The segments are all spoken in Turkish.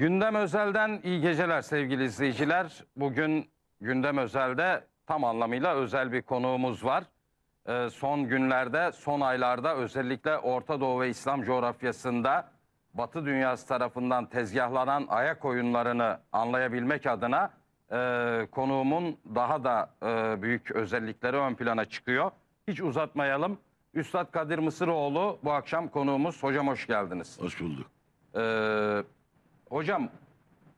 Gündem Özel'den iyi geceler sevgili izleyiciler. Bugün Gündem Özel'de tam anlamıyla özel bir konuğumuz var. Ee, son günlerde, son aylarda özellikle Orta Doğu ve İslam coğrafyasında Batı dünyası tarafından tezgahlanan ayak oyunlarını anlayabilmek adına e, konuğumun daha da e, büyük özellikleri ön plana çıkıyor. Hiç uzatmayalım. Üstad Kadir Mısıroğlu bu akşam konuğumuz. Hocam hoş geldiniz. Hoş bulduk. Ee, hocam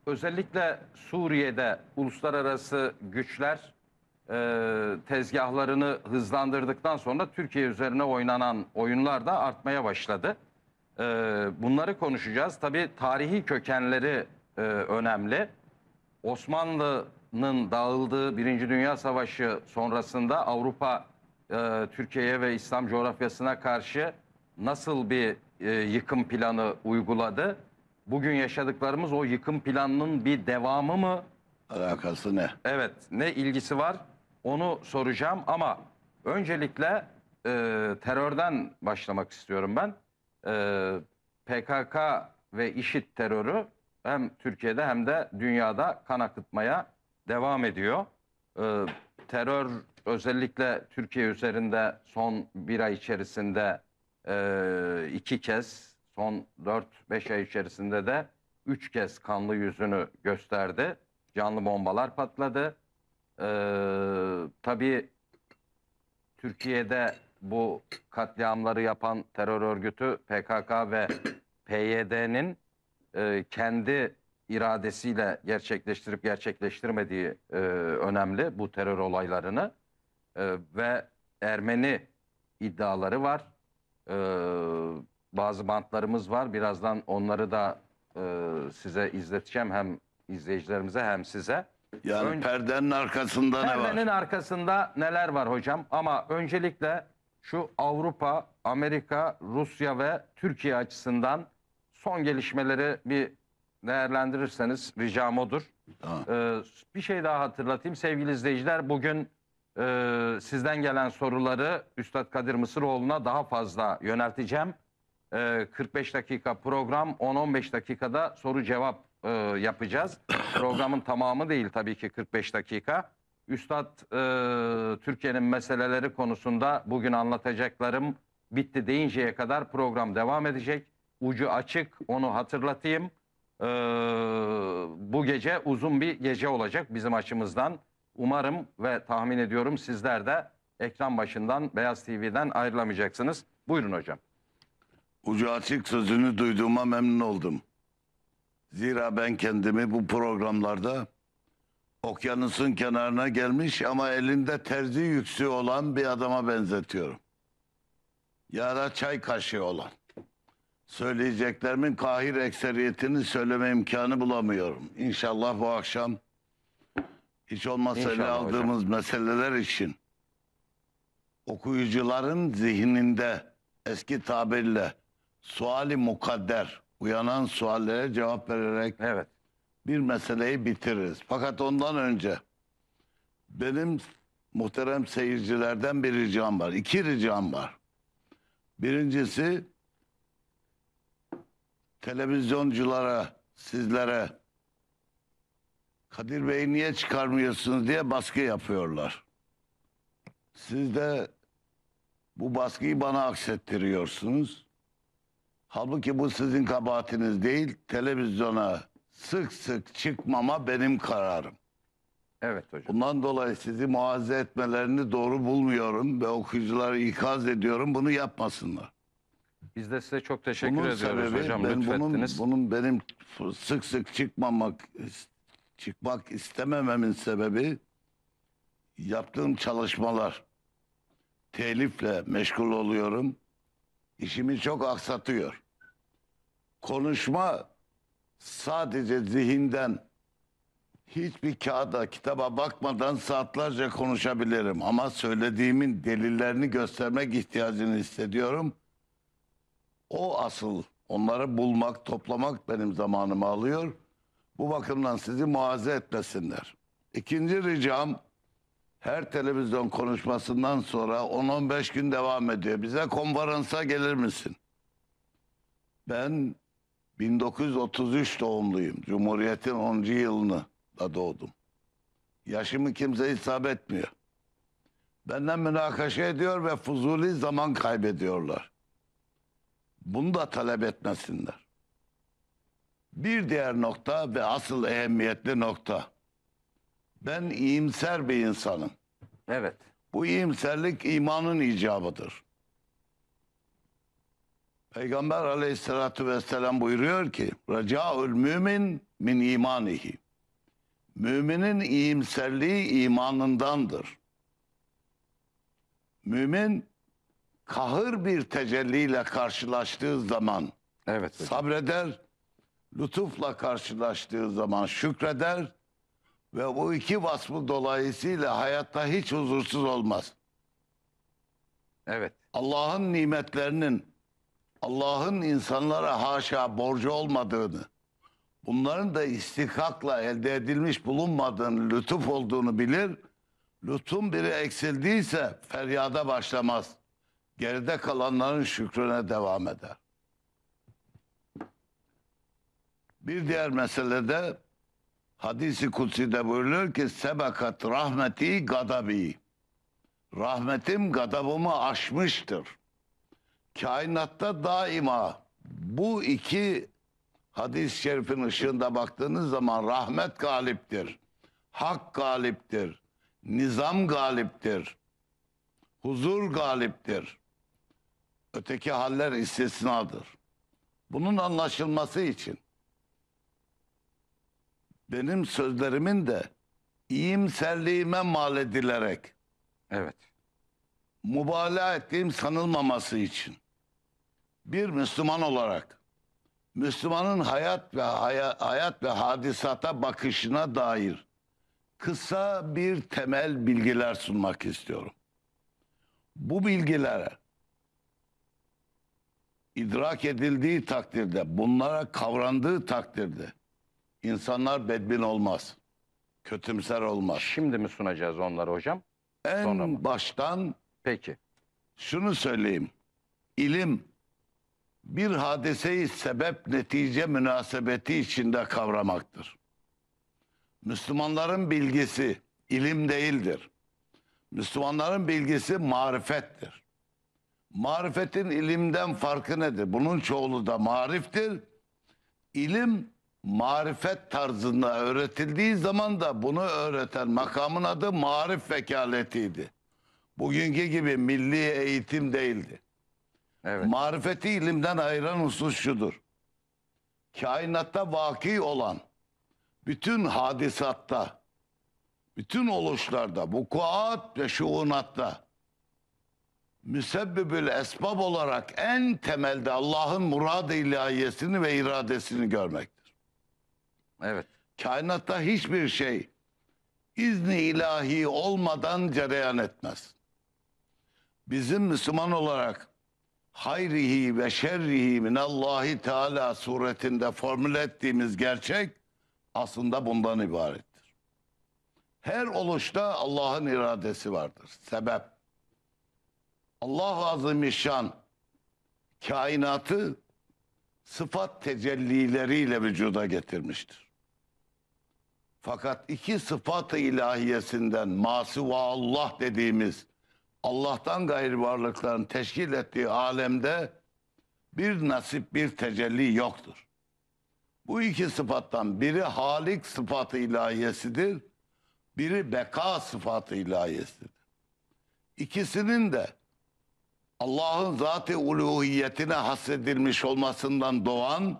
özellikle Suriye'de uluslararası güçler e, tezgahlarını hızlandırdıktan sonra Türkiye üzerine oynanan oyunlar da artmaya başladı. E, bunları konuşacağız. Tabii tarihi kökenleri e, önemli. Osmanlı'nın dağıldığı Birinci Dünya Savaşı sonrasında Avrupa e, Türkiye'ye ve İslam coğrafyasına karşı nasıl bir e, yıkım planı uyguladı? Bugün yaşadıklarımız o yıkım planının bir devamı mı? Alakası ne? Evet, ne ilgisi var? Onu soracağım ama öncelikle e, terörden başlamak istiyorum ben. E, PKK ve IŞİD terörü hem Türkiye'de hem de dünyada kan akıtmaya devam ediyor. E, terör özellikle Türkiye üzerinde son bir ay içerisinde e, iki kez son 4-5 ay içerisinde de 3 kez kanlı yüzünü gösterdi. Canlı bombalar patladı. Ee, tabii Türkiye'de bu katliamları yapan terör örgütü PKK ve PYD'nin e, kendi iradesiyle gerçekleştirip gerçekleştirmediği e, önemli bu terör olaylarını e, ve Ermeni iddiaları var. E, bazı bantlarımız var. Birazdan onları da e, size izleteceğim hem izleyicilerimize hem size. Yani Önce, perdenin arkasında perdenin ne var? Perdenin arkasında neler var hocam? Ama öncelikle şu Avrupa, Amerika, Rusya ve Türkiye açısından son gelişmeleri bir değerlendirirseniz ricam odur. Ee, bir şey daha hatırlatayım sevgili izleyiciler. Bugün e, sizden gelen soruları Üstad Kadir Mısıroğlu'na daha fazla yönelteceğim e, ee, 45 dakika program 10-15 dakikada soru cevap e, yapacağız. Programın tamamı değil tabii ki 45 dakika. Üstad e, Türkiye'nin meseleleri konusunda bugün anlatacaklarım bitti deyinceye kadar program devam edecek. Ucu açık onu hatırlatayım. E, bu gece uzun bir gece olacak bizim açımızdan. Umarım ve tahmin ediyorum sizler de ekran başından Beyaz TV'den ayrılamayacaksınız. Buyurun hocam ucu açık sözünü duyduğuma memnun oldum. Zira ben kendimi bu programlarda okyanusun kenarına gelmiş ama elinde terzi yüksü olan bir adama benzetiyorum. Ya da çay kaşığı olan. Söyleyeceklerimin kahir ekseriyetini söyleme imkanı bulamıyorum. İnşallah bu akşam hiç olmazsa ele aldığımız hocam. meseleler için okuyucuların zihninde eski tabirle suali mukadder, uyanan suallere cevap vererek evet. bir meseleyi bitiririz. Fakat ondan önce benim muhterem seyircilerden bir ricam var. İki ricam var. Birincisi televizyonculara, sizlere Kadir Bey'i niye çıkarmıyorsunuz diye baskı yapıyorlar. Siz de bu baskıyı bana aksettiriyorsunuz. Halbuki bu sizin kabahatiniz değil. Televizyona sık sık çıkmama benim kararım. Evet hocam. Bundan dolayı sizi muazze etmelerini doğru bulmuyorum ve okuyucuları ikaz ediyorum. Bunu yapmasınlar. Biz de size çok teşekkür bunun ediyoruz sebebi, hocam. Ben bunun, bunun benim sık sık çıkmamak çıkmak istemememin sebebi yaptığım çalışmalar. Telifle meşgul oluyorum. İşimi çok aksatıyor konuşma sadece zihinden hiçbir kağıda, kitaba bakmadan saatlerce konuşabilirim. Ama söylediğimin delillerini göstermek ihtiyacını hissediyorum. O asıl onları bulmak, toplamak benim zamanımı alıyor. Bu bakımdan sizi muazze etmesinler. İkinci ricam her televizyon konuşmasından sonra 10-15 gün devam ediyor. Bize konferansa gelir misin? Ben 1933 doğumluyum. Cumhuriyet'in 10. yılını da doğdum. Yaşımı kimse hesap etmiyor. Benden münakaşa ediyor ve fuzuli zaman kaybediyorlar. Bunu da talep etmesinler. Bir diğer nokta ve asıl ehemmiyetli nokta. Ben iyimser bir insanım. Evet. Bu iyimserlik imanın icabıdır. Peygamber aleyhissalatü vesselam buyuruyor ki Recaül mümin min imanihi Müminin iyimserliği imanındandır. Mümin kahır bir tecelliyle karşılaştığı zaman evet, hocam. sabreder, lütufla karşılaştığı zaman şükreder ve bu iki vasfı dolayısıyla hayatta hiç huzursuz olmaz. Evet. Allah'ın nimetlerinin Allah'ın insanlara haşa borcu olmadığını, bunların da istikakla elde edilmiş bulunmadığını, lütuf olduğunu bilir. Lütfun biri eksildiyse feryada başlamaz. Geride kalanların şükrüne devam eder. Bir diğer meselede hadisi kutsi'de buyurulur ki sebekat rahmeti gadabi. Rahmetim gadabımı aşmıştır kainatta daima bu iki hadis-i şerifin ışığında baktığınız zaman rahmet galiptir. Hak galiptir. Nizam galiptir. Huzur galiptir. Öteki haller istisnadır. Bunun anlaşılması için benim sözlerimin de iyimserliğime mal edilerek evet. mübalağa ettiğim sanılmaması için bir Müslüman olarak Müslümanın hayat ve haya, hayat ve hadisata bakışına dair kısa bir temel bilgiler sunmak istiyorum. Bu bilgilere idrak edildiği takdirde, bunlara kavrandığı takdirde insanlar bedbin olmaz. Kötümser olmaz. Şimdi mi sunacağız onları hocam? En Sonra baştan Peki. şunu söyleyeyim. İlim bir hadiseyi sebep netice münasebeti içinde kavramaktır. Müslümanların bilgisi ilim değildir. Müslümanların bilgisi marifettir. Marifetin ilimden farkı nedir? Bunun çoğulu da mariftir. İlim marifet tarzında öğretildiği zaman da bunu öğreten makamın adı marif vekaletiydi. Bugünkü gibi milli eğitim değildi. Evet. Marifeti ilimden ayıran husus şudur. Kainatta vaki olan bütün hadisatta, bütün oluşlarda, vukuat ve şuunatta müsebbibül esbab olarak en temelde Allah'ın murad-ı ilahiyesini ve iradesini görmektir. Evet. Kainatta hiçbir şey izni ilahi olmadan cereyan etmez. Bizim Müslüman olarak hayrihi ve şerrihi minallahi teala suretinde formüle ettiğimiz gerçek aslında bundan ibarettir. Her oluşta Allah'ın iradesi vardır. Sebep. Allah Azimüşşan kainatı sıfat tecellileriyle vücuda getirmiştir. Fakat iki sıfat-ı ilahiyesinden masuva Allah dediğimiz Allah'tan gayri varlıkların teşkil ettiği alemde bir nasip bir tecelli yoktur. Bu iki sıfattan biri halik sıfatı ilahiyesidir, biri beka sıfatı ilahiyesidir. İkisinin de Allah'ın zat-ı uluhiyetine hasredilmiş olmasından doğan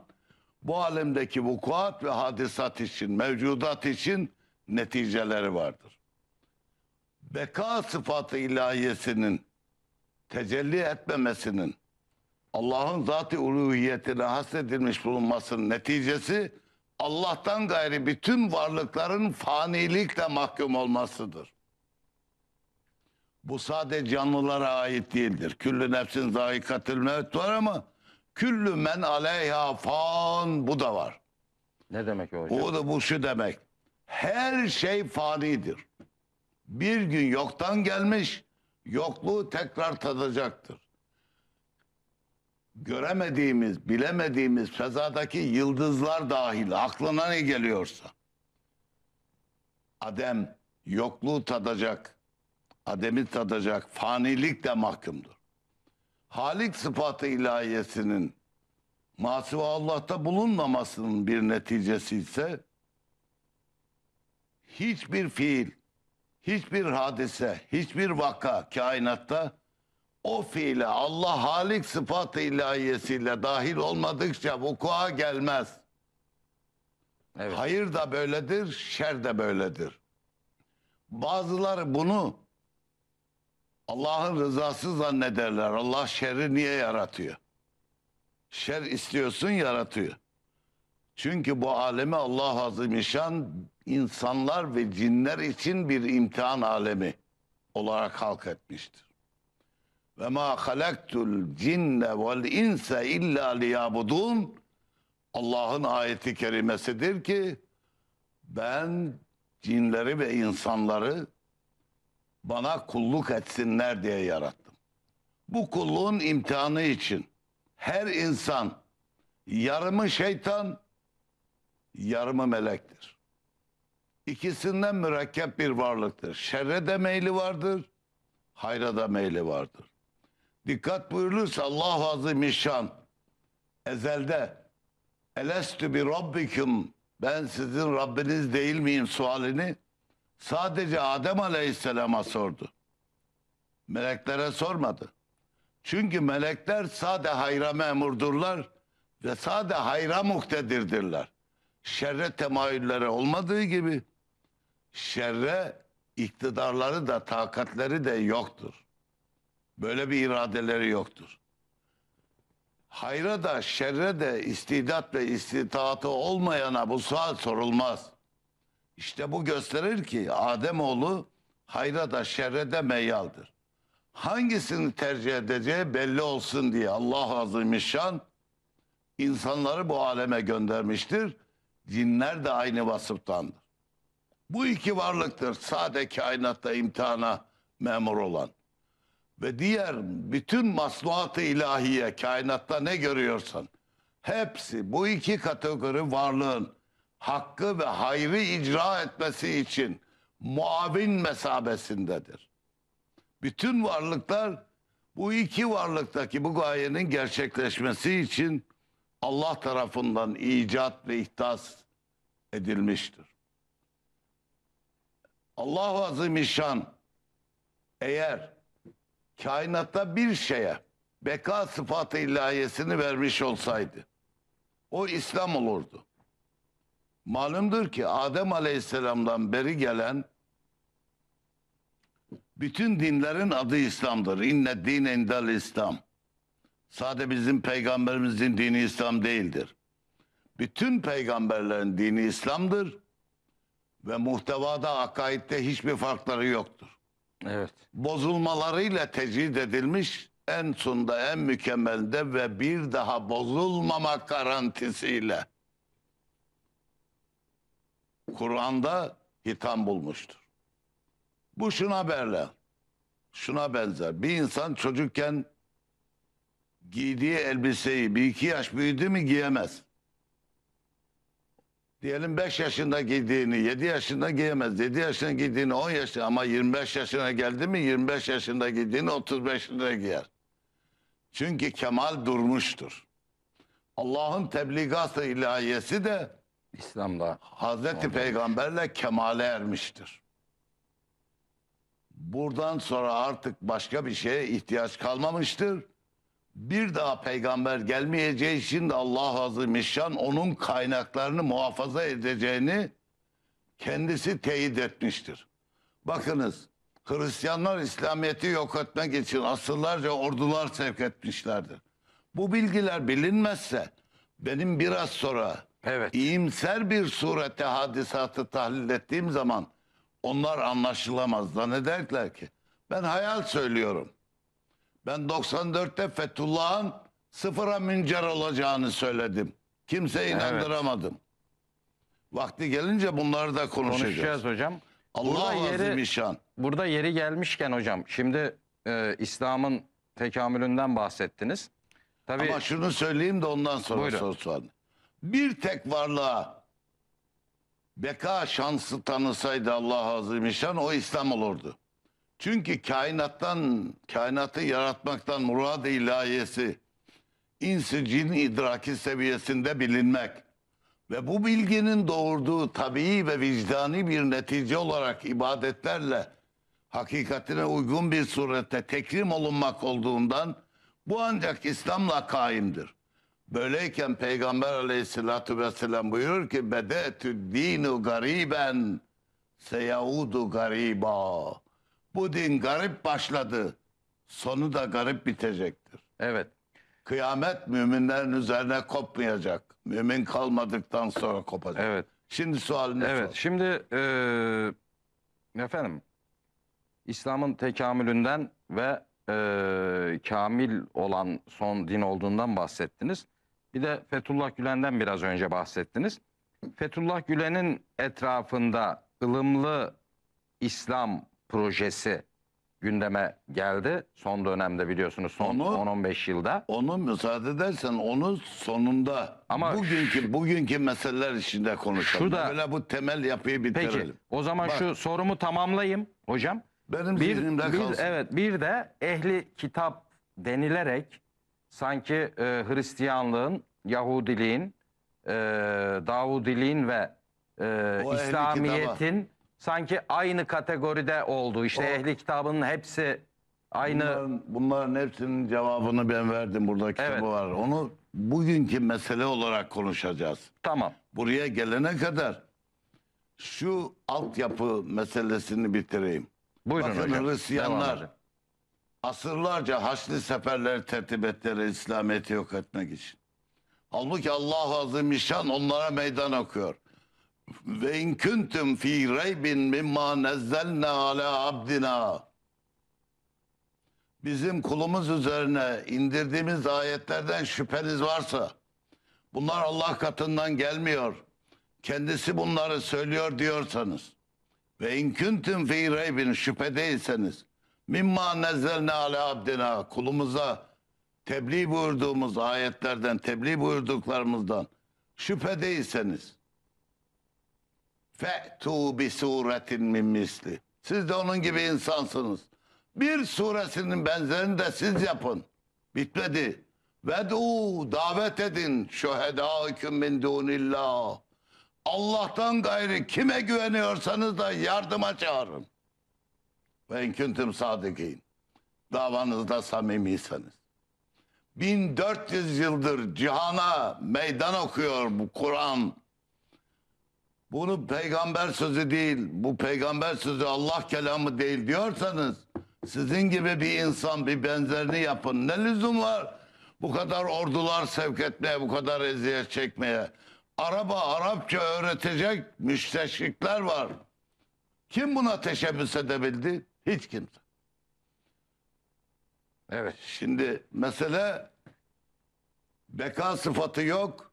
bu alemdeki vukuat ve hadisat için, mevcudat için neticeleri vardır beka sıfatı ilahiyesinin tecelli etmemesinin Allah'ın zat-ı uluhiyetine hasredilmiş bulunmasının neticesi Allah'tan gayri bütün varlıkların fanilikle mahkum olmasıdır. Bu sadece canlılara ait değildir. Küllü nefsin zayikatül mevt var ama küllü men aleyha fan bu da var. Ne demek o hocam? O da bu şu demek. Her şey fanidir bir gün yoktan gelmiş, yokluğu tekrar tadacaktır. Göremediğimiz, bilemediğimiz fezadaki yıldızlar dahil aklına ne geliyorsa. Adem yokluğu tadacak, Adem'i tadacak, fanilik de mahkumdur. Halik sıfatı ilahiyesinin masiva Allah'ta bulunmamasının bir neticesi ise hiçbir fiil, hiçbir hadise, hiçbir vaka kainatta o fiile Allah Halik sıfat-ı ilahiyesiyle dahil olmadıkça vukua gelmez. Evet. Hayır da böyledir, şer de böyledir. Bazılar bunu Allah'ın rızası zannederler. Allah şerri niye yaratıyor? Şer istiyorsun yaratıyor. Çünkü bu alemi Allah Azimüşşan insanlar ve cinler için bir imtihan alemi olarak halk etmiştir. Ve ma halaktul cinne vel insa illa liyabudun Allah'ın ayeti kerimesidir ki ben cinleri ve insanları bana kulluk etsinler diye yarattım. Bu kulluğun imtihanı için her insan yarımı şeytan, yarımı melektir. İkisinden mürekkep bir varlıktır. Şerre de meyli vardır, hayra da meyli vardır. Dikkat buyurulursa Allah-u Azimüşşan ezelde Elestü bi rabbiküm ben sizin Rabbiniz değil miyim sualini sadece Adem Aleyhisselam'a sordu. Meleklere sormadı. Çünkü melekler sade hayra memurdurlar ve sade hayra muktedirdirler. Şerre temayüllere olmadığı gibi şerre iktidarları da takatleri de yoktur. Böyle bir iradeleri yoktur. Hayra da şerre de istidat ve istitaatı olmayana bu sual sorulmaz. İşte bu gösterir ki Ademoğlu hayra da şerre de meyyaldır. Hangisini tercih edeceği belli olsun diye Allah Azimüşşan insanları bu aleme göndermiştir. Cinler de aynı vasıftandır. Bu iki varlıktır sade kainatta imtihana memur olan. Ve diğer bütün masnuat-ı ilahiye kainatta ne görüyorsan hepsi bu iki kategori varlığın hakkı ve hayrı icra etmesi için muavin mesabesindedir. Bütün varlıklar bu iki varlıktaki bu gayenin gerçekleşmesi için Allah tarafından icat ve ihdas edilmiştir. Allah Azimüşşan eğer kainatta bir şeye beka sıfatı ilahiyesini vermiş olsaydı o İslam olurdu. Malumdur ki Adem Aleyhisselam'dan beri gelen bütün dinlerin adı İslam'dır. İnne din endel İslam. Sade bizim peygamberimizin dini İslam değildir. Bütün peygamberlerin dini İslam'dır ve muhtevada akaidde hiçbir farkları yoktur. Evet. Bozulmalarıyla tecrid edilmiş en sonda en mükemmelde ve bir daha bozulmama garantisiyle Kur'an'da hitam bulmuştur. Bu şuna benzer. Şuna benzer. Bir insan çocukken giydiği elbiseyi bir iki yaş büyüdü mü giyemez diyelim 5 yaşında giydiğini, 7 yaşında giyemez. 7 yaşında giydiğini 10 yaşında ama 25 yaşına geldi mi 25 yaşında giydiğini 35 yaşında giyer. Çünkü kemal durmuştur. Allah'ın tebligatı ilahiyesi de İslam'da Hazreti Allah. Peygamberle kemale ermiştir. Buradan sonra artık başka bir şeye ihtiyaç kalmamıştır bir daha peygamber gelmeyeceği için de Allah Azimüşşan onun kaynaklarını muhafaza edeceğini kendisi teyit etmiştir. Bakınız Hristiyanlar İslamiyet'i yok etmek için asırlarca ordular sevk etmişlerdir. Bu bilgiler bilinmezse benim biraz sonra evet. iyimser bir surete hadisatı tahlil ettiğim zaman onlar anlaşılamaz. Zannederler ki ben hayal söylüyorum. Ben 94'te Fethullah'ın sıfıra müncer olacağını söyledim. Kimse inandıramadım. Vakti gelince bunları da konuşacağız. Konuşacağız hocam. Allah burada yeri, azimişan. Burada yeri gelmişken hocam şimdi e, İslam'ın tekamülünden bahsettiniz. Tabii, Ama şunu söyleyeyim de ondan sonra Buyurun. soru sorun. Bir tek varlığa beka şansı tanısaydı Allah azimişan o İslam olurdu. Çünkü kainattan, kainatı yaratmaktan murad-ı ilahiyesi, insi cin idraki seviyesinde bilinmek ve bu bilginin doğurduğu tabii ve vicdani bir netice olarak ibadetlerle hakikatine uygun bir surette tekrim olunmak olduğundan bu ancak İslam'la kaimdir. Böyleyken Peygamber aleyhissalatu vesselam buyurur ki bedetü dinu gariben seyaudu gariba. Bu din garip başladı. Sonu da garip bitecektir. Evet. Kıyamet müminlerin üzerine kopmayacak. Mümin kalmadıktan sonra kopacak. Evet. Şimdi sualini Evet. sor. Şimdi eee, efendim İslam'ın tekamülünden ve eee, kamil olan son din olduğundan bahsettiniz. Bir de Fethullah Gülen'den biraz önce bahsettiniz. Fethullah Gülen'in etrafında ılımlı İslam projesi gündeme geldi. Son dönemde biliyorsunuz son 10-15 yılda. Onu müsaade edersen onu sonunda Ama bugünkü bugünkü meseleler içinde konuşalım. Şu Böyle bu temel yapıyı Peki bitirelim. o zaman Bak. şu sorumu tamamlayayım hocam. Benim bir, zihnimde bir- kalsın. evet bir de ehli kitap denilerek sanki e, Hristiyanlığın, Yahudiliğin, e, Davudiliğin ve e, İslamiyet'in sanki aynı kategoride oldu. İşte ehli kitabının hepsi aynı. Bunların, bunların hepsinin cevabını ben verdim. Burada kitabı Evet. var. Onu bugünkü mesele olarak konuşacağız. Tamam. Buraya gelene kadar şu altyapı meselesini bitireyim. Buyurun Bakın hocam. Hristiyanlar asırlarca Haçlı seferleri tertip ettiler İslamiyet'i yok etmek için. Halbuki Allah-u Azimüşşan onlara meydan okuyor ve in kuntum fi raybin mimma nazzalna ala abdina bizim kulumuz üzerine indirdiğimiz ayetlerden şüpheniz varsa bunlar Allah katından gelmiyor. Kendisi bunları söylüyor diyorsanız ve in kuntum fi raybin şüphe değilseniz mimma nezzelna ala abdina kulumuza tebliğ buyurduğumuz ayetlerden tebliğ buyurduklarımızdan şüphe değilseniz Fe'tu bi suretin min misli. Siz de onun gibi insansınız. Bir suresinin benzerini de siz yapın. Bitmedi. Ved'u davet edin şühedâküm min dûnillâh. Allah'tan gayrı kime güveniyorsanız da yardıma çağırın. Ve inküntüm sadıkîn. Davanızda samimiyseniz. 1400 yıldır cihana meydan okuyor bu Kur'an bunu peygamber sözü değil, bu peygamber sözü Allah kelamı değil diyorsanız sizin gibi bir insan bir benzerini yapın. Ne lüzum var bu kadar ordular sevk etmeye, bu kadar eziyet çekmeye? Araba Arapça öğretecek müsteşrikler var. Kim buna teşebbüs edebildi? Hiç kimse. Evet. Şimdi mesele beka sıfatı yok.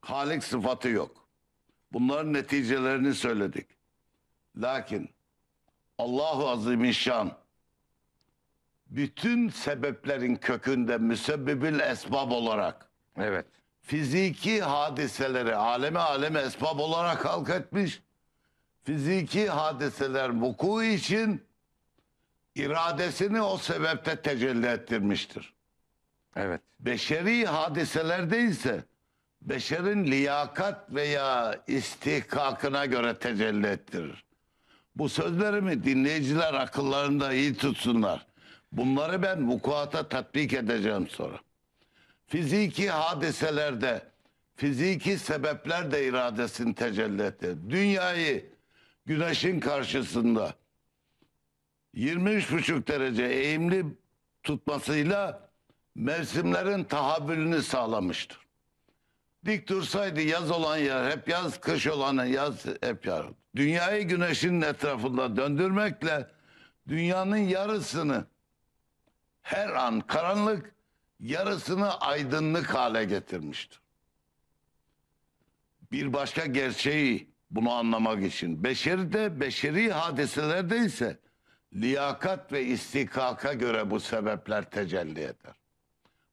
Halik sıfatı yok. Bunların neticelerini söyledik. Lakin Allahu Azimüşşan bütün sebeplerin kökünde müsebbibil esbab olarak evet fiziki hadiseleri aleme aleme esbab olarak halk Fiziki hadiseler vuku için iradesini o sebepte tecelli ettirmiştir. Evet. Beşeri hadiselerde ise beşerin liyakat veya istihkakına göre tecelli ettirir. Bu sözlerimi dinleyiciler akıllarında iyi tutsunlar. Bunları ben vukuata tatbik edeceğim sonra. Fiziki hadiselerde fiziki sebepler de iradesini tecelli etti. Dünyayı güneşin karşısında 23,5 derece eğimli tutmasıyla mevsimlerin tahavvülünü sağlamıştır. Dik dursaydı yaz olan yer hep yaz, kış olanı yaz hep yaz. Dünyayı güneşin etrafında döndürmekle dünyanın yarısını her an karanlık, yarısını aydınlık hale getirmiştir. Bir başka gerçeği bunu anlamak için beşeride, beşeri hadiselerde ise liyakat ve istikaka göre bu sebepler tecelli eder.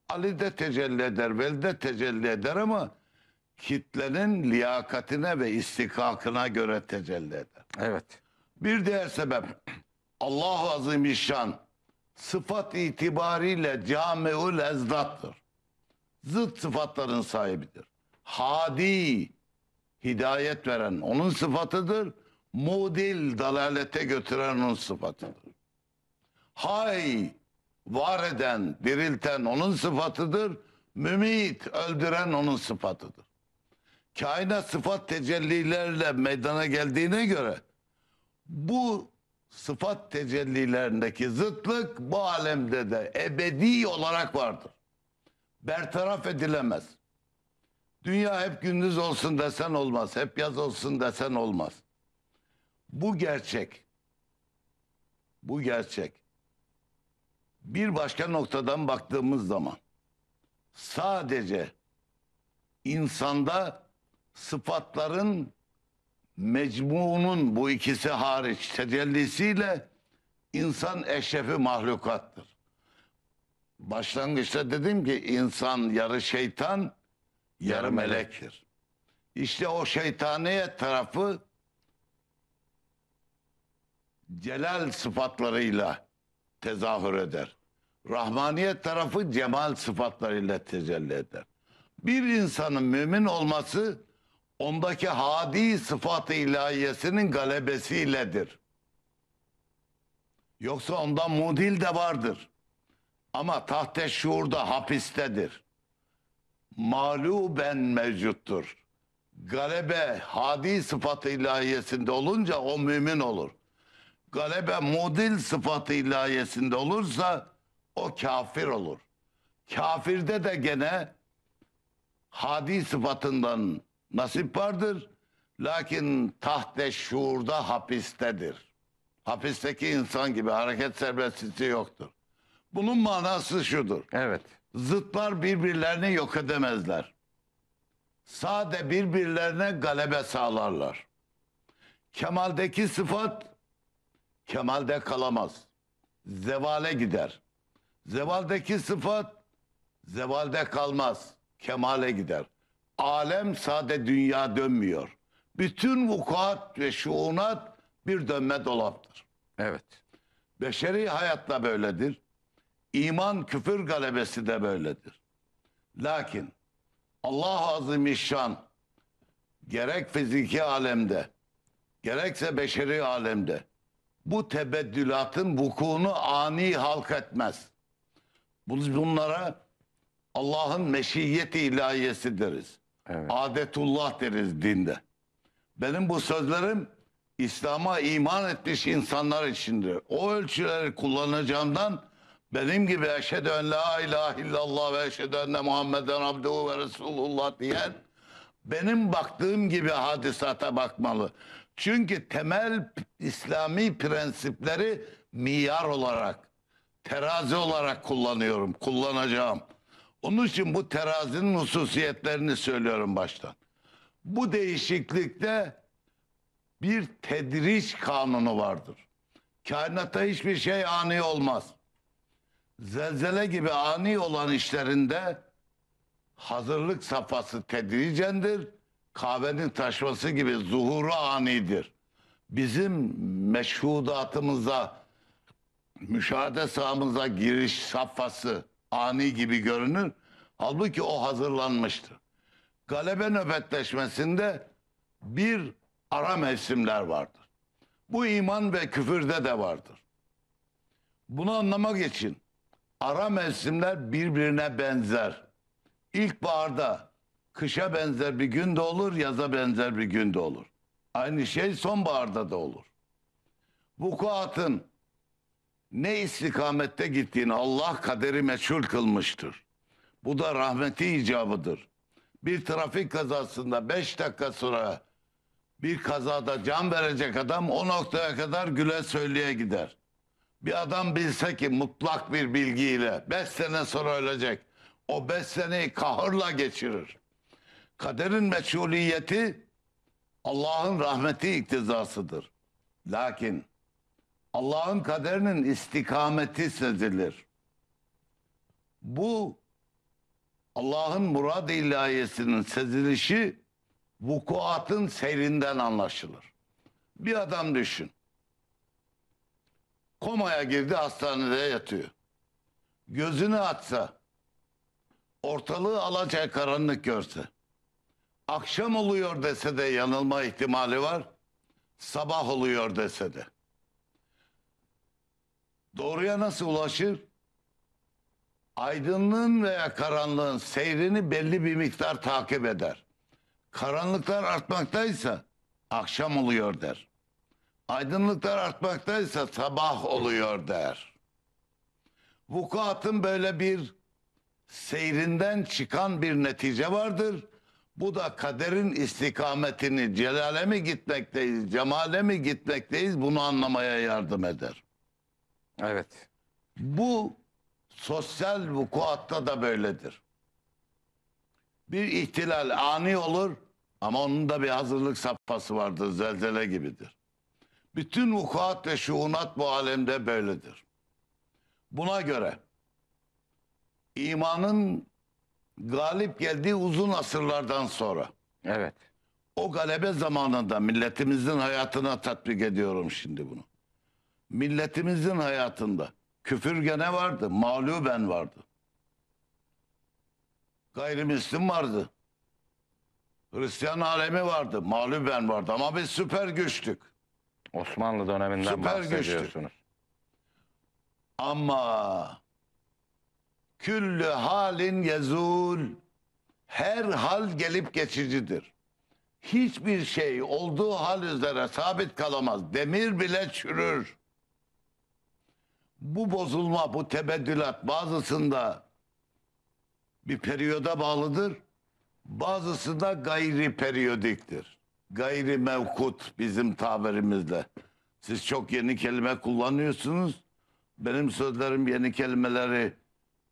Ali de tecelli eder, Veli de tecelli eder ama kitlenin liyakatine ve istikakına göre tecelli eder. Evet. Bir diğer sebep Allahu Azimüşşan sıfat itibariyle camiül ezdattır. Zıt sıfatların sahibidir. Hadi hidayet veren onun sıfatıdır. Mudil dalalete götüren onun sıfatıdır. Hay var eden, dirilten onun sıfatıdır. Mümit öldüren onun sıfatıdır kainat sıfat tecellilerle meydana geldiğine göre bu sıfat tecellilerindeki zıtlık bu alemde de ebedi olarak vardır. Bertaraf edilemez. Dünya hep gündüz olsun desen olmaz, hep yaz olsun desen olmaz. Bu gerçek. Bu gerçek. Bir başka noktadan baktığımız zaman sadece insanda sıfatların mecmuunun bu ikisi hariç tecellisiyle insan eşrefi mahlukattır. Başlangıçta dedim ki insan yarı şeytan, yarı melektir. İşte o şeytaniye tarafı celal sıfatlarıyla tezahür eder. rahmaniye tarafı cemal sıfatlarıyla tecelli eder. Bir insanın mümin olması ondaki hadi sıfat-ı ilahiyesinin galebesiyledir. Yoksa onda mudil de vardır. Ama tahte şuurda hapistedir. Mağluben mevcuttur. Galebe hadi sıfatı ilahiyesinde olunca o mümin olur. Galebe mudil sıfatı ilahiyesinde olursa o kafir olur. Kafirde de gene hadi sıfatından Nasip vardır. Lakin tahte şuurda hapistedir. Hapisteki insan gibi hareket serbestliği yoktur. Bunun manası şudur. Evet. Zıtlar birbirlerini yok edemezler. Sade birbirlerine galebe sağlarlar. Kemal'deki sıfat Kemal'de kalamaz. Zevale gider. Zevaldeki sıfat zevalde kalmaz. Kemale gider alem sade dünya dönmüyor. Bütün vukuat ve şuunat bir dönme dolaptır. Evet. Beşeri hayatta böyledir. İman küfür galebesi de böyledir. Lakin Allah Azimişşan gerek fiziki alemde gerekse beşeri alemde bu tebeddülatın vukuunu ani halk etmez. Bunlara Allah'ın meşiyeti ilahiyesi deriz. Evet. Adetullah deriz dinde. Benim bu sözlerim İslam'a iman etmiş insanlar içindir. O ölçüleri kullanacağımdan benim gibi eşhedü en la ilahe illallah ve eşhedü enne Muhammeden abduhu ve resulullah diyen benim baktığım gibi hadisata bakmalı. Çünkü temel İslami prensipleri miyar olarak, terazi olarak kullanıyorum, kullanacağım. Onun için bu terazinin hususiyetlerini söylüyorum baştan. Bu değişiklikte bir tedriç kanunu vardır. Kainata hiçbir şey ani olmaz. Zelzele gibi ani olan işlerinde hazırlık safhası tedricendir. Kahvenin taşması gibi zuhuru anidir. Bizim meşhudatımıza, müşahede sahamıza giriş safhası ani gibi görünür. Halbuki o hazırlanmıştı. Galebe nöbetleşmesinde bir ara mevsimler vardır. Bu iman ve küfürde de vardır. Bunu anlamak için ara mevsimler birbirine benzer. İlkbaharda kışa benzer bir gün de olur, yaza benzer bir gün de olur. Aynı şey sonbaharda da olur. Vukuatın ne istikamette gittiğini Allah kaderi meşhur kılmıştır. Bu da rahmeti icabıdır. Bir trafik kazasında beş dakika sonra bir kazada can verecek adam o noktaya kadar güle söyleye gider. Bir adam bilse ki mutlak bir bilgiyle beş sene sonra ölecek. O beş seneyi kahırla geçirir. Kaderin meşhuriyeti Allah'ın rahmeti iktizasıdır. Lakin Allah'ın kaderinin istikameti sezilir. Bu Allah'ın murad ilahiyesinin sezilişi vukuatın seyrinden anlaşılır. Bir adam düşün. Komaya girdi hastanede yatıyor. Gözünü açsa, ortalığı alacak karanlık görse, akşam oluyor dese de yanılma ihtimali var, sabah oluyor dese de doğruya nasıl ulaşır? Aydınlığın veya karanlığın seyrini belli bir miktar takip eder. Karanlıklar artmaktaysa akşam oluyor der. Aydınlıklar artmaktaysa sabah oluyor der. Vukuatın böyle bir seyrinden çıkan bir netice vardır. Bu da kaderin istikametini celale mi gitmekteyiz, cemale mi gitmekteyiz bunu anlamaya yardım eder. Evet. Bu sosyal vukuatta da böyledir. Bir ihtilal ani olur ama onun da bir hazırlık safhası vardır, zelzele gibidir. Bütün vukuat ve şuunat bu alemde böyledir. Buna göre imanın galip geldiği uzun asırlardan sonra Evet. o galebe zamanında milletimizin hayatına tatbik ediyorum şimdi bunu milletimizin hayatında küfür gene vardı, mağluben vardı. Gayrimüslim vardı. Hristiyan alemi vardı, mağluben vardı ama biz süper güçtük. Osmanlı döneminden süper bahsediyorsunuz. Güçtük. Ama küllü halin yezul her hal gelip geçicidir. Hiçbir şey olduğu hal üzere sabit kalamaz. Demir bile çürür bu bozulma, bu tebedülat bazısında bir periyoda bağlıdır. Bazısında gayri periyodiktir. Gayri mevkut bizim tabirimizle. Siz çok yeni kelime kullanıyorsunuz. Benim sözlerim yeni kelimeleri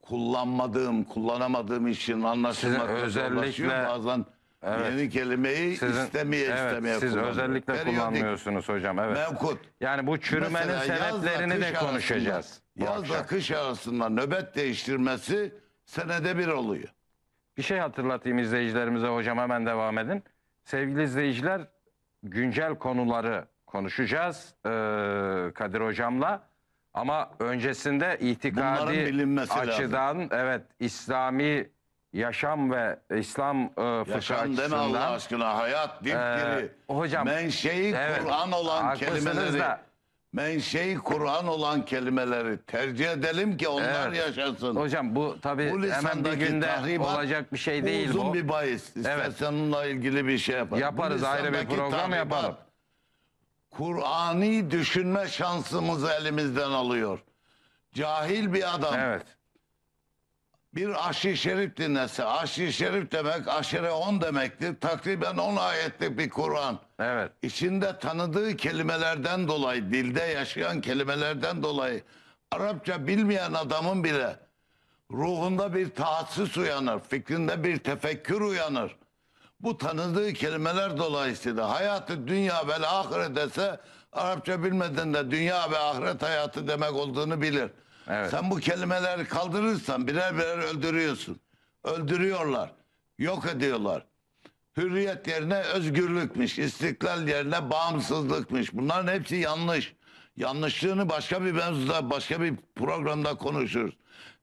kullanmadığım, kullanamadığım için anlaşılmakta özellikle... bazen Evet. Yeni kelimeyi Sizin, istemeye evet, istemeye Siz özellikle kullanmıyorsunuz hocam. Evet. Mevkut. Yani bu çürümenin Mesela de konuşacağız. Yaz ve kış arasında nöbet değiştirmesi senede bir oluyor. Bir şey hatırlatayım izleyicilerimize hocam hemen devam edin. Sevgili izleyiciler güncel konuları konuşacağız ee, Kadir hocamla. Ama öncesinde itikadi açıdan lazım. evet İslami yaşam ve İslam e, fıkıh Yaşam deme Allah aşkına hayat dipdiri. E, ee, hocam, menşei evet, Kur'an olan kelimeleri da- menşei Kur'an olan kelimeleri tercih edelim ki onlar Evet. yaşasın. hocam bu tabi Bu hemen bir lisandaki günde tahribat olacak bir şey değil uzun bu. bir bahis. Evet. onunla ilgili bir şey yaparız. Yaparız, Bu ayrı bir program yapalım. Kur'ani düşünme şansımızı elimizden alıyor. Cahil bir adam. Evet bir aşi şerif dinlese. Aşi şerif demek aşire on demektir. Takriben on ayetlik bir Kur'an. Evet. İçinde tanıdığı kelimelerden dolayı, dilde yaşayan kelimelerden dolayı Arapça bilmeyen adamın bile ruhunda bir tahassüs uyanır, fikrinde bir tefekkür uyanır. Bu tanıdığı kelimeler dolayısıyla hayatı dünya ve ahiret dese Arapça bilmeden de dünya ve ahiret hayatı demek olduğunu bilir. Evet. Sen bu kelimeleri kaldırırsan birer birer öldürüyorsun. Öldürüyorlar. Yok ediyorlar. Hürriyet yerine özgürlükmüş, istiklal yerine bağımsızlıkmış. Bunların hepsi yanlış. Yanlışlığını başka bir mevzuda, başka bir programda konuşuruz.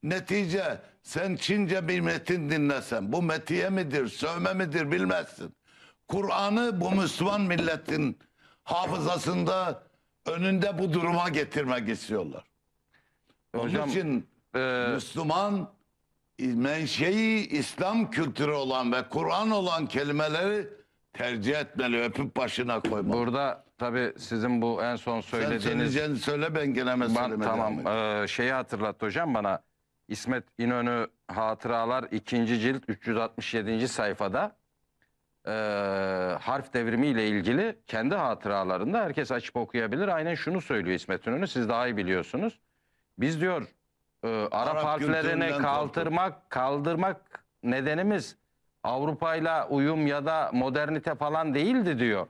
Netice sen Çince bir metin dinlesen, bu metiye midir, sövme midir bilmezsin. Kur'an'ı bu Müslüman milletin hafızasında önünde bu duruma getirmek istiyorlar. Onun için e... Müslüman menşei İslam kültürü olan ve Kur'an olan kelimeleri tercih etmeli, öpüp başına koymalı. Burada tabii sizin bu en son söylediğiniz... Sen söyle ben gene ben, Tamam, e, şeyi hatırlattı hocam bana. İsmet İnönü Hatıralar 2. cilt 367. sayfada e, harf devrimi ile ilgili kendi hatıralarında herkes açıp okuyabilir. Aynen şunu söylüyor İsmet İnönü, siz daha iyi biliyorsunuz. Biz diyor e, Arap, Arap harflerine kaldırmak, korktum. kaldırmak nedenimiz Avrupa ile uyum ya da modernite falan değildi diyor.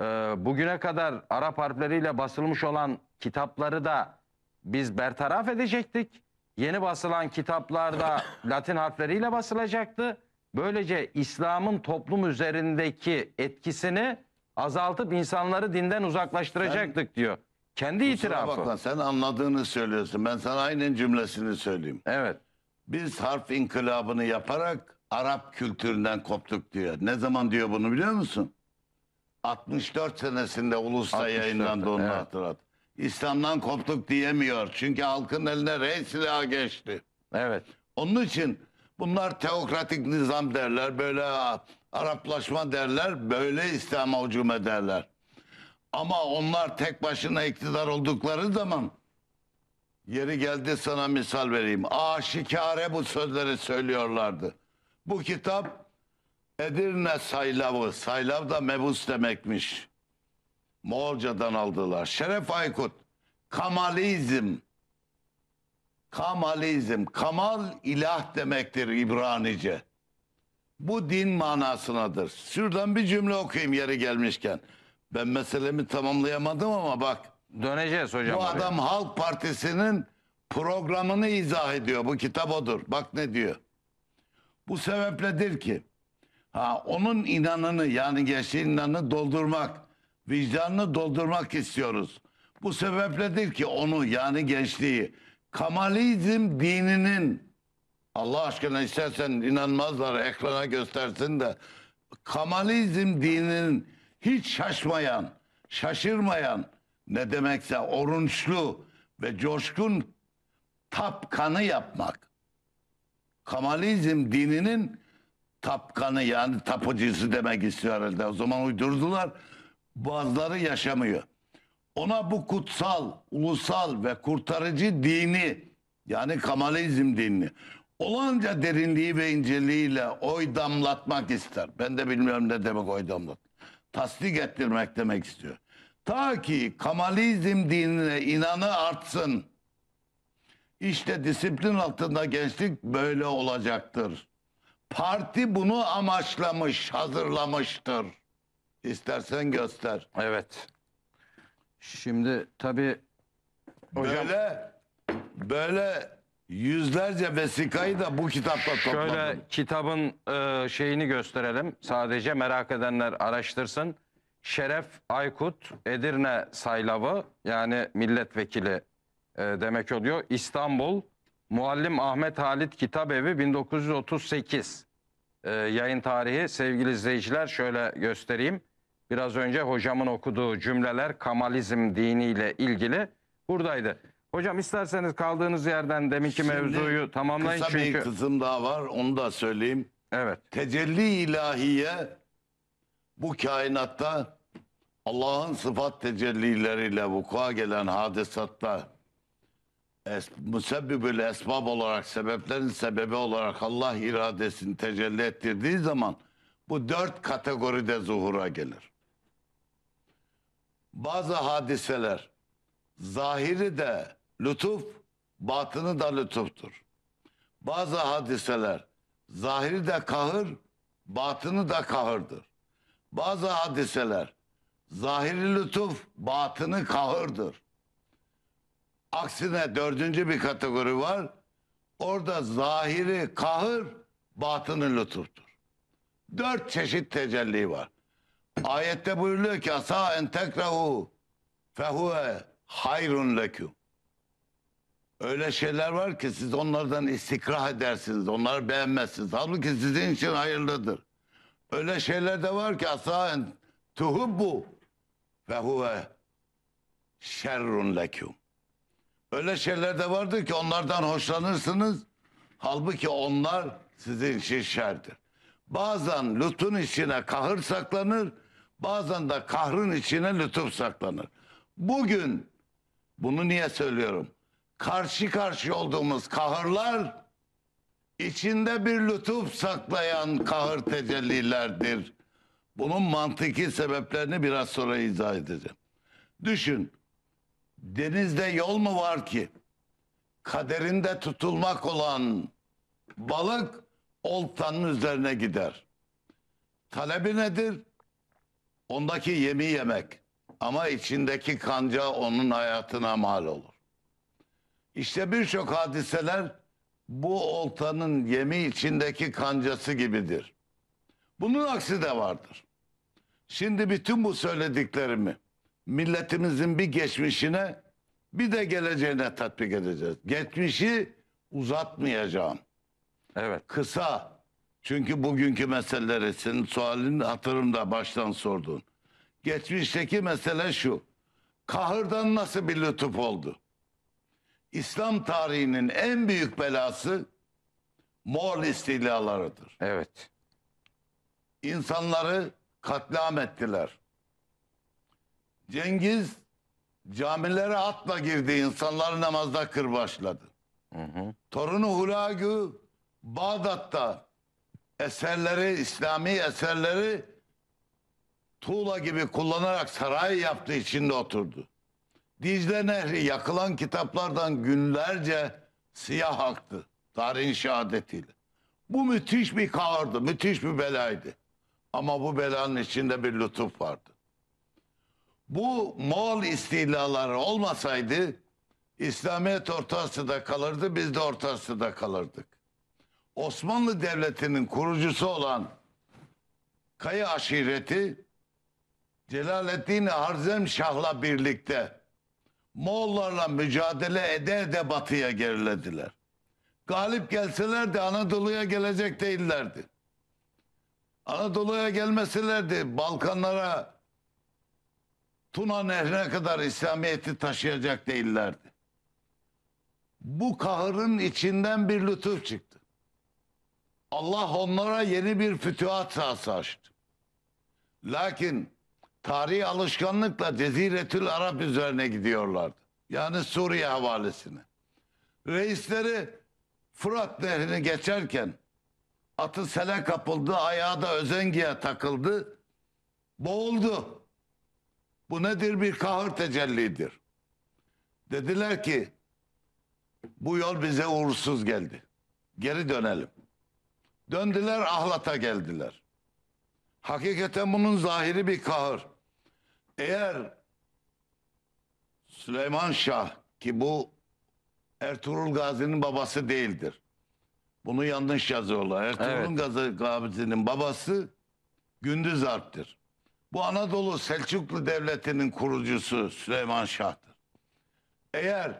E, bugüne kadar Arap harfleriyle basılmış olan kitapları da biz bertaraf edecektik. Yeni basılan kitaplarda Latin harfleriyle basılacaktı. Böylece İslam'ın toplum üzerindeki etkisini azaltıp insanları dinden uzaklaştıracaktık ben, diyor. Kendi itirafı. bakma sen anladığını söylüyorsun. Ben sana aynen cümlesini söyleyeyim. Evet. Biz harf inkılabını yaparak Arap kültüründen koptuk diyor. Ne zaman diyor bunu biliyor musun? 64 senesinde Ulus'ta 64'te, yayınlandı onu evet. hatırlat. İslam'dan koptuk diyemiyor. Çünkü halkın eline rey silahı geçti. Evet. Onun için bunlar teokratik nizam derler. Böyle Araplaşma derler. Böyle İslam'a hücum ederler. Ama onlar tek başına iktidar oldukları zaman yeri geldi sana misal vereyim. Aşikare bu sözleri söylüyorlardı. Bu kitap Edirne Saylavı. Saylav da mebus demekmiş. Moğolcadan aldılar. Şeref Aykut. Kamalizm. Kamalizm. Kamal ilah demektir İbranice. Bu din manasınadır. Şuradan bir cümle okuyayım yeri gelmişken. Ben meselemi tamamlayamadım ama bak. Döneceğiz hocam. Bu oraya. adam Halk Partisi'nin programını izah ediyor. Bu kitap odur. Bak ne diyor. Bu sebepledir ki ha, onun inanını yani gençliğin inanını doldurmak, vicdanını doldurmak istiyoruz. Bu sebepledir ki onu yani gençliği Kamalizm dininin Allah aşkına istersen inanmazlar ekrana göstersin de Kamalizm dininin hiç şaşmayan, şaşırmayan ne demekse orunçlu ve coşkun tapkanı yapmak. Kamalizm dininin tapkanı yani tapıcısı demek istiyor herhalde. O zaman uydurdular. Bazıları yaşamıyor. Ona bu kutsal, ulusal ve kurtarıcı dini yani Kamalizm dinini olanca derinliği ve inceliğiyle oy damlatmak ister. Ben de bilmiyorum ne demek oy damlatmak tasdik ettirmek demek istiyor. Ta ki Kamalizm dinine inanı artsın. İşte disiplin altında gençlik böyle olacaktır. Parti bunu amaçlamış, hazırlamıştır. İstersen göster. Evet. Şimdi tabii Hocam... böyle böyle Yüzlerce vesikayı da bu kitapta topladım. Şöyle kitabın e, şeyini gösterelim. Sadece merak edenler araştırsın. Şeref Aykut Edirne Saylavı yani milletvekili e, demek oluyor. İstanbul Muallim Ahmet Halit Kitap Evi 1938. E, yayın tarihi sevgili izleyiciler şöyle göstereyim. Biraz önce hocamın okuduğu cümleler Kamalizm diniyle ilgili buradaydı. Hocam isterseniz kaldığınız yerden deminki Şimdi mevzuyu tamamlayın. Kısa çünkü... bir kısım daha var onu da söyleyeyim. Evet. Tecelli ilahiye bu kainatta Allah'ın sıfat tecellileriyle vuku'a gelen hadisatta es, müsebbibül esbab olarak sebeplerin sebebi olarak Allah iradesini tecelli ettirdiği zaman bu dört kategoride zuhura gelir. Bazı hadiseler zahiri de Lütuf batını da lütuftur. Bazı hadiseler zahiri de kahır, batını da kahırdır. Bazı hadiseler zahiri lütuf, batını kahırdır. Aksine dördüncü bir kategori var. Orada zahiri kahır, batını lütuftur. Dört çeşit tecelli var. Ayette buyuruluyor ki asa entekrahu fehuve hayrun leküm. Öyle şeyler var ki siz onlardan istikrah edersiniz. Onları beğenmezsiniz. Halbuki sizin için hayırlıdır. Öyle şeyler de var ki asaen tuhubbu ve huve şerrun leküm. Öyle şeyler de vardır ki onlardan hoşlanırsınız. Halbuki onlar sizin için şerdir. Bazen lütfun içine kahır saklanır. Bazen de kahrın içine lütuf saklanır. Bugün bunu niye söylüyorum? karşı karşı olduğumuz kahırlar içinde bir lütuf saklayan kahır tecellilerdir. Bunun mantıki sebeplerini biraz sonra izah edeceğim. Düşün, denizde yol mu var ki kaderinde tutulmak olan balık oltanın üzerine gider. Talebi nedir? Ondaki yemi yemek. Ama içindeki kanca onun hayatına mal olur. İşte birçok hadiseler bu oltanın yemi içindeki kancası gibidir. Bunun aksi de vardır. Şimdi bütün bu söylediklerimi milletimizin bir geçmişine bir de geleceğine tatbik edeceğiz. Geçmişi uzatmayacağım. Evet. Kısa. Çünkü bugünkü meseleleri senin sualin hatırımda baştan sordun. Geçmişteki mesele şu. Kahırdan nasıl bir lütuf oldu? İslam tarihinin en büyük belası Moğol istilalarıdır. Evet. İnsanları katliam ettiler. Cengiz camilere atla girdi, insanları namazda kırbaçladı. Hı hı. Torunu Hulagu, Bağdat'ta eserleri, İslami eserleri tuğla gibi kullanarak saray yaptığı içinde oturdu. Dicle Nehri yakılan kitaplardan günlerce siyah aktı tarihin şehadetiyle. Bu müthiş bir kahırdı, müthiş bir belaydı. Ama bu belanın içinde bir lütuf vardı. Bu Moğol istilaları olmasaydı İslamiyet Orta Asya'da kalırdı, biz de Orta Asya'da kalırdık. Osmanlı Devleti'nin kurucusu olan Kayı aşireti Celaleddin Harzem Şah'la birlikte Moğollarla mücadele ede de batıya gerilediler. Galip gelselerdi Anadolu'ya gelecek değillerdi. Anadolu'ya gelmeselerdi Balkanlara Tuna Nehri'ne kadar İslamiyet'i taşıyacak değillerdi. Bu kahırın içinden bir lütuf çıktı. Allah onlara yeni bir fütühat sahası açtı. Lakin tarihi alışkanlıkla Ceziretül Arap üzerine gidiyorlardı. Yani Suriye havalesine. Reisleri Fırat Nehri'ni geçerken atı sele kapıldı, ayağı da özengiye takıldı, boğuldu. Bu nedir? Bir kahır tecellidir. Dediler ki bu yol bize uğursuz geldi. Geri dönelim. Döndüler Ahlat'a geldiler. Hakikaten bunun zahiri bir kahır. Eğer Süleyman Şah ki bu Ertuğrul Gazi'nin babası değildir. Bunu yanlış yazıyorlar. Ertuğrul evet. Gazi'nin babası Gündüz Alp'tir. Bu Anadolu Selçuklu Devleti'nin kurucusu Süleyman Şah'tır. Eğer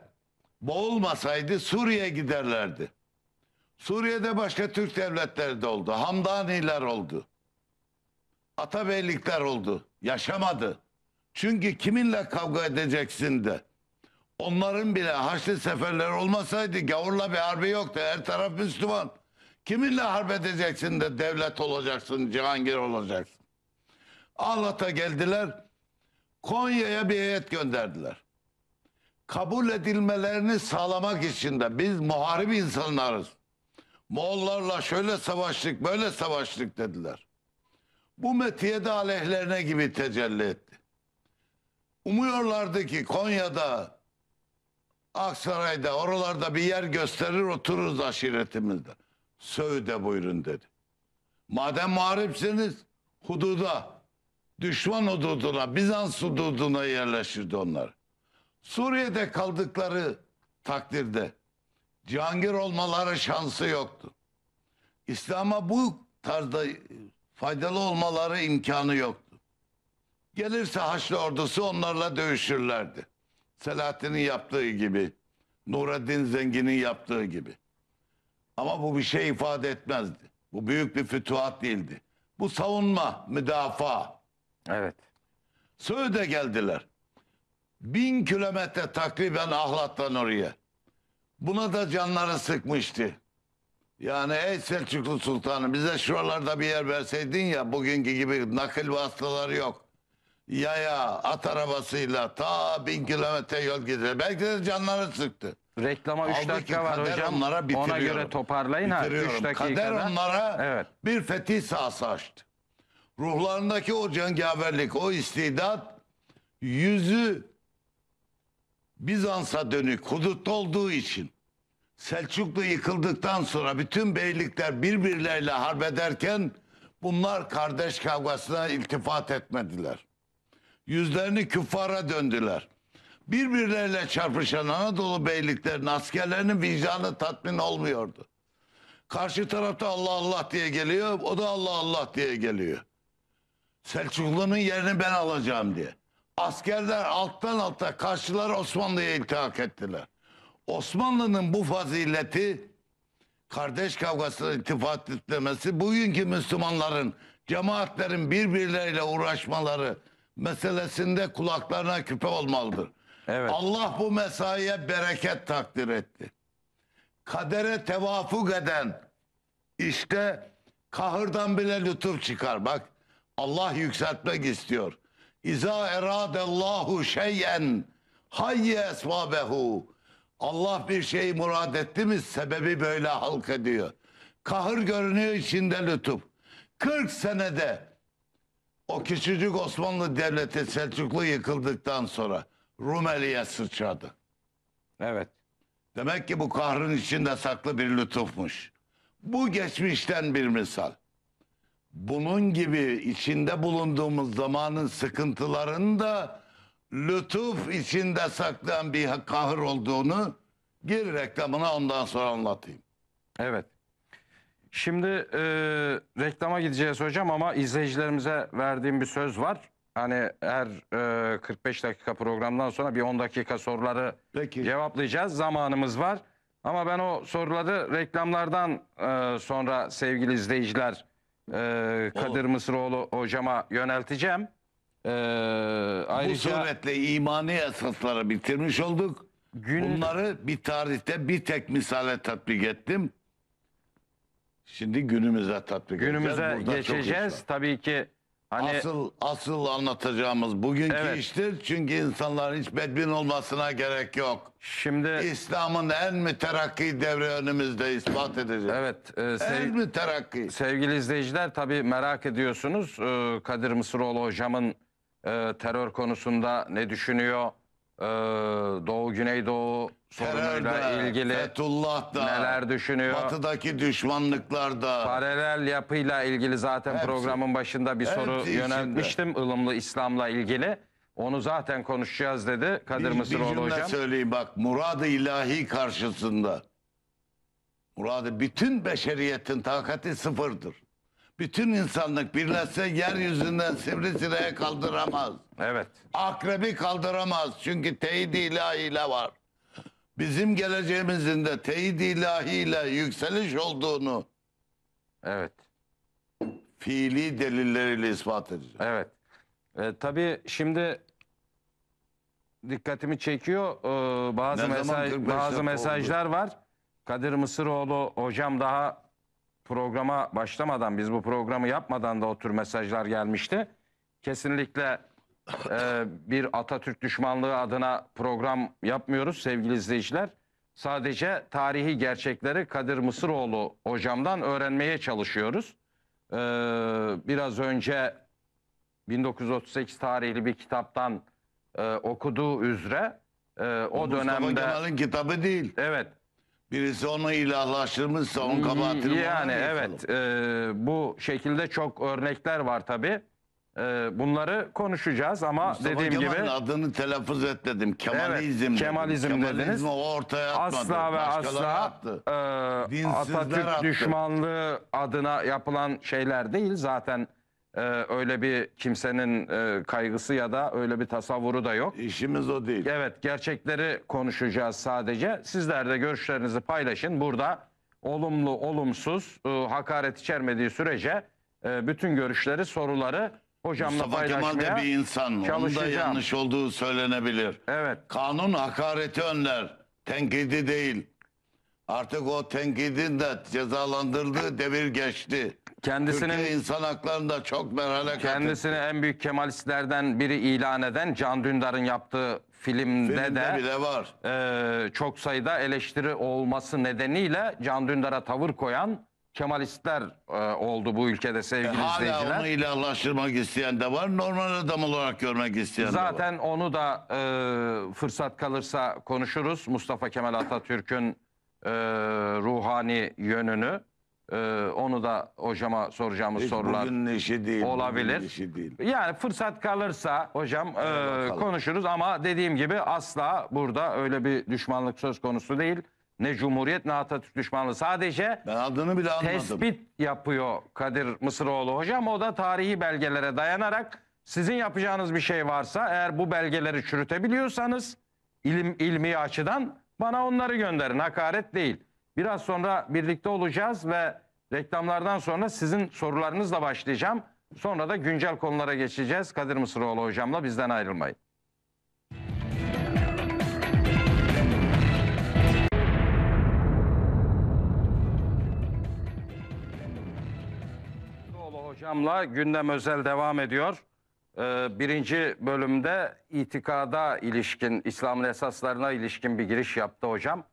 boğulmasaydı Suriye giderlerdi. Suriye'de başka Türk devletleri de oldu. Hamdaniler oldu. Atabeylikler oldu. Yaşamadı. Çünkü kiminle kavga edeceksin de. Onların bile Haçlı seferleri olmasaydı gavurla bir harbi yoktu. Her taraf Müslüman. Kiminle harp edeceksin de devlet olacaksın, Cihangir olacaksın. Ağlat'a geldiler. Konya'ya bir heyet gönderdiler. Kabul edilmelerini sağlamak için de biz muharip insanlarız. Moğollarla şöyle savaştık, böyle savaştık dediler. Bu metiye metiyede aleyhlerine gibi tecelli etti. Umuyorlardı ki Konya'da, Aksaray'da, oralarda bir yer gösterir otururuz aşiretimizde. Söğüt'e buyurun dedi. Madem muharipsiniz hududa, düşman hududuna, Bizans hududuna yerleşirdi onlar. Suriye'de kaldıkları takdirde Cihangir olmaları şansı yoktu. İslam'a bu tarzda faydalı olmaları imkanı yoktu. Gelirse Haçlı ordusu onlarla dövüşürlerdi. Selahattin'in yaptığı gibi, Nureddin Zengin'in yaptığı gibi. Ama bu bir şey ifade etmezdi. Bu büyük bir fütuhat değildi. Bu savunma, müdafaa. Evet. Söğüt'e geldiler. Bin kilometre takriben Ahlat'tan oraya. Buna da canları sıkmıştı. Yani ey Selçuklu Sultanı bize şuralarda bir yer verseydin ya bugünkü gibi nakil vasıtaları yok yaya, at arabasıyla ta bin kilometre yol gidiyor. Belki de canları sıktı. Reklama 3 dakika var kader hocam. Onlara Ona göre toparlayın ha. 3 dakikada. Kader onlara evet. bir fetih sahası açtı. Ruhlarındaki o cengaverlik, o istidat yüzü Bizans'a dönük hudut olduğu için Selçuklu yıkıldıktan sonra bütün beylikler birbirleriyle harbederken bunlar kardeş kavgasına iltifat etmediler yüzlerini küffara döndüler. Birbirleriyle çarpışan Anadolu beyliklerinin askerlerinin vicdanı tatmin olmuyordu. Karşı tarafta Allah Allah diye geliyor, o da Allah Allah diye geliyor. Selçuklu'nun yerini ben alacağım diye. Askerler alttan alta karşılar Osmanlı'ya iltihak ettiler. Osmanlı'nın bu fazileti kardeş kavgasına ittifak etmesi bugünkü Müslümanların cemaatlerin birbirleriyle uğraşmaları meselesinde kulaklarına küpe olmalıdır. Evet. Allah bu mesaiye bereket takdir etti. Kadere tevafuk eden işte kahırdan bile lütuf çıkar. Bak Allah yükseltmek istiyor. İza eradellahu şeyen hayye esbabehu. Allah bir şey murad etti mi sebebi böyle halk ediyor. Kahır görünüyor içinde lütuf. 40 senede o küçücük Osmanlı Devleti Selçuklu yıkıldıktan sonra Rumeli'ye sıçradı. Evet. Demek ki bu kahrın içinde saklı bir lütufmuş. Bu geçmişten bir misal. Bunun gibi içinde bulunduğumuz zamanın sıkıntılarını da lütuf içinde saklayan bir kahır olduğunu gir reklamına ondan sonra anlatayım. Evet. Şimdi e, reklama gideceğiz hocam ama izleyicilerimize verdiğim bir söz var. Hani her e, 45 dakika programdan sonra bir 10 dakika soruları Peki. cevaplayacağız. Zamanımız var. Ama ben o soruları reklamlardan e, sonra sevgili izleyiciler e, Kadir Olur. Mısıroğlu hocama yönelteceğim. E, ayrıca... Bu suretle imani esasları bitirmiş olduk. Gün... Bunları bir tarihte bir tek misale tatbik ettim. Şimdi günümüze tatbik Günümüze edeceğiz. Burada geçeceğiz. var. Tabii ki hani Asıl asıl anlatacağımız bugünkü Evet. iştir. Çünkü insanların hiç bedbin olmasına gerek yok. şimdi İslam'ın en müterakki devri önümüzde ispat edeceğiz. evet e, sev- En müterakki. sevgili izleyiciler tabii merak ediyorsunuz. E, Kadir Mısıroğlu hocamın e, terör konusunda ne düşünüyor? Ee, Doğu Güneydoğu sorunuyla Terörde, ilgili Fethullah'ta, neler düşünüyor? Batıdaki düşmanlıklarda. Paralel yapıyla ilgili zaten hepsi, programın başında bir soru içinde. yönelmiştim ılımlı İslam'la ilgili. Onu zaten konuşacağız dedi Kadir bir, Mısıroğlu bir hocam. söyleyeyim bak murad ilahi karşısında. Muradı bütün beşeriyetin takati sıfırdır. Bütün insanlık birleşse yeryüzünden sivrisireye kaldıramaz. Evet. Akrebi kaldıramaz. Çünkü teyit ilahiyle var. Bizim geleceğimizin de teyit ilahiyle yükseliş olduğunu Evet. fiili delilleriyle ispat edeceğiz. Evet. E, tabii şimdi dikkatimi çekiyor. e, bazı mesaj bazı dakika mesajlar var. Kadir Mısıroğlu hocam daha programa başlamadan biz bu programı yapmadan da o tür mesajlar gelmişti. Kesinlikle e, bir Atatürk düşmanlığı adına program yapmıyoruz sevgili izleyiciler. Sadece tarihi gerçekleri Kadir Mısıroğlu hocamdan öğrenmeye çalışıyoruz. Ee, biraz önce 1938 tarihli bir kitaptan e, okuduğu üzere e, o, o dönemde... Mustafa Kemal'in kitabı değil. Evet Birisi onu ilahlaştırmışsa onun hmm, kabahatini Yani evet e, bu şekilde çok örnekler var tabi. E, bunları konuşacağız ama Mustafa dediğim Kemal'in gibi adını telaffuz et dedim. Kemalizm dedim. Kemalizm dediniz. Kemalizmi ortaya atmadı. asla ve Başkaları asla attı. e, Atatürk attı. düşmanlığı adına yapılan şeyler değil zaten e, öyle bir kimsenin e, kaygısı ya da öyle bir tasavvuru da yok. İşimiz o değil. Evet gerçekleri konuşacağız sadece. Sizler de görüşlerinizi paylaşın. Burada olumlu, olumsuz, e, hakaret içermediği sürece e, bütün görüşleri, soruları hocamla Mustafa Kemal de bir insan. Onun da yanlış olduğu söylenebilir. Evet. Kanun hakareti önler. Tenkidi değil. Artık o tenkidin de cezalandırdığı devir geçti kendisinin Türkiye insan haklarında çok merhale kendisini katetti. en büyük Kemalistlerden biri ilan eden Can Dündar'ın yaptığı filmde, filmde de bile var. E, çok sayıda eleştiri olması nedeniyle Can Dündar'a tavır koyan Kemalistler e, oldu bu ülkede sevgili e, hala izleyiciler. Hala onu ilahlaştırmak isteyen de var, normal adam olarak görmek isteyen Zaten de var. Zaten onu da e, fırsat kalırsa konuşuruz. Mustafa Kemal Atatürk'ün e, ruhani yönünü. Ee, onu da hocama soracağımız Hiç sorular bugünün işi değil. olabilir. bugünün işi değil. Yani fırsat kalırsa hocam e, konuşuruz ama dediğim gibi asla burada öyle bir düşmanlık söz konusu değil. Ne Cumhuriyet ne Atatürk düşmanlığı. Sadece Ben adını bile anmadım. tespit yapıyor Kadir Mısıroğlu hocam. O da tarihi belgelere dayanarak sizin yapacağınız bir şey varsa eğer bu belgeleri çürütebiliyorsanız ilim, ilmi açıdan bana onları gönderin. Hakaret değil. Biraz sonra birlikte olacağız ve reklamlardan sonra sizin sorularınızla başlayacağım. Sonra da güncel konulara geçeceğiz. Kadir Mısıroğlu hocamla bizden ayrılmayın. hocamla gündem özel devam ediyor. Ee, birinci bölümde itikada ilişkin, İslam'ın esaslarına ilişkin bir giriş yaptı hocam.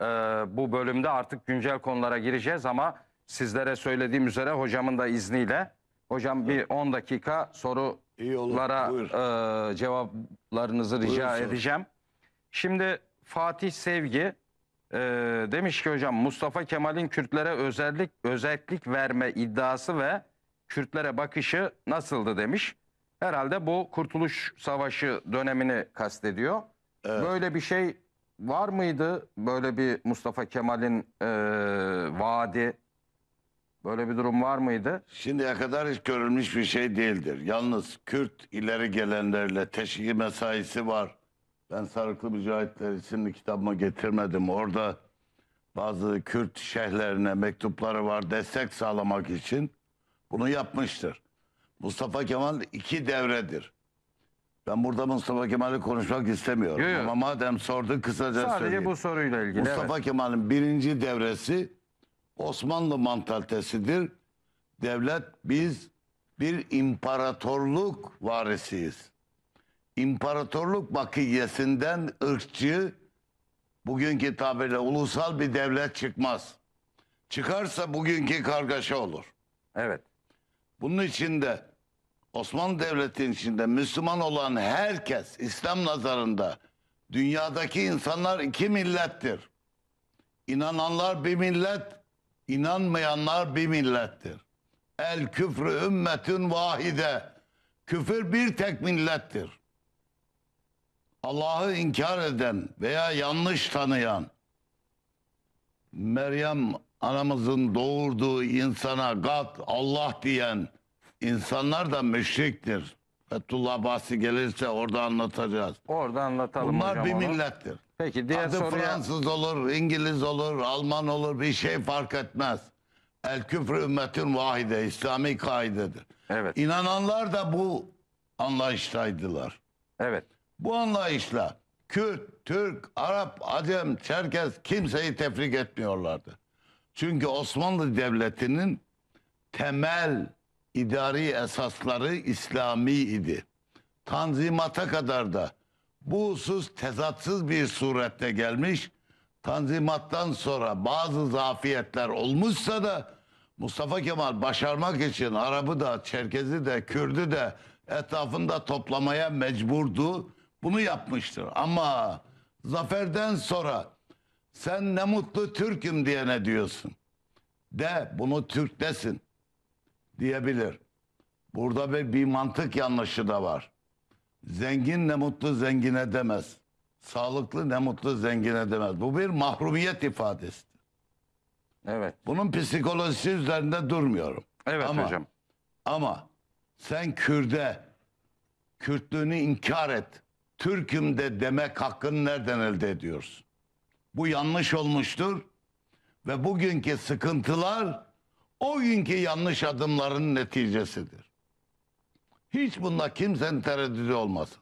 Ee, bu bölümde artık güncel konulara gireceğiz ama sizlere söylediğim üzere hocamın da izniyle. Hocam bir 10 dakika sorulara e, cevaplarınızı rica Buyur, edeceğim. Şimdi Fatih Sevgi e, demiş ki hocam Mustafa Kemal'in Kürtlere özellik özellik verme iddiası ve Kürtlere bakışı nasıldı demiş. Herhalde bu Kurtuluş Savaşı dönemini kastediyor. Evet. Böyle bir şey var mıydı böyle bir Mustafa Kemal'in e, vaadi? Böyle bir durum var mıydı? Şimdiye kadar hiç görülmüş bir şey değildir. Yalnız Kürt ileri gelenlerle teşhiki mesaisi var. Ben Sarıklı Mücahitler isimli kitabıma getirmedim. Orada bazı Kürt şehirlerine mektupları var destek sağlamak için bunu yapmıştır. Mustafa Kemal iki devredir. Ben burada Mustafa Kemal'i konuşmak istemiyorum. Yo, yo. Ama madem sordun kısaca Sadece söyleyeyim. Sadece bu soruyla ilgili. Mustafa evet. Kemal'in birinci devresi Osmanlı mantalitesidir. Devlet biz bir imparatorluk varisiyiz. İmparatorluk bakiyesinden ırkçı bugünkü tabirle ulusal bir devlet çıkmaz. Çıkarsa bugünkü kargaşa olur. Evet. Bunun için de Osmanlı Devleti'nin içinde Müslüman olan herkes İslam nazarında dünyadaki insanlar iki millettir. İnananlar bir millet, inanmayanlar bir millettir. El küfrü ümmetün vahide. Küfür bir tek millettir. Allah'ı inkar eden veya yanlış tanıyan Meryem anamızın doğurduğu insana gat Allah diyen İnsanlar da müşriktir. Fethullah bahsi gelirse orada anlatacağız. Orada anlatalım Bunlar hocam bir onu. millettir. Peki diğer Adı soruya... Fransız olur, İngiliz olur, Alman olur bir şey fark etmez. El küfrü ümmetin vahide, İslami kaidedir. Evet. İnananlar da bu anlayıştaydılar. Evet. Bu anlayışla Kürt, Türk, Arap, Acem, Çerkez kimseyi tefrik etmiyorlardı. Çünkü Osmanlı Devleti'nin temel idari esasları İslami idi. Tanzimata kadar da bu husus tezatsız bir surette gelmiş. Tanzimattan sonra bazı zafiyetler olmuşsa da Mustafa Kemal başarmak için Arap'ı da, Çerkez'i de, Kürdü de etrafında toplamaya mecburdu. Bunu yapmıştır. Ama zaferden sonra sen ne mutlu Türk'üm diye ne diyorsun? De bunu Türk desin diyebilir. Burada bir, bir mantık yanlışı da var. Zengin ne mutlu zengine demez. Sağlıklı ne mutlu zengine demez. Bu bir mahrumiyet ifadesi. Evet. Bunun psikolojisi üzerinde durmuyorum. Evet ama, hocam. Ama sen Kürde Kürtlüğünü inkar et. Türk'üm de demek hakkını nereden elde ediyorsun? Bu yanlış olmuştur ve bugünkü sıkıntılar o günkü yanlış adımların neticesidir. Hiç bunda kimsenin tereddüdü olmasın.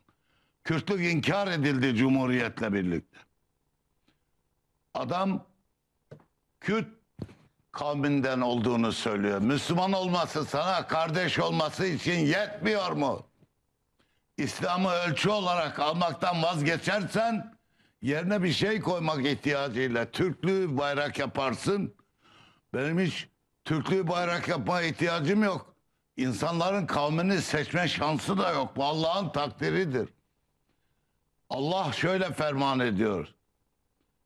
Kürtlük inkar edildi Cumhuriyet'le birlikte. Adam Kürt kavminden olduğunu söylüyor. Müslüman olması sana kardeş olması için yetmiyor mu? İslam'ı ölçü olarak almaktan vazgeçersen yerine bir şey koymak ihtiyacıyla Türklüğü bayrak yaparsın. Benim hiç Türklüğü bayrak yapmaya ihtiyacım yok. İnsanların kavmini seçme şansı da yok. Bu Allah'ın takdiridir. Allah şöyle ferman ediyor.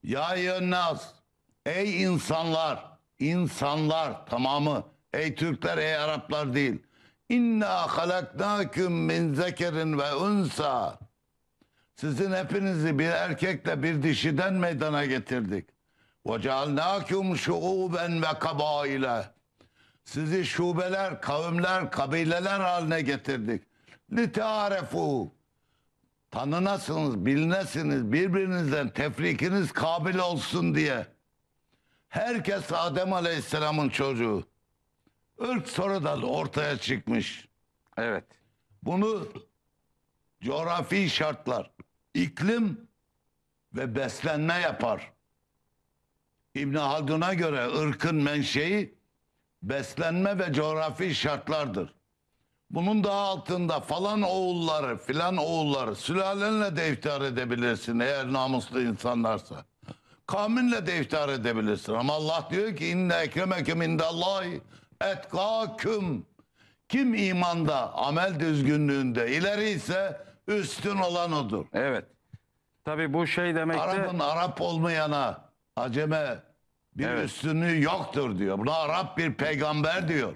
Ya yönnaz, ey insanlar, insanlar tamamı, ey Türkler, ey Araplar değil. İnna halaknaküm min zekerin ve unsa. Sizin hepinizi bir erkekle bir dişiden meydana getirdik. وَجَعَلْنَاكُمْ شُعُوبًا وَقَبَائِلَ Sizi şubeler, kavimler, kabileler haline getirdik. لِتَعَرَفُوا Tanınasınız, bilinesiniz, birbirinizden tefrikiniz kabil olsun diye. Herkes Adem Aleyhisselam'ın çocuğu. Irk sonradan ortaya çıkmış. Evet. Bunu coğrafi şartlar, iklim ve beslenme yapar. İbn Haldun'a göre ırkın menşei beslenme ve coğrafi şartlardır. Bunun daha altında falan oğulları, filan oğulları sülalenle de iftar edebilirsin eğer namuslu insanlarsa. Kaminle de iftar edebilirsin ama Allah diyor ki inne ekremeküm indallahi etkaküm. Kim imanda, amel düzgünlüğünde ileri ise üstün olan odur. Evet. Tabi bu şey demek Arap'ın Arap olmayana, Aceme, bir evet. üstünlüğü yoktur diyor. Buna Arap bir peygamber diyor.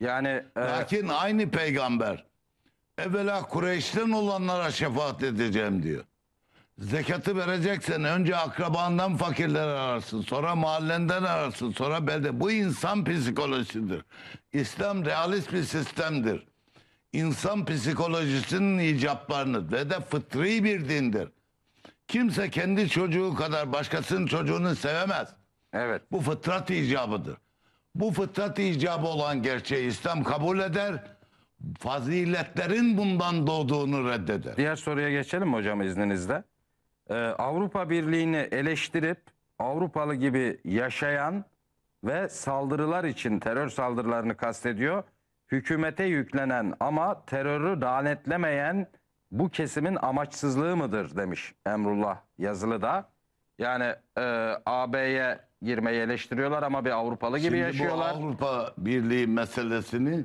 Yani e... Lakin aynı peygamber evvela Kureyş'ten olanlara şefaat edeceğim diyor. Zekatı vereceksen önce akrabandan fakirler ararsın, sonra mahallenden ararsın, sonra belde. Bu insan psikolojisidir. İslam realist bir sistemdir. İnsan psikolojisinin icaplarını ve de fıtri bir dindir. Kimse kendi çocuğu kadar başkasının çocuğunu sevemez. Evet. Bu fıtrat icabıdır. Bu fıtrat icabı olan gerçeği İslam kabul eder. Faziletlerin bundan doğduğunu reddeder. Diğer soruya geçelim mi hocam izninizle? Ee, Avrupa Birliği'ni eleştirip Avrupalı gibi yaşayan ve saldırılar için terör saldırılarını kastediyor. Hükümete yüklenen ama terörü lanetlemeyen bu kesimin amaçsızlığı mıdır demiş Emrullah yazılı da. Yani e, AB'ye girmeyi eleştiriyorlar ama bir Avrupalı gibi Şimdi yaşıyorlar. bu Avrupa Birliği meselesini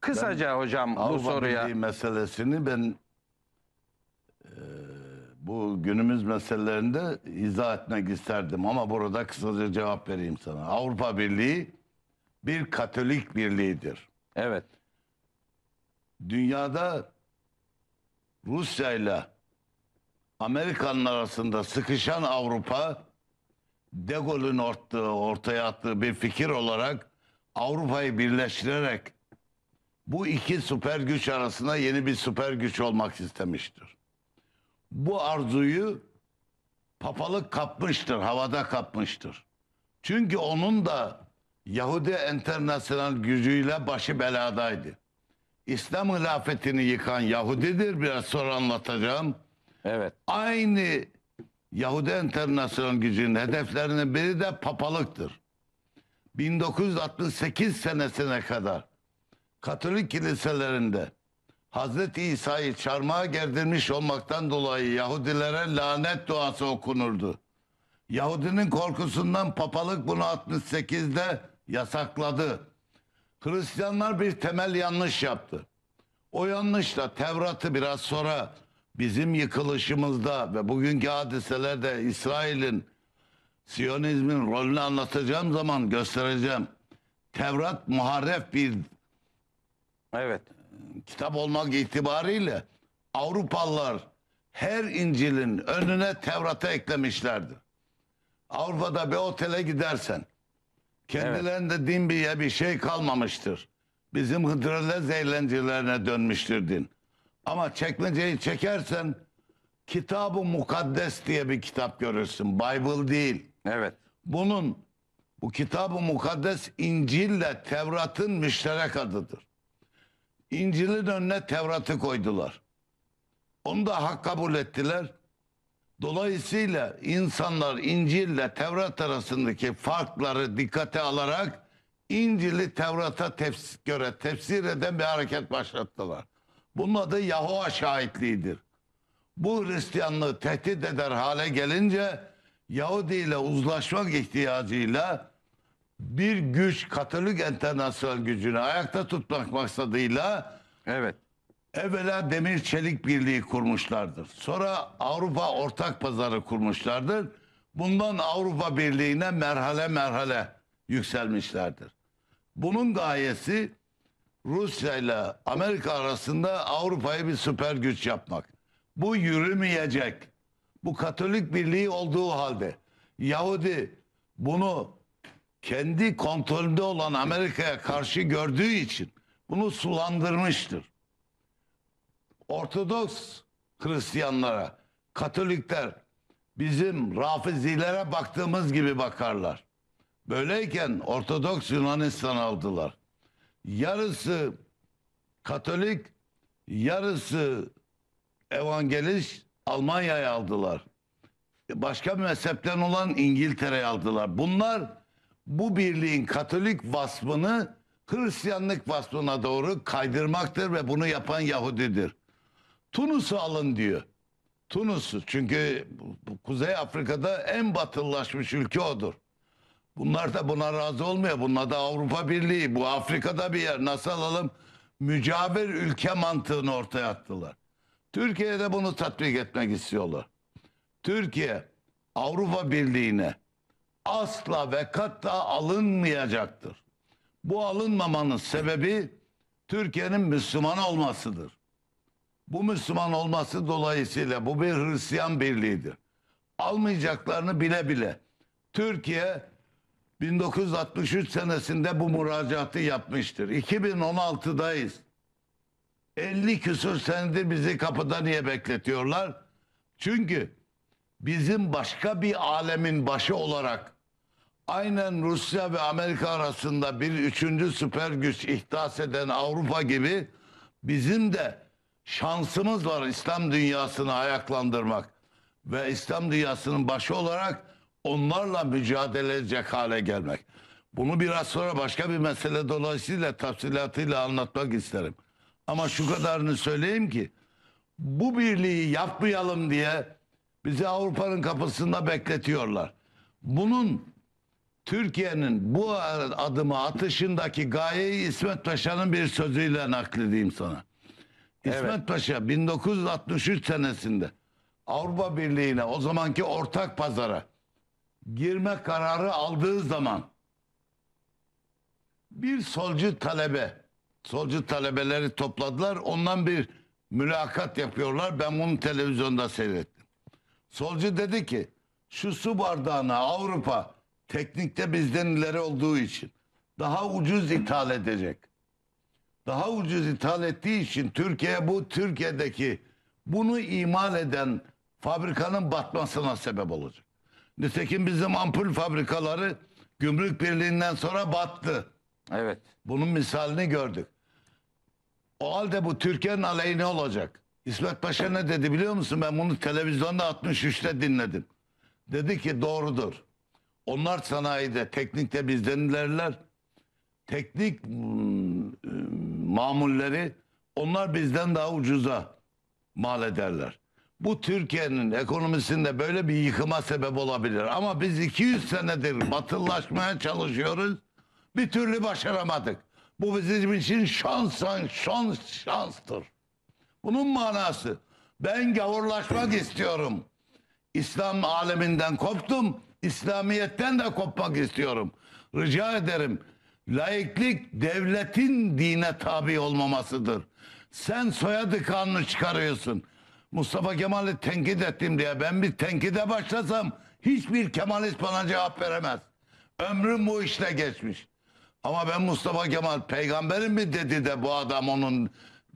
Kısaca hocam bu Avrupa soruya Birliği meselesini ben e, bu günümüz meselelerinde izah etmek isterdim ama burada kısaca cevap vereyim sana. Avrupa Birliği bir Katolik birliğidir. evet Dünyada Rusya ile Amerikanlar arasında sıkışan Avrupa de Gaulle'ün ortaya, ortaya attığı bir fikir olarak Avrupa'yı birleştirerek bu iki süper güç arasında yeni bir süper güç olmak istemiştir. Bu arzuyu papalık kapmıştır, havada kapmıştır. Çünkü onun da Yahudi enternasyonel gücüyle başı beladaydı. İslam hilafetini yıkan Yahudidir biraz sonra anlatacağım. Evet. Aynı Yahudi Enternasyonel gücünün hedeflerinin biri de papalıktır. 1968 senesine kadar Katolik kiliselerinde Hazreti İsa'yı çarmıha gerdirmiş olmaktan dolayı Yahudilere lanet duası okunurdu. Yahudinin korkusundan papalık bunu 68'de yasakladı. Hristiyanlar bir temel yanlış yaptı. O yanlışla Tevrat'ı biraz sonra bizim yıkılışımızda ve bugünkü hadiselerde İsrail'in Siyonizmin rolünü anlatacağım zaman göstereceğim. Tevrat muharef bir evet e, kitap olmak itibariyle Avrupalılar her İncil'in önüne Tevrat'ı eklemişlerdi. Avrupa'da bir otele gidersen kendilerinde evet. din bir, bir şey kalmamıştır. Bizim hıdrellez eğlencelerine dönmüştür din. Ama çekmeceyi çekersen Kitab-ı Mukaddes diye bir kitap görürsün. Bible değil. Evet. Bunun bu Kitab-ı Mukaddes İncil'le Tevrat'ın müşterek adıdır. İncil'in önüne Tevrat'ı koydular. Onu da hak kabul ettiler. Dolayısıyla insanlar İncil ile Tevrat arasındaki farkları dikkate alarak İncil'i Tevrat'a tefs göre tefsir eden bir hareket başlattılar. Bunun adı Yahova şahitliğidir. Bu Hristiyanlığı tehdit eder hale gelince Yahudi ile uzlaşmak ihtiyacıyla bir güç Katolik enternasyonel gücünü ayakta tutmak maksadıyla evet. Evvela demir çelik birliği kurmuşlardır. Sonra Avrupa ortak pazarı kurmuşlardır. Bundan Avrupa Birliği'ne merhale merhale yükselmişlerdir. Bunun gayesi Rusya ile Amerika arasında Avrupa'yı bir süper güç yapmak. Bu yürümeyecek. Bu Katolik Birliği olduğu halde Yahudi bunu kendi kontrolünde olan Amerika'ya karşı gördüğü için bunu sulandırmıştır. Ortodoks Hristiyanlara, Katolikler bizim Rafizilere baktığımız gibi bakarlar. Böyleyken Ortodoks Yunanistan aldılar yarısı Katolik, yarısı Evangelist Almanya'ya aldılar. Başka bir mezhepten olan İngiltere'ye aldılar. Bunlar bu birliğin Katolik vasfını Hristiyanlık vasfına doğru kaydırmaktır ve bunu yapan Yahudidir. Tunus'u alın diyor. Tunus çünkü Kuzey Afrika'da en batılılaşmış ülke odur. Bunlar da buna razı olmuyor. Bunlar da Avrupa Birliği. Bu Afrika'da bir yer. Nasıl alalım? Mücavir ülke mantığını ortaya attılar. Türkiye'de bunu tatbik etmek istiyorlar. Türkiye Avrupa Birliği'ne asla ve katta alınmayacaktır. Bu alınmamanın sebebi Türkiye'nin Müslüman olmasıdır. Bu Müslüman olması dolayısıyla bu bir Hristiyan birliğidir. Almayacaklarını bile bile Türkiye 1963 senesinde bu müracaatı yapmıştır. 2016'dayız. 50 küsur senedir bizi kapıda niye bekletiyorlar? Çünkü bizim başka bir alemin başı olarak aynen Rusya ve Amerika arasında bir üçüncü süper güç ihdas eden Avrupa gibi bizim de şansımız var İslam dünyasını ayaklandırmak ve İslam dünyasının başı olarak onlarla mücadele edecek hale gelmek. Bunu biraz sonra başka bir mesele dolayısıyla tafsilatıyla anlatmak isterim. Ama şu kadarını söyleyeyim ki bu birliği yapmayalım diye bizi Avrupa'nın kapısında bekletiyorlar. Bunun Türkiye'nin bu adımı atışındaki gayeyi İsmet Paşa'nın bir sözüyle nakledeyim sana. Evet. İsmet Paşa 1963 senesinde Avrupa Birliği'ne o zamanki ortak pazara girme kararı aldığı zaman bir solcu talebe, solcu talebeleri topladılar. Ondan bir mülakat yapıyorlar. Ben bunu televizyonda seyrettim. Solcu dedi ki şu su bardağına Avrupa teknikte bizden ileri olduğu için daha ucuz ithal edecek. Daha ucuz ithal ettiği için Türkiye bu Türkiye'deki bunu imal eden fabrikanın batmasına sebep olacak. Nitekim bizim ampul fabrikaları gümrük birliğinden sonra battı. Evet. Bunun misalini gördük. O halde bu Türkiye'nin aleyhine olacak. İsmet Paşa ne dedi biliyor musun? Ben bunu televizyonda 63'te dinledim. Dedi ki doğrudur. Onlar sanayide, teknikte bizden ilerler. Teknik ıı, ıı, mamulleri onlar bizden daha ucuza mal ederler bu Türkiye'nin ekonomisinde böyle bir yıkıma sebep olabilir. Ama biz 200 senedir batıllaşmaya çalışıyoruz. Bir türlü başaramadık. Bu bizim için şansan, şans, şanstır. Bunun manası. Ben gavurlaşmak istiyorum. İslam aleminden koptum. İslamiyet'ten de kopmak istiyorum. Rica ederim. Laiklik devletin dine tabi olmamasıdır. Sen soyadı kanunu çıkarıyorsun. Mustafa Kemal'i tenkit ettim diye ben bir tenkide başlasam hiçbir Kemalist bana cevap veremez. Ömrüm bu işle geçmiş. Ama ben Mustafa Kemal peygamberin mi dedi de bu adam onun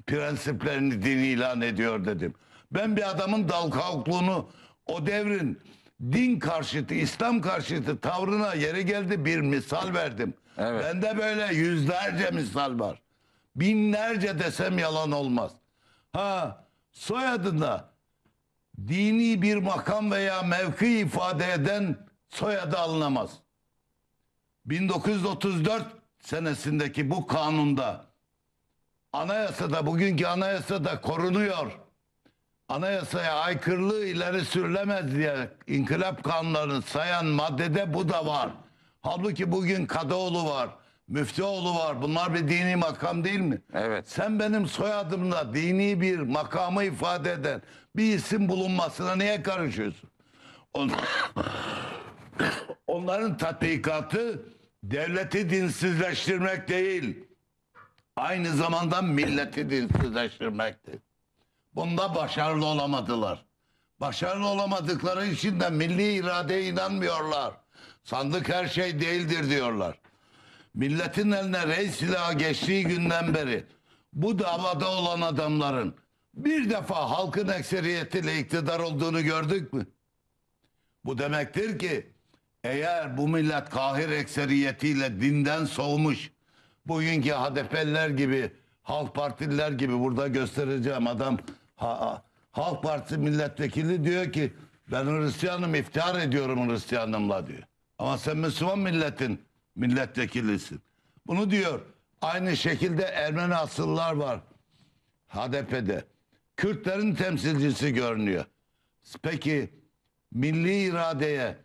prensiplerini din ilan ediyor dedim. Ben bir adamın dal kavukluğunu o devrin din karşıtı, İslam karşıtı tavrına yere geldi bir misal verdim. Evet. de böyle yüzlerce misal var. Binlerce desem yalan olmaz. Ha soyadına dini bir makam veya mevki ifade eden soyadı alınamaz. 1934 senesindeki bu kanunda anayasada bugünkü anayasada korunuyor. Anayasaya aykırılığı ileri sürülemez diye inkılap kanunlarını sayan maddede bu da var. Halbuki bugün Kadıoğlu var. Müftüoğlu var. Bunlar bir dini makam değil mi? Evet. Sen benim soyadımla dini bir makamı ifade eden bir isim bulunmasına niye karışıyorsun? On... Onların tatbikatı devleti dinsizleştirmek değil. Aynı zamanda milleti dinsizleştirmekti. Bunda başarılı olamadılar. Başarılı olamadıkları için de milli iradeye inanmıyorlar. Sandık her şey değildir diyorlar milletin eline reis silahı geçtiği günden beri bu davada olan adamların bir defa halkın ekseriyetiyle iktidar olduğunu gördük mü? Bu demektir ki eğer bu millet kahir ekseriyetiyle dinden soğumuş bugünkü HDP'liler gibi Halk Partililer gibi burada göstereceğim adam ha, Halk Partisi milletvekili diyor ki ben Hristiyanım iftihar ediyorum Hristiyanımla diyor. Ama sen Müslüman milletin milletvekilisin. Bunu diyor. Aynı şekilde Ermeni asıllar var. HDP'de. Kürtlerin temsilcisi görünüyor. Peki milli iradeye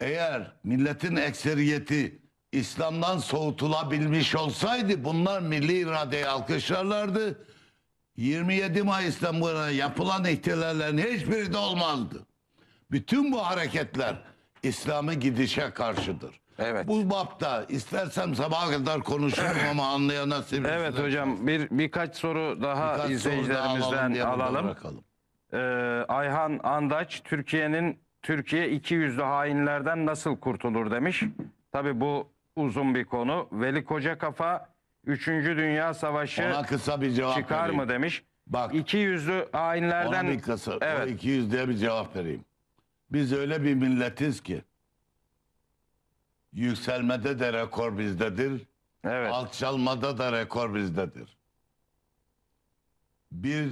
eğer milletin ekseriyeti İslam'dan soğutulabilmiş olsaydı bunlar milli iradeyi alkışlarlardı. 27 Mayıs'tan bu yana yapılan ihtilallerin hiçbiri de olmazdı. Bütün bu hareketler İslam'ı gidişe karşıdır. Evet. Bu bapta istersem sabah kadar konuşurum ama anlayana nasip. Evet hocam bir birkaç soru daha Birkaç soru daha izleyicilerimizden alalım alalım. Ee, Ayhan Andaç Türkiye'nin Türkiye 200'lü hainlerden nasıl kurtulur demiş. Tabi bu uzun bir konu. Veli Koca Kafa 3. Dünya Savaşı Ona kısa bir cevap çıkar vereyim. mı demiş. Bak 200'lü hainlerden Ona bir kısa, evet. evet. 200 diye bir cevap vereyim. Biz öyle bir milletiz ki Yükselmede de rekor bizdedir. Evet. Alçalmada da rekor bizdedir. Bir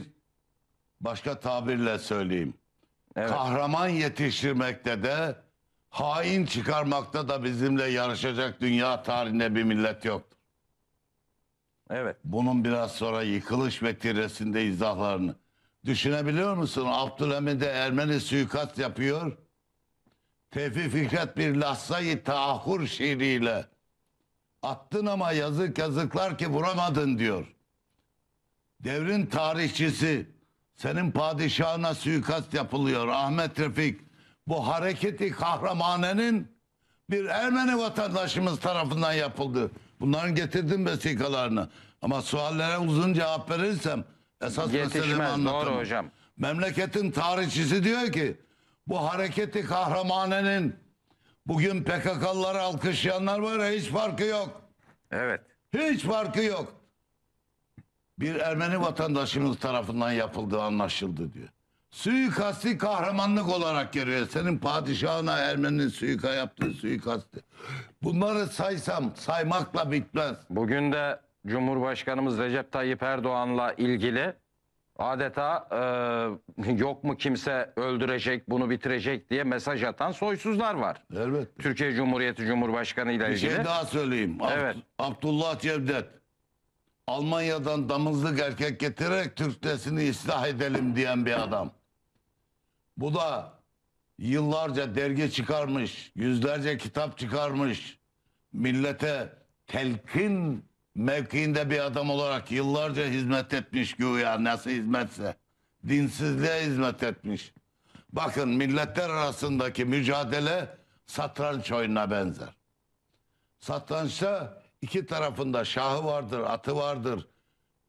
başka tabirle söyleyeyim. Evet. Kahraman yetiştirmekte de hain çıkarmakta da bizimle yarışacak dünya tarihine bir millet yoktur. Evet. Bunun biraz sonra yıkılış ve tiresinde izahlarını. Düşünebiliyor musun? Abdülhamid'e Ermeni suikast yapıyor. Tevfik Fikret bir lahzayı taahhur şiiriyle attın ama yazık yazıklar ki vuramadın diyor. Devrin tarihçisi senin padişahına suikast yapılıyor Ahmet Refik. Bu hareketi kahramanenin bir Ermeni vatandaşımız tarafından yapıldı. Bunların getirdim vesikalarını. Ama suallere uzun cevap verirsem esas meselemi Yetişmez anlatamam. doğru hocam. Memleketin tarihçisi diyor ki bu hareketi kahramanının bugün PKK'lıları alkışlayanlar var ya hiç farkı yok. Evet. Hiç farkı yok. Bir Ermeni vatandaşımız tarafından yapıldığı anlaşıldı diyor. Suikasti kahramanlık olarak görüyor. Senin padişahına Ermeni'nin suika yaptığı suikasti. Bunları saysam saymakla bitmez. Bugün de Cumhurbaşkanımız Recep Tayyip Erdoğan'la ilgili adeta e, yok mu kimse öldürecek bunu bitirecek diye mesaj atan soysuzlar var. Evet. Türkiye Cumhuriyeti Cumhurbaşkanı ile ilgili. Bir şey daha söyleyeyim. Evet. Abdullah Cevdet Almanya'dan damızlık erkek getirerek Türk nesini ıslah edelim diyen bir adam. Bu da yıllarca dergi çıkarmış, yüzlerce kitap çıkarmış. Millete telkin Mevkiinde bir adam olarak yıllarca hizmet etmiş güya nasıl hizmetse. Dinsizliğe hizmet etmiş. Bakın milletler arasındaki mücadele satranç oyununa benzer. Satrançta iki tarafında şahı vardır, atı vardır,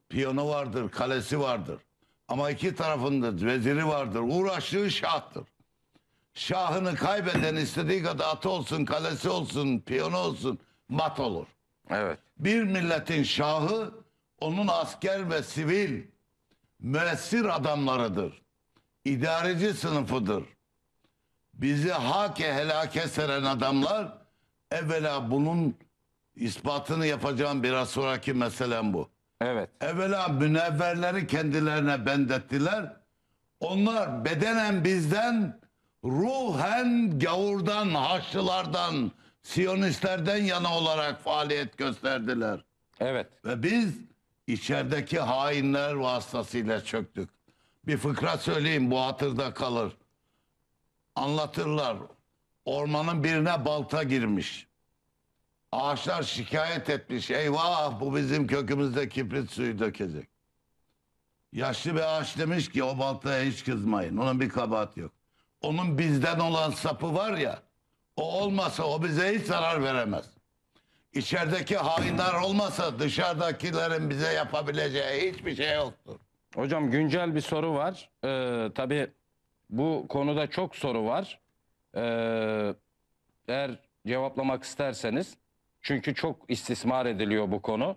piyonu vardır, kalesi vardır. Ama iki tarafında veziri vardır. Uğraştığı şahtır. Şahını kaybeden istediği kadar atı olsun, kalesi olsun, piyonu olsun mat olur. Evet. Bir milletin şahı onun asker ve sivil müessir adamlarıdır. İdareci sınıfıdır. Bizi hake helake seren adamlar evvela bunun ispatını yapacağım biraz sonraki meselem bu. Evet. Evvela münevverleri kendilerine bendettiler. Onlar bedenen bizden ruhen gavurdan, haçlılardan, Siyonistlerden yana olarak faaliyet gösterdiler. Evet. Ve biz içerideki hainler vasıtasıyla çöktük. Bir fıkra söyleyeyim bu hatırda kalır. Anlatırlar. Ormanın birine balta girmiş. Ağaçlar şikayet etmiş. Eyvah bu bizim kökümüzde kibrit suyu dökecek. Yaşlı bir ağaç demiş ki o baltaya hiç kızmayın. Onun bir kabahat yok. Onun bizden olan sapı var ya. O olmasa o bize hiç zarar veremez. İçerideki hainler olmasa dışarıdakilerin bize yapabileceği hiçbir şey yoktur. Hocam güncel bir soru var. Ee, tabii bu konuda çok soru var. Ee, eğer cevaplamak isterseniz. Çünkü çok istismar ediliyor bu konu.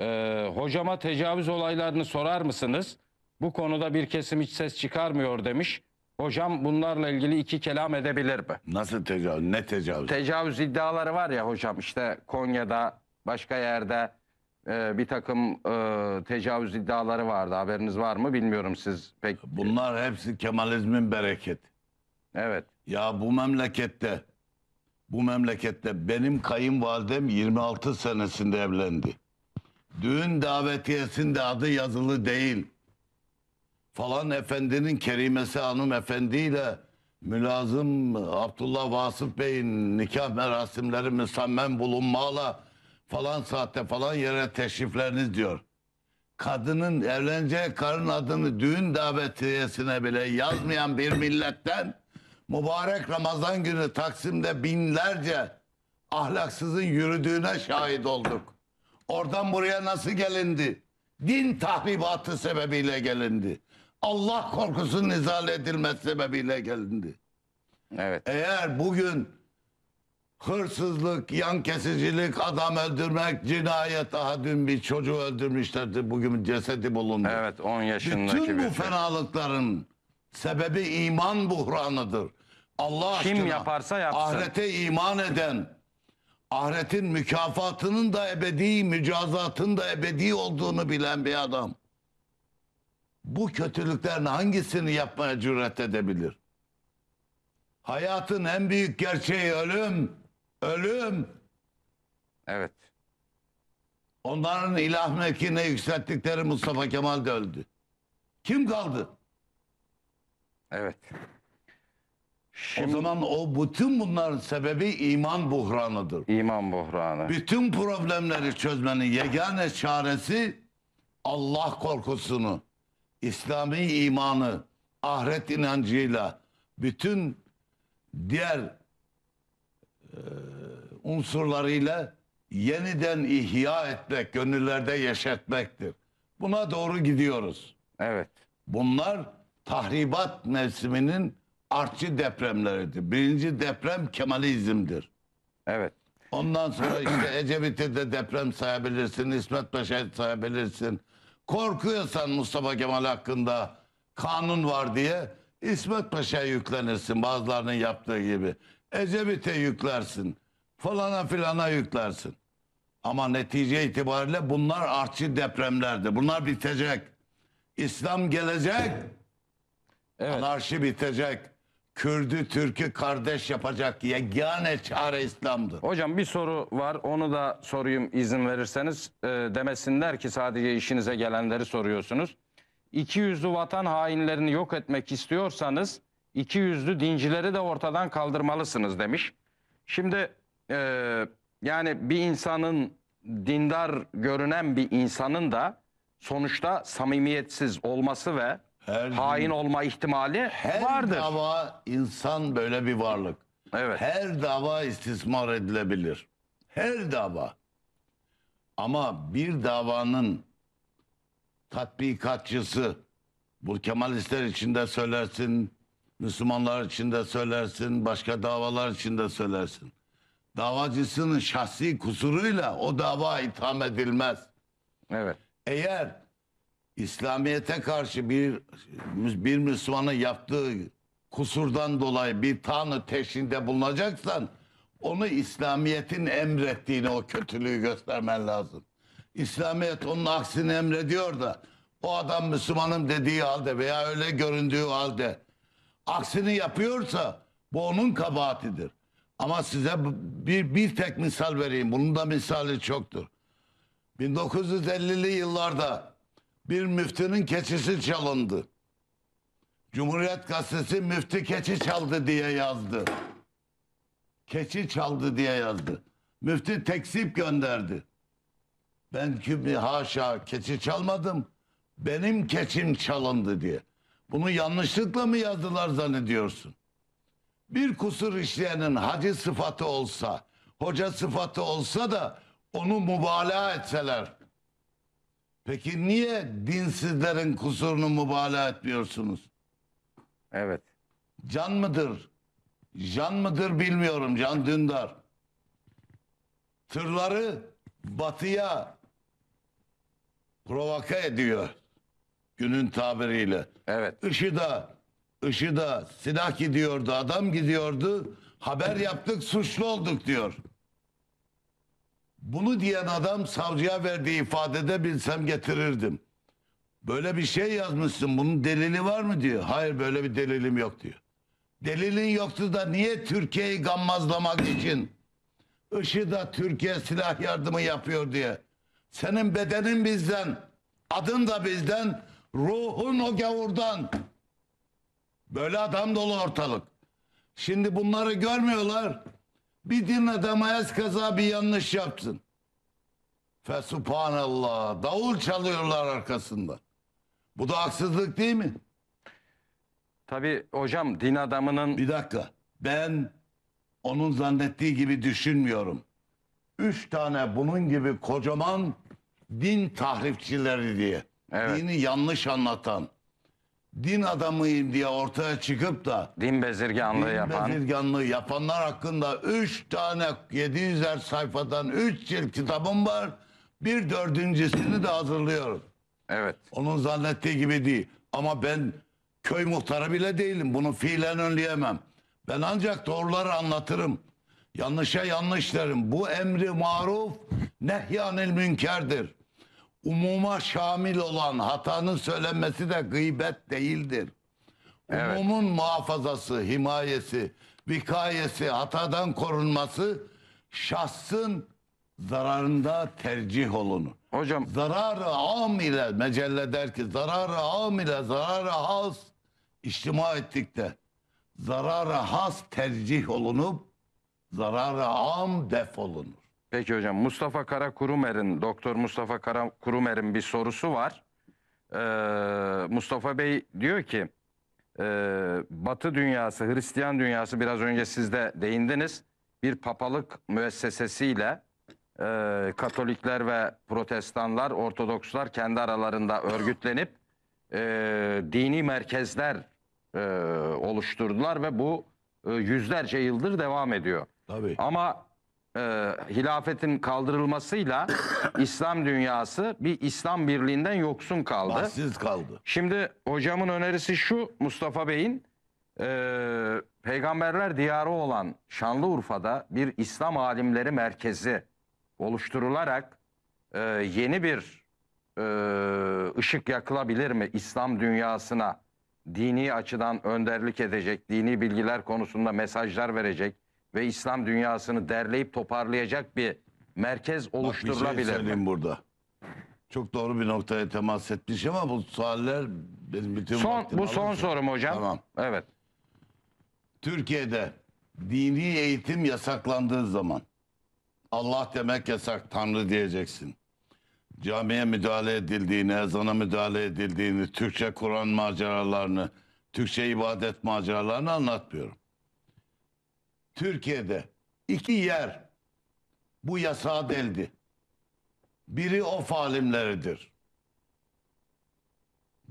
Ee, hocama tecavüz olaylarını sorar mısınız? Bu konuda bir kesim hiç ses çıkarmıyor demiş. Hocam bunlarla ilgili iki kelam edebilir mi? Nasıl tecavüz? Ne tecavüz? Tecavüz iddiaları var ya hocam işte Konya'da başka yerde e, bir takım e, tecavüz iddiaları vardı. Haberiniz var mı bilmiyorum siz pek. Bunlar hepsi Kemalizmin bereket. Evet. Ya bu memlekette bu memlekette benim kayınvalidem 26 senesinde evlendi. Düğün davetiyesinde adı yazılı değil falan efendinin kerimesi hanımefendiyle mülazım Abdullah Vasıf Bey'in nikah merasimleri müsammen bulunmayla falan saatte falan yere teşrifleriniz diyor. Kadının evleneceği karın adını düğün davetiyesine bile yazmayan bir milletten mübarek Ramazan günü Taksim'de binlerce ahlaksızın yürüdüğüne şahit olduk. Oradan buraya nasıl gelindi? Din tahribatı sebebiyle gelindi. Allah korkusunun izale edilmesi sebebiyle gelindi. Evet. Eğer bugün hırsızlık, yan kesicilik, adam öldürmek, cinayet daha dün bir çocuğu öldürmüşlerdi bugün cesedi bulundu. Evet 10 yaşındaki Bütün bu fenalıkların sebebi iman buhranıdır. Allah Kim aşkına yaparsa yapsın. ahirete iman eden, ahiretin mükafatının da ebedi, mücazatın da ebedi olduğunu bilen bir adam bu kötülüklerin hangisini yapmaya cüret edebilir? Hayatın en büyük gerçeği ölüm. Ölüm. Evet. Onların ilah mevkine yükselttikleri Mustafa Kemal de öldü. Kim kaldı? Evet. Şimdi... O zaman o bütün bunların sebebi iman buhranıdır. İman buhranı. Bütün problemleri çözmenin yegane çaresi Allah korkusunu İslami imanı, ahiret inancıyla bütün diğer e, unsurlarıyla yeniden ihya etmek, gönüllerde yeşertmektir. Buna doğru gidiyoruz. Evet. Bunlar tahribat mevsiminin artçı depremleridir. Birinci deprem Kemalizm'dir. Evet. Ondan sonra işte Ecevit'i de deprem sayabilirsin, İsmet Paşa'yı sayabilirsin korkuyorsan Mustafa Kemal hakkında kanun var diye İsmet Paşa'ya yüklenirsin bazılarının yaptığı gibi. Ecevit'e yüklersin. Falana filana yüklersin. Ama netice itibariyle bunlar artçı depremlerdi. Bunlar bitecek. İslam gelecek. Evet. Anarşi bitecek. Kürdü Türk'ü kardeş yapacak diye yani çare İslam'dır. Hocam bir soru var onu da sorayım izin verirseniz. E, demesinler ki sadece işinize gelenleri soruyorsunuz. İki yüzlü vatan hainlerini yok etmek istiyorsanız iki yüzlü dincileri de ortadan kaldırmalısınız demiş. Şimdi e, yani bir insanın dindar görünen bir insanın da sonuçta samimiyetsiz olması ve her hain olma ihtimali her vardır. Her dava insan böyle bir varlık. Evet. Her dava istismar edilebilir. Her dava. Ama bir davanın tatbikatçısı bu Kemalistler için de söylersin, Müslümanlar için de söylersin, başka davalar için de söylersin. Davacısının şahsi kusuruyla o dava itham edilmez. Evet. Eğer İslamiyete karşı bir bir Müslümanın yaptığı kusurdan dolayı bir tanı teşhinde bulunacaksan onu İslamiyet'in emrettiğini o kötülüğü göstermen lazım. İslamiyet onun aksini emrediyor da o adam Müslümanım dediği halde veya öyle göründüğü halde aksini yapıyorsa bu onun kabahatidir. Ama size bir, bir tek misal vereyim. Bunun da misali çoktur. 1950'li yıllarda bir müftünün keçisi çalındı. Cumhuriyet Gazetesi müftü keçi çaldı diye yazdı. Keçi çaldı diye yazdı. Müftü teksip gönderdi. Ben kimi haşa keçi çalmadım. Benim keçim çalındı diye. Bunu yanlışlıkla mı yazdılar zannediyorsun? Bir kusur işleyenin hacı sıfatı olsa, hoca sıfatı olsa da onu mübalağa etseler, Peki niye dinsizlerin kusurunu mübalağa etmiyorsunuz? Evet. Can mıdır? Can mıdır bilmiyorum Can Dündar. Tırları batıya provoka ediyor. Günün tabiriyle. Evet. IŞİD'e IŞİD'e silah gidiyordu, adam gidiyordu. Haber yaptık, suçlu olduk diyor. Bunu diyen adam savcıya verdiği ifadede bilsem getirirdim. Böyle bir şey yazmışsın bunun delili var mı diyor. Hayır böyle bir delilim yok diyor. Delilin yoktu da niye Türkiye'yi gammazlamak için IŞİD'e Türkiye silah yardımı yapıyor diye. Senin bedenin bizden, adın da bizden, ruhun o gavurdan. Böyle adam dolu ortalık. Şimdi bunları görmüyorlar. Bir din adamı kaza bir yanlış yaptın. yapsın. Fesubhanallah. Davul çalıyorlar arkasında. Bu da haksızlık değil mi? Tabii hocam din adamının... Bir dakika. Ben onun zannettiği gibi düşünmüyorum. Üç tane bunun gibi kocaman din tahrifçileri diye. Evet. Dini yanlış anlatan, din adamıyım diye ortaya çıkıp da Din bezirganlığı din yapan. bezirganlığı yapanlar hakkında 3 tane 700'er sayfadan 3 cilt kitabım var. Bir dördüncüsünü de hazırlıyorum. Evet. Onun zannettiği gibi değil. Ama ben köy muhtarı bile değilim. Bunu fiilen önleyemem. Ben ancak doğruları anlatırım. Yanlışa yanlış derim. Bu emri maruf nehyanil münkerdir umuma şamil olan hatanın söylenmesi de gıybet değildir. Evet. Umumun muhafazası, himayesi, vikayesi, hatadan korunması şahsın zararında tercih olunur. Hocam zararı am ile mecelle der ki zararı am ile zararı has içtima ettikte zararı has tercih olunup zararı am def olunur. Peki hocam Mustafa Kara Karakurumer'in Doktor Mustafa Kara Karakurumer'in bir sorusu var. Ee, Mustafa Bey diyor ki e, Batı dünyası Hristiyan dünyası biraz önce siz de değindiniz. Bir papalık müessesesiyle e, Katolikler ve Protestanlar Ortodokslar kendi aralarında örgütlenip e, dini merkezler e, oluşturdular ve bu e, yüzlerce yıldır devam ediyor. Tabii. Ama e, hilafetin kaldırılmasıyla İslam dünyası bir İslam birliğinden yoksun kaldı. Bahsiz kaldı. Şimdi hocamın önerisi şu Mustafa Bey'in e, peygamberler diyarı olan Şanlıurfa'da bir İslam alimleri merkezi oluşturularak e, yeni bir e, ışık yakılabilir mi İslam dünyasına? Dini açıdan önderlik edecek, dini bilgiler konusunda mesajlar verecek, ve İslam dünyasını derleyip toparlayacak bir merkez Bak bir şey mi? burada. Çok doğru bir noktaya temas etmiş ama bu sualler benim bütün Son, bu son alır. sorum hocam. Tamam. Evet. Türkiye'de dini eğitim yasaklandığı zaman Allah demek yasak, Tanrı diyeceksin. Camiye müdahale edildiğini, ezana müdahale edildiğini, Türkçe Kur'an maceralarını, Türkçe ibadet maceralarını anlatmıyorum. Türkiye'de iki yer bu yasağa deldi. Biri o falimleridir.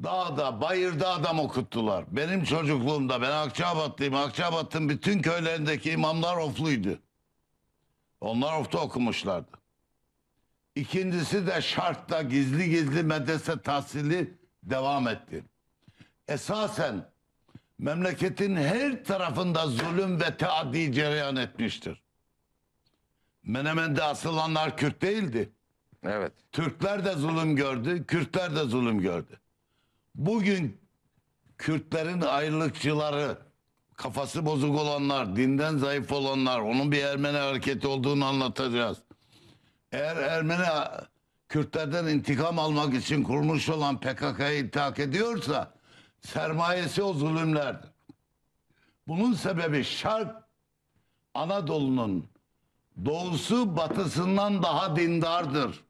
Dağda, bayırda adam okuttular. Benim çocukluğumda, ben Akçabatlıyım. Akçabat'ın bütün köylerindeki imamlar ofluydu. Onlar ofta okumuşlardı. İkincisi de şartta gizli gizli medrese tahsili devam etti. Esasen memleketin her tarafında zulüm ve taadi cereyan etmiştir. Menemen'de asılanlar Kürt değildi. Evet. Türkler de zulüm gördü, Kürtler de zulüm gördü. Bugün Kürtlerin ayrılıkçıları, kafası bozuk olanlar, dinden zayıf olanlar, onun bir Ermeni hareketi olduğunu anlatacağız. Eğer Ermeni Kürtlerden intikam almak için kurmuş olan PKK'yı intihak ediyorsa sermayesi o zulümlerdir. Bunun sebebi Şark Anadolu'nun doğusu batısından daha dindardır.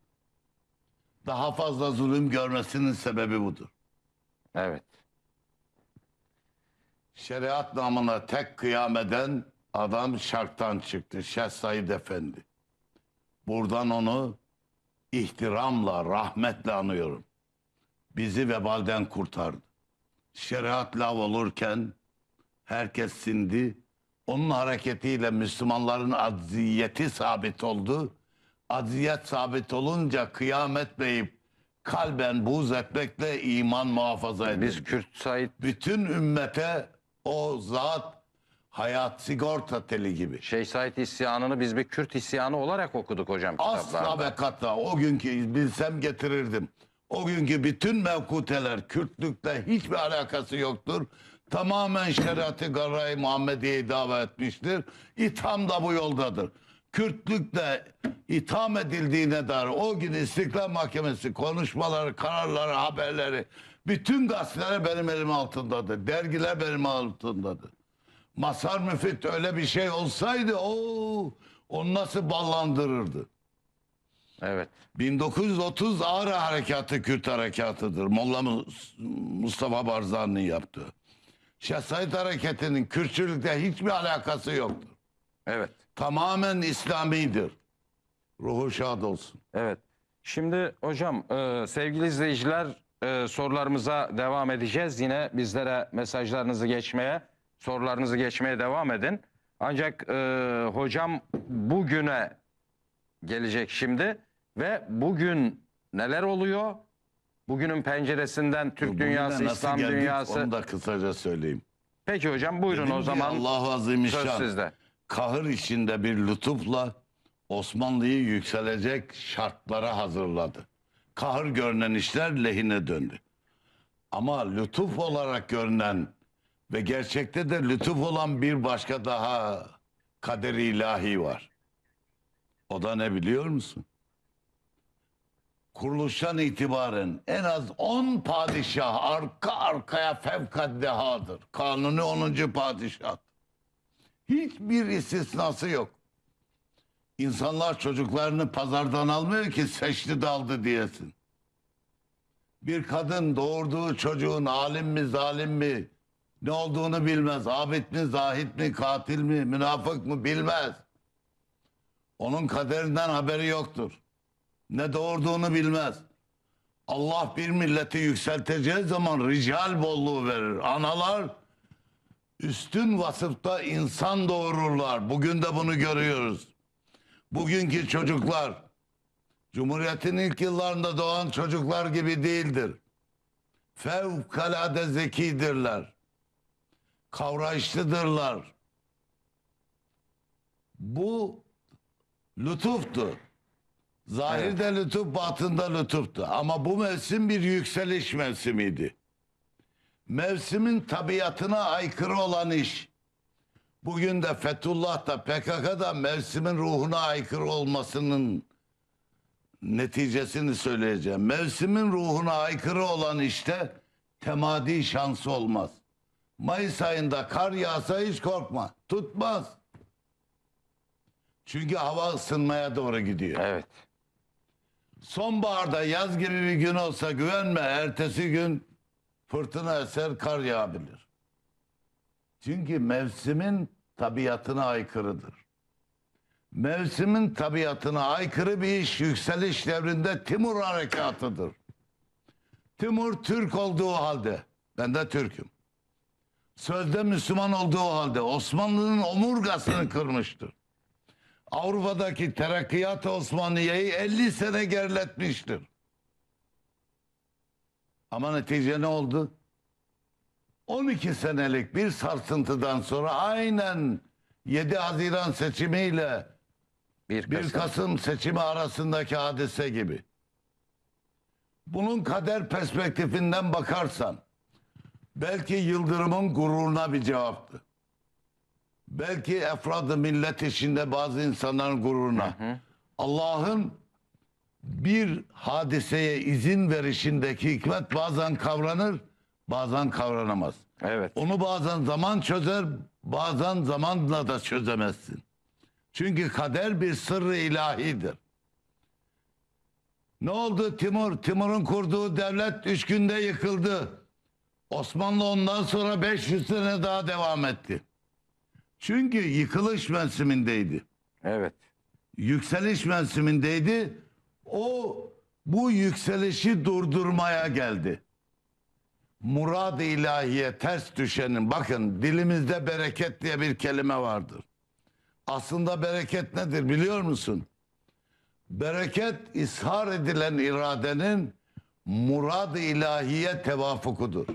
Daha fazla zulüm görmesinin sebebi budur. Evet. Şeriat namına tek kıyam eden adam şarktan çıktı. Şeh Said Efendi. Buradan onu ihtiramla, rahmetle anıyorum. Bizi vebalden kurtardı şeriat lav olurken herkes sindi. Onun hareketiyle Müslümanların acziyeti sabit oldu. Acziyet sabit olunca kıyam etmeyip kalben buz etmekle iman muhafaza edildi. Biz Kürt Said... Bütün ümmete o zat hayat sigorta teli gibi. Şey Said isyanını biz bir Kürt isyanı olarak okuduk hocam Asla kitaplarda. Asla ve kata o günkü bilsem getirirdim. O günkü bütün mevkuteler Kürtlükle hiçbir alakası yoktur. Tamamen şeriatı Garra-i Muhammediye'yi dava etmiştir. İtham da bu yoldadır. Kürtlükle itham edildiğine dair o gün İstiklal Mahkemesi konuşmaları, kararları, haberleri bütün gazeteler benim elim altındadır. Dergiler benim altındadır. Masar Müfit öyle bir şey olsaydı o onu nasıl ballandırırdı? Evet. 1930 ağır Harekatı Kürt Harekatı'dır. Molla Mustafa Barzani'nin yaptığı. Şeyh Hareketi'nin Kürtçülükle hiçbir alakası yoktur. Evet. Tamamen İslamidir. Ruhu şad olsun. Evet. Şimdi hocam e, sevgili izleyiciler e, sorularımıza devam edeceğiz. Yine bizlere mesajlarınızı geçmeye, sorularınızı geçmeye devam edin. Ancak e, hocam bugüne gelecek şimdi. Ve bugün neler oluyor? Bugünün penceresinden Türk Bugüne dünyası, İslam geldik, dünyası. Onu da kısaca söyleyeyim. Peki hocam buyurun Dedim o zaman Allah söz Azimüşşan sizde. kahır içinde bir lütufla Osmanlı'yı yükselecek şartlara hazırladı. Kahır görünen işler lehine döndü. Ama lütuf olarak görünen ve gerçekte de lütuf olan bir başka daha kader ilahi var. O da ne biliyor musun? kuruluştan itibaren en az 10 padişah arka arkaya fevkaddehadır. Kanuni 10. padişah. Hiçbir istisnası yok. İnsanlar çocuklarını pazardan almıyor ki seçti daldı diyesin. Bir kadın doğurduğu çocuğun alim mi zalim mi ne olduğunu bilmez. Abid mi zahit mi katil mi münafık mı bilmez. Onun kaderinden haberi yoktur ne doğurduğunu bilmez. Allah bir milleti yükselteceği zaman rical bolluğu verir. Analar üstün vasıfta insan doğururlar. Bugün de bunu görüyoruz. Bugünkü çocuklar Cumhuriyet'in ilk yıllarında doğan çocuklar gibi değildir. Fevkalade zekidirler. Kavrayışlıdırlar. Bu lütuftu. Zahirde evet. lütuf, batında lütuftu. Ama bu mevsim bir yükseliş mevsimiydi. Mevsimin tabiatına aykırı olan iş. Bugün de Fethullah da PKK da mevsimin ruhuna aykırı olmasının neticesini söyleyeceğim. Mevsimin ruhuna aykırı olan işte temadi şansı olmaz. Mayıs ayında kar yağsa hiç korkma. Tutmaz. Çünkü hava ısınmaya doğru gidiyor. Evet sonbaharda yaz gibi bir gün olsa güvenme. Ertesi gün fırtına eser kar yağabilir. Çünkü mevsimin tabiatına aykırıdır. Mevsimin tabiatına aykırı bir iş yükseliş devrinde Timur harekatıdır. Timur Türk olduğu halde, ben de Türk'üm. Sözde Müslüman olduğu halde Osmanlı'nın omurgasını kırmıştır. Avrupa'daki terakkiyat Osmanlı'yı 50 sene geriletmiştir. Ama netice ne oldu? 12 senelik bir sarsıntıdan sonra aynen 7 Haziran seçimiyle 1 Kasım, 1 Kasım seçimi arasındaki hadise gibi. Bunun kader perspektifinden bakarsan belki Yıldırım'ın gururuna bir cevaptı belki efradı millet içinde bazı insanların gururuna Allah'ın bir hadiseye izin verişindeki hikmet bazen kavranır, bazen kavranamaz. Evet. Onu bazen zaman çözer, bazen zamanla da çözemezsin. Çünkü kader bir sırrı ilahidir. Ne oldu Timur? Timur'un kurduğu devlet üç günde yıkıldı. Osmanlı ondan sonra 500 sene daha devam etti. Çünkü yıkılış mevsimindeydi. Evet. Yükseliş mevsimindeydi. O bu yükselişi durdurmaya geldi. Murad ilahiye ters düşenin bakın dilimizde bereket diye bir kelime vardır. Aslında bereket nedir biliyor musun? Bereket ishar edilen iradenin murad ilahiye tevafukudur.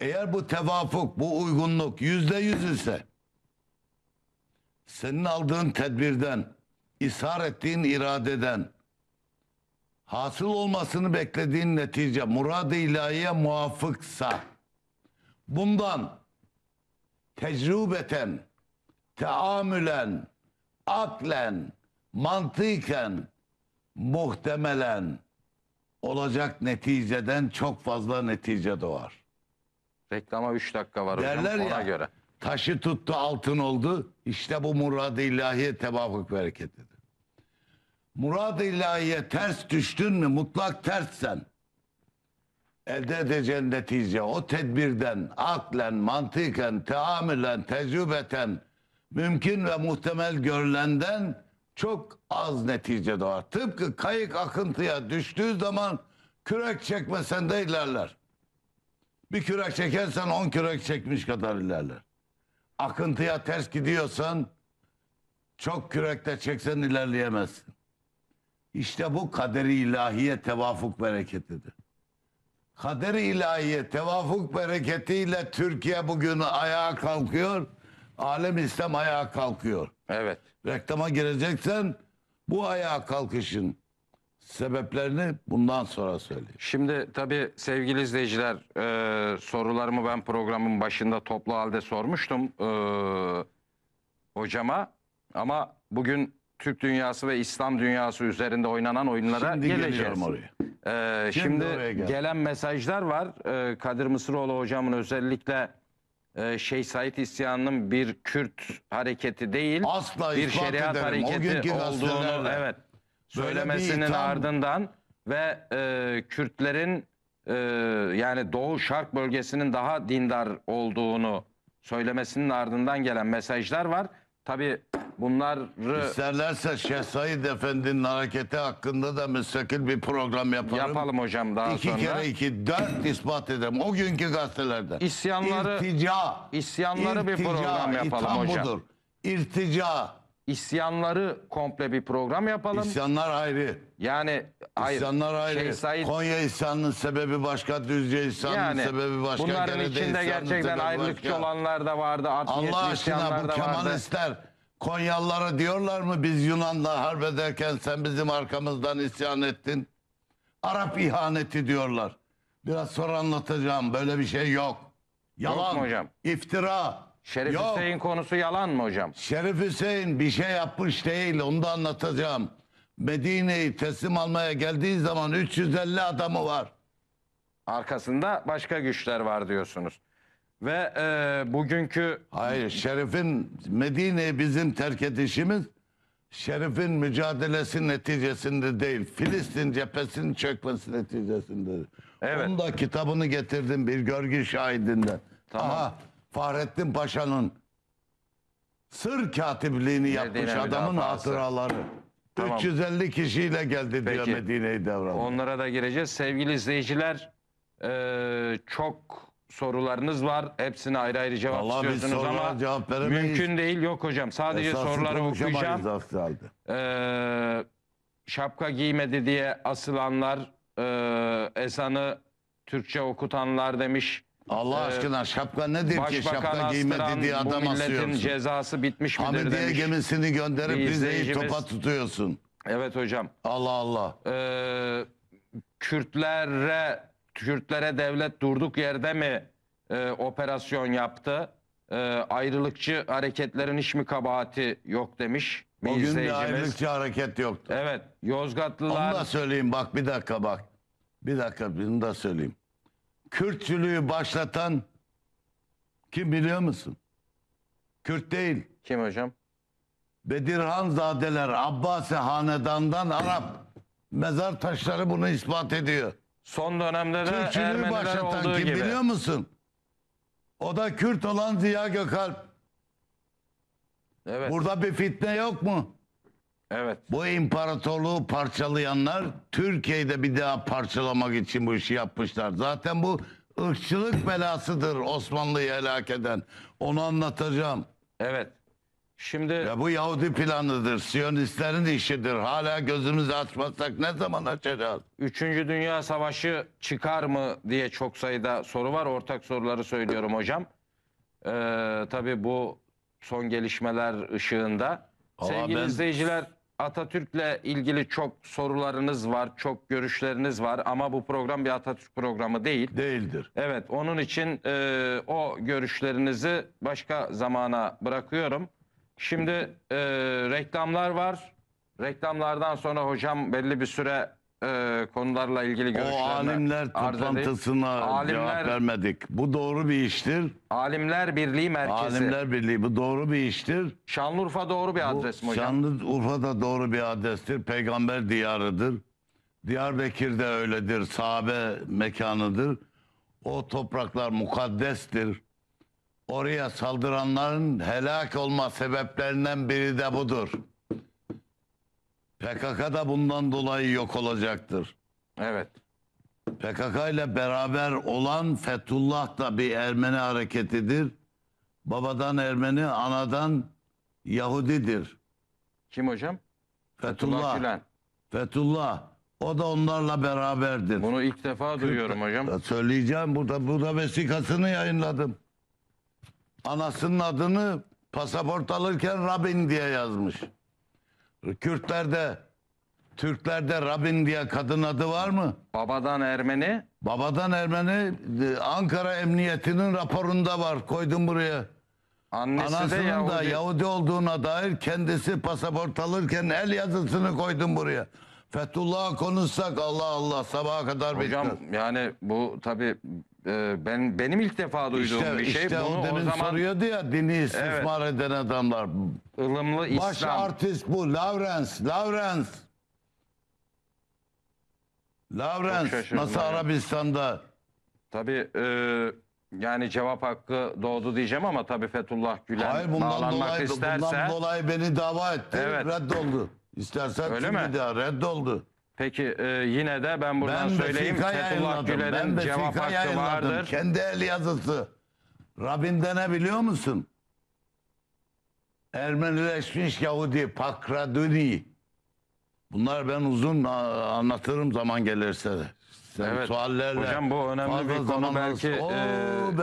Eğer bu tevafuk, bu uygunluk yüzde yüz ise senin aldığın tedbirden, ishar ettiğin iradeden, hasıl olmasını beklediğin netice murad-ı ilahiye muafıksa, bundan tecrübeten, teamülen, aklen, mantıken, muhtemelen olacak neticeden çok fazla netice doğar. Reklama 3 dakika var hocam Derler ona ya göre. taşı tuttu altın oldu, işte bu murad-ı ilahiye tevafuk ve hareketidir. Murad-ı ilahiye ters düştün mü mutlak terssen elde edeceğin netice o tedbirden aklen, mantıken, teamülen, tecrübeten mümkün ve muhtemel görülenden çok az netice doğar. Tıpkı kayık akıntıya düştüğü zaman kürek çekmesen de ilerler. Bir kürek çekersen on kürek çekmiş kadar ilerler akıntıya ters gidiyorsan çok kürekte çeksen ilerleyemezsin. İşte bu kaderi ilahiye tevafuk bereketidir. Kaderi ilahiye tevafuk bereketiyle Türkiye bugün ayağa kalkıyor. Alem İslam ayağa kalkıyor. Evet. Reklama gireceksen bu ayağa kalkışın Sebeplerini bundan sonra söyleyeyim. Şimdi tabii sevgili izleyiciler e, sorularımı ben programın başında toplu halde sormuştum e, hocama. Ama bugün Türk dünyası ve İslam dünyası üzerinde oynanan oyunlara Şimdi geleceğiz. oraya. Ee, Şimdi şimdi oraya gelen mesajlar var. Ee, Kadir Mısıroğlu hocamın özellikle şey Said isyanının bir Kürt hareketi değil, Asla bir şeriat ederim. hareketi olduğunu evet söylemesinin tam... ardından ve e, Kürtlerin e, yani Doğu Şark bölgesinin daha dindar olduğunu söylemesinin ardından gelen mesajlar var. Tabi bunları... İsterlerse Şeyh Said Efendi'nin hareketi hakkında da müstakil bir program yapalım. Yapalım hocam daha iki sonra. İki kere iki dört ispat ederim. O günkü gazetelerde. İsyanları, iltica, isyanları iltica, bir program yapalım hocam. Budur. İrtica, İsyanları komple bir program yapalım. İsyanlar ayrı. Yani hayır. İsyanlar ayrı. Şey, Said, Konya isyanının sebebi başka, Düzce isyanının yani, sebebi başka. Bunların Gerede içinde gerçekten ayrılıkçı başka. olanlar da vardı. Allah aşkına bu Kemalistler vardı. Konyalılara diyorlar mı biz Yunan'la harp ederken sen bizim arkamızdan isyan ettin? Arap ihaneti diyorlar. Biraz sonra anlatacağım. Böyle bir şey yok. Yalan, yok hocam? iftira, Şerif Yok. Hüseyin konusu yalan mı hocam? Şerif Hüseyin bir şey yapmış değil onu da anlatacağım. Medine'yi teslim almaya geldiği zaman 350 adamı var. Arkasında başka güçler var diyorsunuz. Ve e, bugünkü... Hayır Şerif'in Medine'yi bizim terk edişimiz Şerif'in mücadelesi neticesinde değil. Filistin cephesinin çökmesi neticesinde. Evet. Onun da kitabını getirdim bir görgü şahidinden. Tamam. Aha, Fahrettin Paşa'nın sır katipliğini yapmış adamın hatıraları. Tamam. 350 kişiyle geldi diyor Peki. Medine-i Devran. Onlara da gireceğiz. Sevgili izleyiciler e, çok sorularınız var. Hepsine ayrı ayrı cevap Vallahi biz istiyorsunuz ama cevap veremeyiz. mümkün değil. Yok hocam. Sadece Esaslı soruları konuşamayız okuyacağım. E, şapka giymedi diye asılanlar, e, ezanı Türkçe okutanlar demiş. Allah ee, aşkına şapka nedir ki şapka giyme dediği adam milletin asıyorsun. cezası bitmiş midir Hamidiye demiş. gemisini gönderip bir Rize'yi topa tutuyorsun. Evet hocam. Allah Allah. Ee, Kürtlere Kürtlere devlet durduk yerde mi e, operasyon yaptı? E, ayrılıkçı hareketlerin hiç mi kabahati yok demiş bir O gün de ayrılıkçı hareket yoktu. Evet Yozgatlılar Onu da söyleyeyim bak bir dakika bak. Bir dakika bunu da söyleyeyim. Kürtçülüğü başlatan kim biliyor musun? Kürt değil. Kim hocam? Bedirhan Zadeler Abbasi Hanedan'dan Arap mezar taşları bunu ispat ediyor. Son dönemde de Kürtçülüğü başlatan kim gibi. biliyor musun? O da Kürt olan Ziya Gökalp. Evet. Burada bir fitne yok mu? Evet. Bu imparatorluğu parçalayanlar Türkiye'de bir daha parçalamak için bu işi yapmışlar. Zaten bu ırkçılık belasıdır Osmanlı'yı helak eden. Onu anlatacağım. Evet. Şimdi ya bu Yahudi planıdır. Siyonistlerin işidir. Hala gözümüzü açmazsak ne zaman açacağız? Üçüncü Dünya Savaşı çıkar mı diye çok sayıda soru var. Ortak soruları söylüyorum hocam. Ee, tabii bu son gelişmeler ışığında. Sevgili ben... izleyiciler Atatürk'le ilgili çok sorularınız var, çok görüşleriniz var ama bu program bir Atatürk programı değil. Değildir. Evet, onun için e, o görüşlerinizi başka zamana bırakıyorum. Şimdi e, reklamlar var. Reklamlardan sonra hocam belli bir süre e, konularla ilgili görüşlerine. O alimler arz edip- toplantısına cevap vermedik. Bu doğru bir iştir. Alimler Birliği Merkezi. Alimler Birliği bu doğru bir iştir. Şanlıurfa doğru bir adres mi hocam? da doğru bir adrestir. Peygamber diyarıdır. Diyarbakır'da öyledir. Sahabe mekanıdır. O topraklar mukaddestir. Oraya saldıranların helak olma sebeplerinden biri de budur. PKK da bundan dolayı yok olacaktır. Evet. PKK ile beraber olan Fethullah da bir Ermeni hareketidir. Babadan Ermeni, anadan Yahudidir. Kim hocam? Fethullah. Fethullah Fethullah. O da onlarla beraberdir. Bunu ilk defa duyuyorum hocam. Söyleyeceğim burada burada vesikasını yayınladım. Anasının adını pasaport alırken Rabin diye yazmış. Kürtlerde, Türklerde Rabin diye kadın adı var mı? Babadan Ermeni. Babadan Ermeni e, Ankara Emniyeti'nin raporunda var. Koydum buraya. Annesi Anasının Yahudi. da Yahudi olduğuna dair kendisi pasaport alırken el yazısını koydum buraya. Fethullah'a konuşsak Allah Allah sabaha kadar Hocam bekler. yani bu tabii ee, ben benim ilk defa duyduğum İşte, bir şey. işte Bunu o demin soruyordu ya dini istismar eden adamlar. ılımlı Baş İslam. artist bu Lawrence. Lawrence. Lawrence nasıl ya. Arabistan'da? Tabii e, yani cevap hakkı doğdu diyeceğim ama tabii Fethullah Gülen Hayır bundan bağlanmak dolayı, isterse bundan dolayı beni dava etti. Evet. Reddoldu. İstersen Öyle Öyle mi? reddoldu. Peki e, yine de ben buradan ben söyleyeyim. Fethullah Gülen'in cevap hakkı yayınladım. vardır. Kendi el yazısı. Rabinde ne biliyor musun? Ermenileşmiş Yahudi Pakraduni. Bunlar ben uzun anlatırım zaman gelirse de. Sen evet. suallerle Hocam bu önemli bir konu belki e, Oo,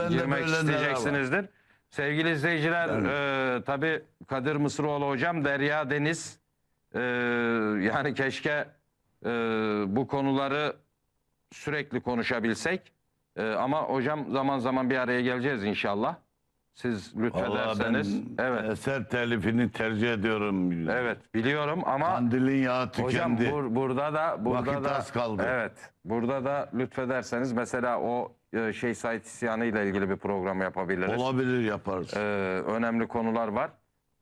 e, girmek isteyeksinizdir. Sevgili izleyiciler e, tabi Kadir Mısıroğlu hocam Derya Deniz e, yani keşke e, bu konuları sürekli konuşabilsek. E, ama hocam zaman zaman bir araya geleceğiz inşallah. Siz lütfederseniz. Ben evet. Eser telifini tercih ediyorum. Evet biliyorum ama Kandilin yağı tükendi. Hocam bur, burada da burada Vakit da, az kaldı. Evet. Burada da lütfederseniz mesela o e, şey Said ile ilgili bir program yapabiliriz. Olabilir yaparız. Ee, önemli konular var.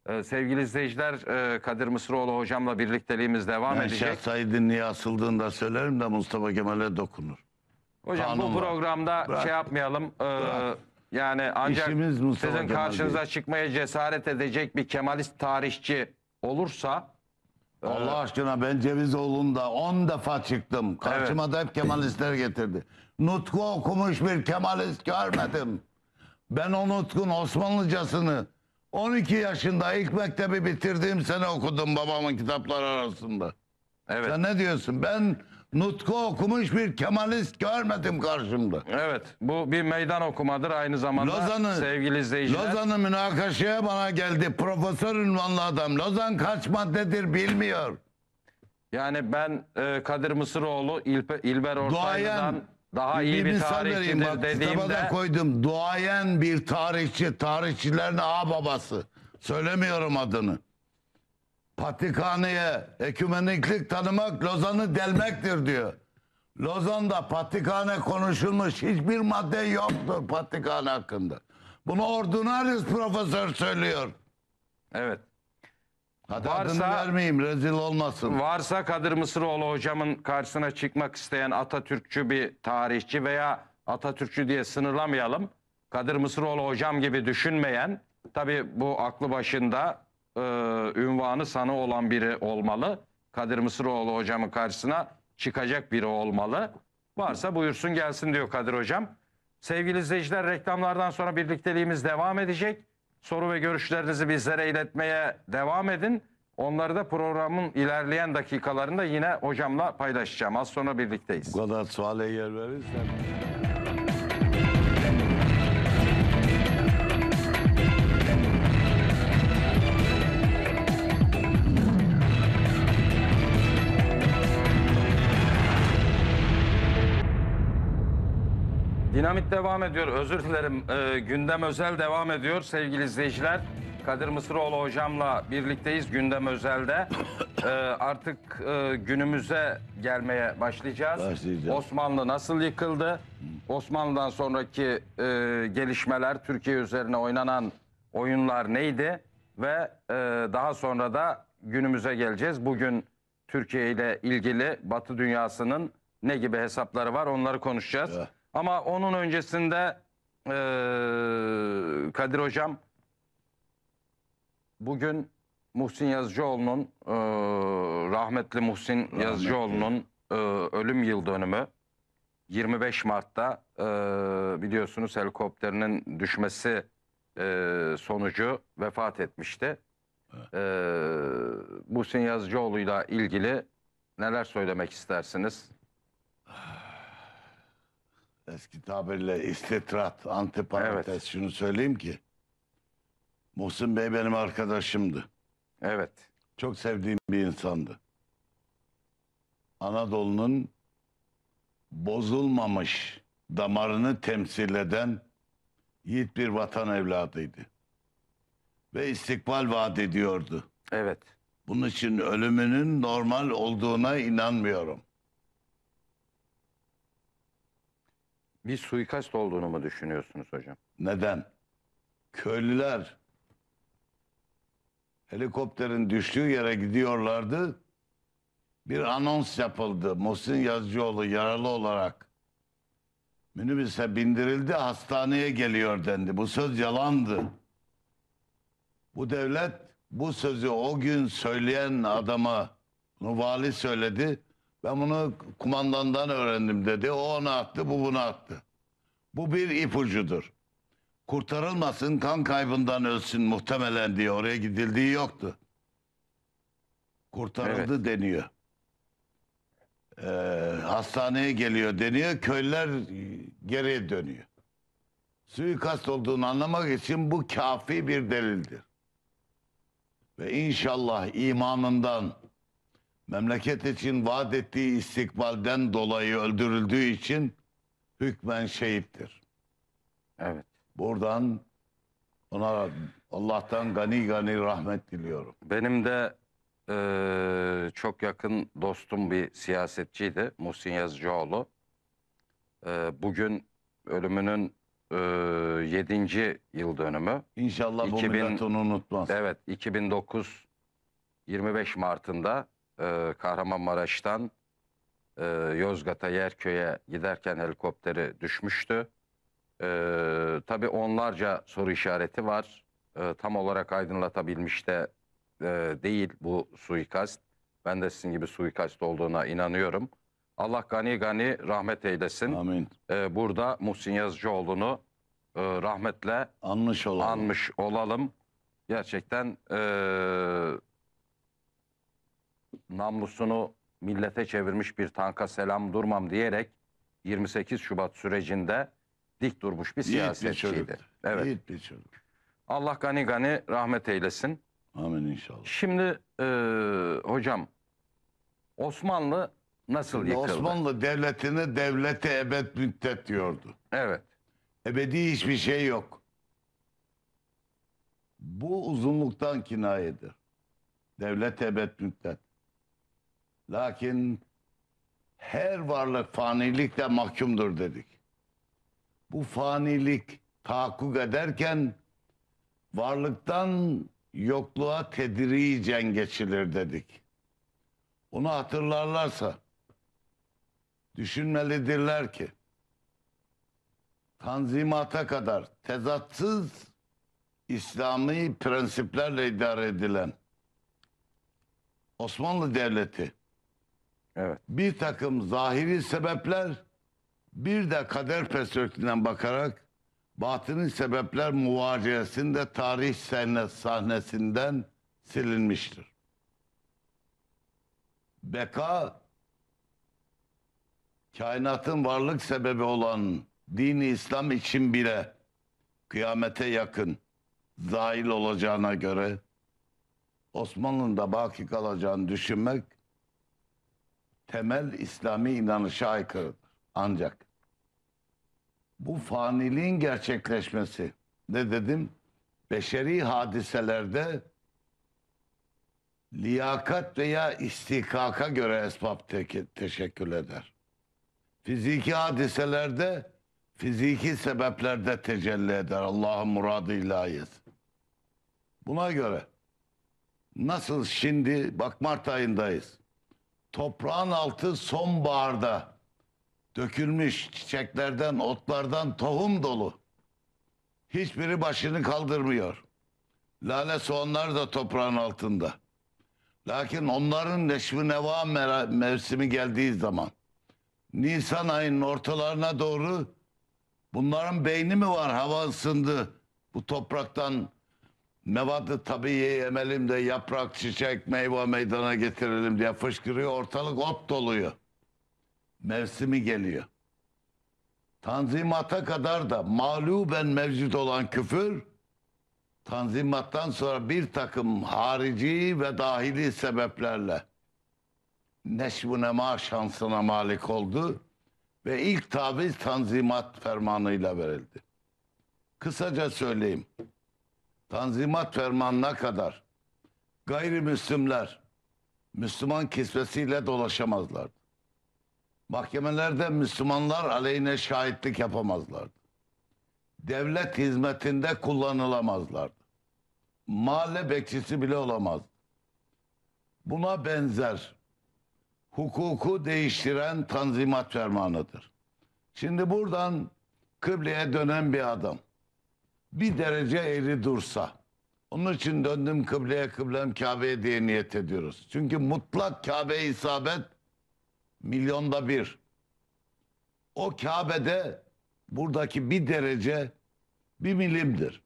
Ee, sevgili izleyiciler e, Kadir Mısıroğlu hocamla birlikteliğimiz devam ben edecek. Ben Said'in niye asıldığında söylerim de Mustafa Kemal'e dokunur. Hocam Kanun bu programda Bırak. şey yapmayalım. E, Bırak. yani ancak İşimiz sizin Kemal karşınıza değil. çıkmaya cesaret edecek bir Kemalist tarihçi olursa... E, Allah aşkına ben Cevizoğlu'nda 10 defa çıktım. Karşıma evet. da hep Kemalistler getirdi. Nutku okumuş bir Kemalist görmedim. Ben o Nutku'nun Osmanlıcasını 12 yaşında ilk mektebi bitirdiğim sene okudum babamın kitapları arasında. Evet. Sen ne diyorsun? Ben Nutku okumuş bir Kemalist görmedim karşımda. Evet. Bu bir meydan okumadır aynı zamanda Lozan'ı, sevgili izleyiciler. Lozan'ı münakaşaya bana geldi. Profesör ünvanlı adam. Lozan kaç maddedir bilmiyor. Yani ben e, Kadir Mısıroğlu, İlpe, İlber Ortaylı'dan Doğayan, daha iyi bir tarihçidir bak, dediğimde... da koydum. Duayen bir tarihçi, tarihçilerin ağ babası. Söylemiyorum adını. Patrikhane'ye ekümeniklik tanımak Lozan'ı delmektir diyor. Lozan'da Patrikhane konuşulmuş hiçbir madde yoktur Patrikhane hakkında. Bunu Ordinarius profesör söylüyor. Evet. Hadi varsa, adını vermeyeyim rezil olmasın. Varsa Kadir Mısıroğlu hocamın karşısına çıkmak isteyen Atatürkçü bir tarihçi veya Atatürkçü diye sınırlamayalım. Kadir Mısıroğlu hocam gibi düşünmeyen tabi bu aklı başında e, ünvanı sana olan biri olmalı. Kadir Mısıroğlu hocamın karşısına çıkacak biri olmalı. Varsa buyursun gelsin diyor Kadir hocam. Sevgili izleyiciler reklamlardan sonra birlikteliğimiz devam edecek. Soru ve görüşlerinizi bizlere iletmeye devam edin. Onları da programın ilerleyen dakikalarında yine hocamla paylaşacağım. Az sonra birlikteyiz. Bu kadar suale yer verirsen... Dinamit devam ediyor. Özür dilerim. Ee, gündem özel devam ediyor sevgili izleyiciler. Kadir Mısıroğlu hocamla birlikteyiz gündem özelde. Ee, artık e, günümüze gelmeye başlayacağız. Başlayacağız. Osmanlı nasıl yıkıldı? Osmanlı'dan sonraki e, gelişmeler, Türkiye üzerine oynanan oyunlar neydi? Ve e, daha sonra da günümüze geleceğiz. Bugün Türkiye ile ilgili Batı dünyasının ne gibi hesapları var onları konuşacağız. Evet. Ama onun öncesinde e, Kadir Hocam bugün Muhsin Yazıcıoğlu'nun e, rahmetli Muhsin rahmetli. Yazıcıoğlu'nun e, ölüm yıl dönümü 25 Mart'ta e, biliyorsunuz helikopterinin düşmesi e, sonucu vefat etmişti. Evet. E, Muhsin Yazıcıoğlu'yla ilgili neler söylemek istersiniz? Eski tabirle istitrat, antiparantez Evet. şunu söyleyeyim ki. Muhsin Bey benim arkadaşımdı. Evet. Çok sevdiğim bir insandı. Anadolu'nun bozulmamış damarını temsil eden yiğit bir vatan evladıydı. Ve istikbal vaat ediyordu. Evet. Bunun için ölümünün normal olduğuna inanmıyorum. bir suikast olduğunu mu düşünüyorsunuz hocam? Neden? Köylüler helikopterin düştüğü yere gidiyorlardı. Bir anons yapıldı. Muhsin Yazıcıoğlu yaralı olarak minibüse bindirildi, hastaneye geliyor dendi. Bu söz yalandı. Bu devlet bu sözü o gün söyleyen adama vali söyledi. Ben bunu kumandandan öğrendim dedi. O ona attı, bu buna attı. Bu bir ipucudur. Kurtarılmasın, kan kaybından ölsün muhtemelen diye oraya gidildiği yoktu. Kurtarıldı evet. deniyor. Ee, hastaneye geliyor deniyor, köylüler geriye dönüyor. Suikast olduğunu anlamak için bu kafi bir delildir. Ve inşallah imanından, memleket için vaat ettiği istikbalden dolayı öldürüldüğü için hükmen şehittir. Evet. Buradan ona Allah'tan gani gani rahmet diliyorum. Benim de e, çok yakın dostum bir siyasetçiydi Muhsin Yazıcıoğlu. E, bugün ölümünün e, 7. yıl dönümü. İnşallah 2000, bu millet onu unutmaz. Evet 2009 25 Mart'ında e, Kahramanmaraş'tan e, Yozgat'a, Yerköy'e giderken helikopteri düşmüştü. E, tabii onlarca soru işareti var. E, tam olarak aydınlatabilmiş de değil bu suikast. Ben de sizin gibi suikast olduğuna inanıyorum. Allah gani gani rahmet eylesin. Amin. burada Muhsin Yazıcıoğlu'nu e, rahmetle anmış olalım. Anmış olalım. Gerçekten... E, namlusunu millete çevirmiş bir tanka selam durmam diyerek 28 Şubat sürecinde dik durmuş bir siyasetçiydi. Evet. Yiğit bir çocuk. Allah gani gani rahmet eylesin. Amin inşallah. Şimdi e, hocam Osmanlı nasıl yıkıldı? Osmanlı devletini devlete ebed müddet diyordu. Evet. Ebedi hiçbir şey yok. Bu uzunluktan kinayedir. Devlet ebed müddet. Lakin her varlık fanilikle mahkumdur dedik. Bu fanilik tahakkuk ederken varlıktan yokluğa tediricen geçilir dedik. Onu hatırlarlarsa düşünmelidirler ki tanzimata kadar tezatsız İslami prensiplerle idare edilen Osmanlı Devleti Evet. Bir takım zahiri sebepler bir de kader perspektifinden bakarak Batının sebepler muvaciyesinde tarih sahnesinden silinmiştir. Beka kainatın varlık sebebi olan dini İslam için bile kıyamete yakın zahil olacağına göre Osmanlı'nın da baki kalacağını düşünmek temel İslami inanışa aykırıdır. Ancak bu faniliğin gerçekleşmesi ne dedim? Beşeri hadiselerde liyakat veya istikaka göre esbab te- teşekkül eder. Fiziki hadiselerde fiziki sebeplerde tecelli eder Allah'ın muradı ilahiyet. Buna göre nasıl şimdi bak Mart ayındayız. Toprağın altı sonbaharda dökülmüş çiçeklerden, otlardan tohum dolu. Hiçbiri başını kaldırmıyor. Lale soğanlar da toprağın altında. Lakin onların neşvi neva mevsimi geldiği zaman Nisan ayının ortalarına doğru bunların beyni mi var? Hava ısındı. Bu topraktan mevadı tabiiye emelim de yaprak, çiçek, meyve meydana getirelim diye fışkırıyor. Ortalık ot doluyor. Mevsimi geliyor. Tanzimata kadar da mağluben mevcut olan küfür Tanzimattan sonra bir takım harici ve dahili sebeplerle neşv nema şansına malik oldu ve ilk taviz tanzimat fermanıyla verildi. Kısaca söyleyeyim. Tanzimat fermanına kadar gayrimüslimler Müslüman kisvesiyle dolaşamazlardı. Mahkemelerde Müslümanlar aleyhine şahitlik yapamazlardı. Devlet hizmetinde kullanılamazlardı. Mahalle bekçisi bile olamazdı. Buna benzer hukuku değiştiren tanzimat fermanıdır. Şimdi buradan kıbleye dönen bir adam bir derece eğri dursa. Onun için döndüm kıbleye kıblem Kabe'ye diye niyet ediyoruz. Çünkü mutlak Kabe isabet milyonda bir. O Kabe'de buradaki bir derece bir milimdir.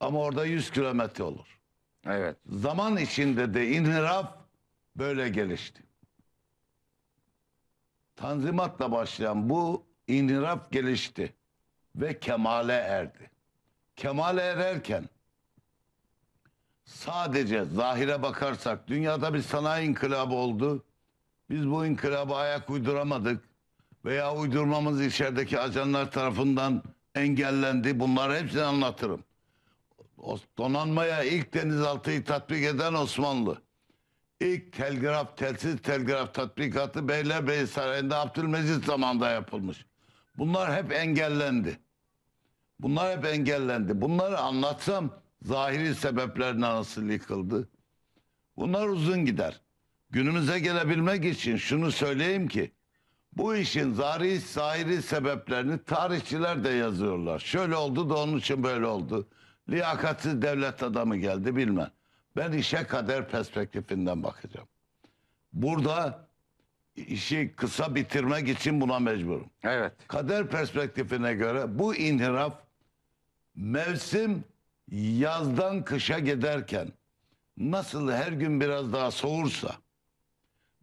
Ama orada 100 kilometre olur. Evet. Zaman içinde de inhiraf böyle gelişti. Tanzimatla başlayan bu inhiraf gelişti ve kemale erdi kemale ererken sadece zahire bakarsak dünyada bir sanayi inkılabı oldu. Biz bu inkılabı ayak uyduramadık veya uydurmamız içerideki ajanlar tarafından engellendi. Bunları hepsini anlatırım. O donanmaya ilk denizaltıyı tatbik eden Osmanlı. İlk telgraf, telsiz telgraf tatbikatı Beylerbeyi Sarayı'nda Abdülmecit zamanında yapılmış. Bunlar hep engellendi. Bunlar hep engellendi. Bunları anlatsam zahiri sebeplerle nasıl yıkıldı? Bunlar uzun gider. Günümüze gelebilmek için şunu söyleyeyim ki bu işin zahiri, zahiri sebeplerini tarihçiler de yazıyorlar. Şöyle oldu da onun için böyle oldu. Liyakatsiz devlet adamı geldi bilmem. Ben işe kader perspektifinden bakacağım. Burada işi kısa bitirmek için buna mecburum. Evet. Kader perspektifine göre bu inhiraf Mevsim yazdan kışa giderken nasıl her gün biraz daha soğursa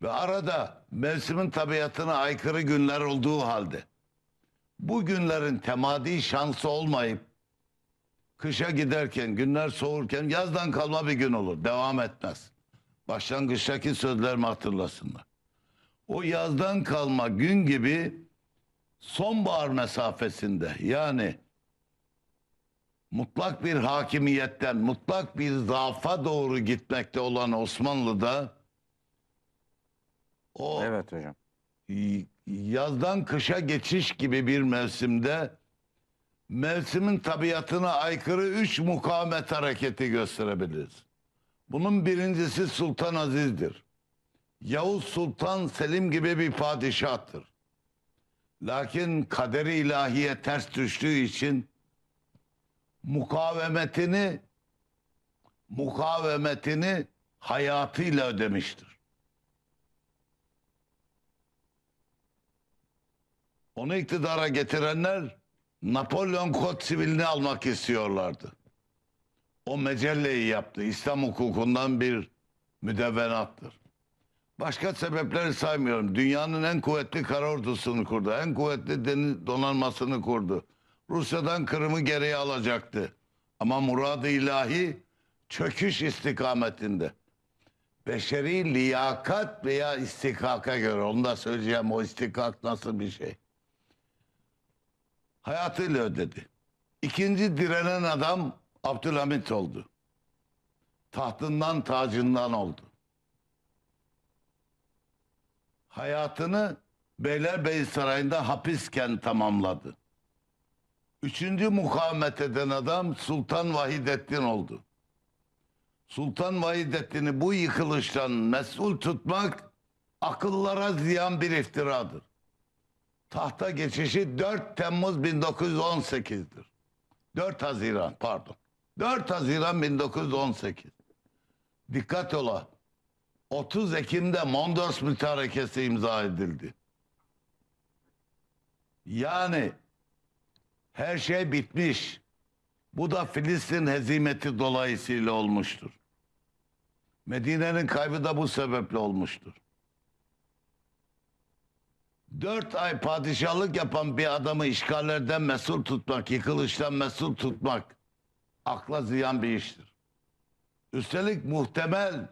ve arada mevsimin tabiatına aykırı günler olduğu halde bu günlerin temadi şansı olmayıp kışa giderken günler soğurken yazdan kalma bir gün olur devam etmez. Başlangıçtaki sözlerimi hatırlasınlar. O yazdan kalma gün gibi sonbahar mesafesinde yani mutlak bir hakimiyetten, mutlak bir zaafa doğru gitmekte olan Osmanlı'da o Evet hocam. yazdan kışa geçiş gibi bir mevsimde mevsimin tabiatına aykırı üç mukamet hareketi gösterebiliriz. Bunun birincisi Sultan Aziz'dir. Yavuz Sultan Selim gibi bir padişahtır. Lakin kaderi ilahiye ters düştüğü için mukavemetini mukavemetini hayatıyla ödemiştir. Onu iktidara getirenler Napolyon kod sivilini almak istiyorlardı. O mecelleyi yaptı. İslam hukukundan bir müdevenattır. Başka sebepleri saymıyorum. Dünyanın en kuvvetli kara ordusunu kurdu. En kuvvetli deniz donanmasını kurdu. Rusya'dan Kırım'ı geriye alacaktı. Ama murad-ı ilahi çöküş istikametinde. Beşeri liyakat veya istikaka göre. Onu da söyleyeceğim o istikak nasıl bir şey. Hayatıyla ödedi. İkinci direnen adam Abdülhamit oldu. Tahtından tacından oldu. Hayatını Beylerbeyi Sarayı'nda hapisken tamamladı. Üçüncü mukavemet eden adam Sultan Vahidettin oldu. Sultan Vahidettin'i bu yıkılıştan mesul tutmak akıllara ziyan bir iftiradır. Tahta geçişi 4 Temmuz 1918'dir. 4 Haziran pardon. 4 Haziran 1918. Dikkat ola. 30 Ekim'de Mondros Mütarekesi imza edildi. Yani her şey bitmiş. Bu da Filistin hezimeti dolayısıyla olmuştur. Medine'nin kaybı da bu sebeple olmuştur. Dört ay padişahlık yapan bir adamı işgallerden mesul tutmak, yıkılıştan mesul tutmak akla ziyan bir iştir. Üstelik muhtemel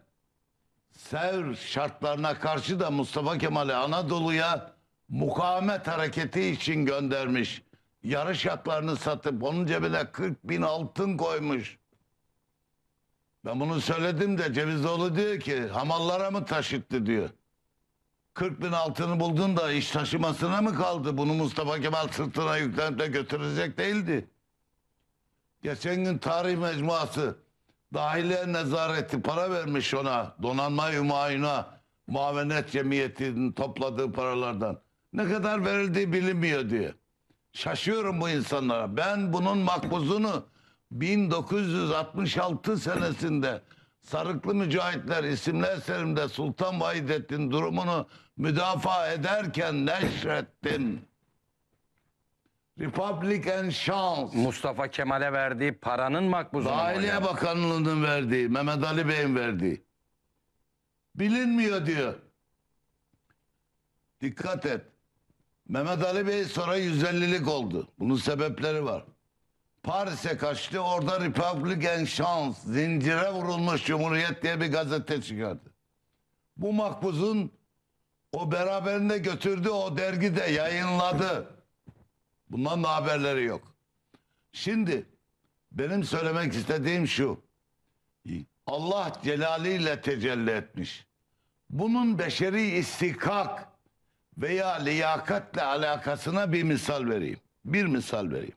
Sevr şartlarına karşı da Mustafa Kemal'i Anadolu'ya mukavemet hareketi için göndermiş yarış haklarını satıp onun cebine 40 bin altın koymuş. Ben bunu söyledim de Cevizdoğlu diyor ki hamallara mı taşıttı diyor. 40 bin altını buldun da iş taşımasına mı kaldı? Bunu Mustafa Kemal sırtına yüklenip de götürecek değildi. Geçen gün tarih mecmuası dahiliye nezareti para vermiş ona. Donanma Hümayun'a muavenet cemiyetinin topladığı paralardan. Ne kadar verildiği bilinmiyor diyor. Şaşıyorum bu insanlara. Ben bunun makbuzunu 1966 senesinde Sarıklı Mücahitler isimli eserimde Sultan Vahidettin durumunu müdafaa ederken neşrettim. Republican Chance. Mustafa Kemal'e verdiği paranın makbuzunu. Dahiliye Bakanlığı'nın verdiği, Mehmet Ali Bey'in verdiği. Bilinmiyor diyor. Dikkat et. Mehmet Ali Bey sonra 150'lik oldu. Bunun sebepleri var. Paris'e kaçtı. Orada en Şans zincire vurulmuş Cumhuriyet diye bir gazete çıkardı. Bu makbuzun o beraberinde götürdü o dergide yayınladı. Bundan da haberleri yok. Şimdi benim söylemek istediğim şu. Allah celaliyle tecelli etmiş. Bunun beşeri istikak veya liyakatle alakasına bir misal vereyim. Bir misal vereyim.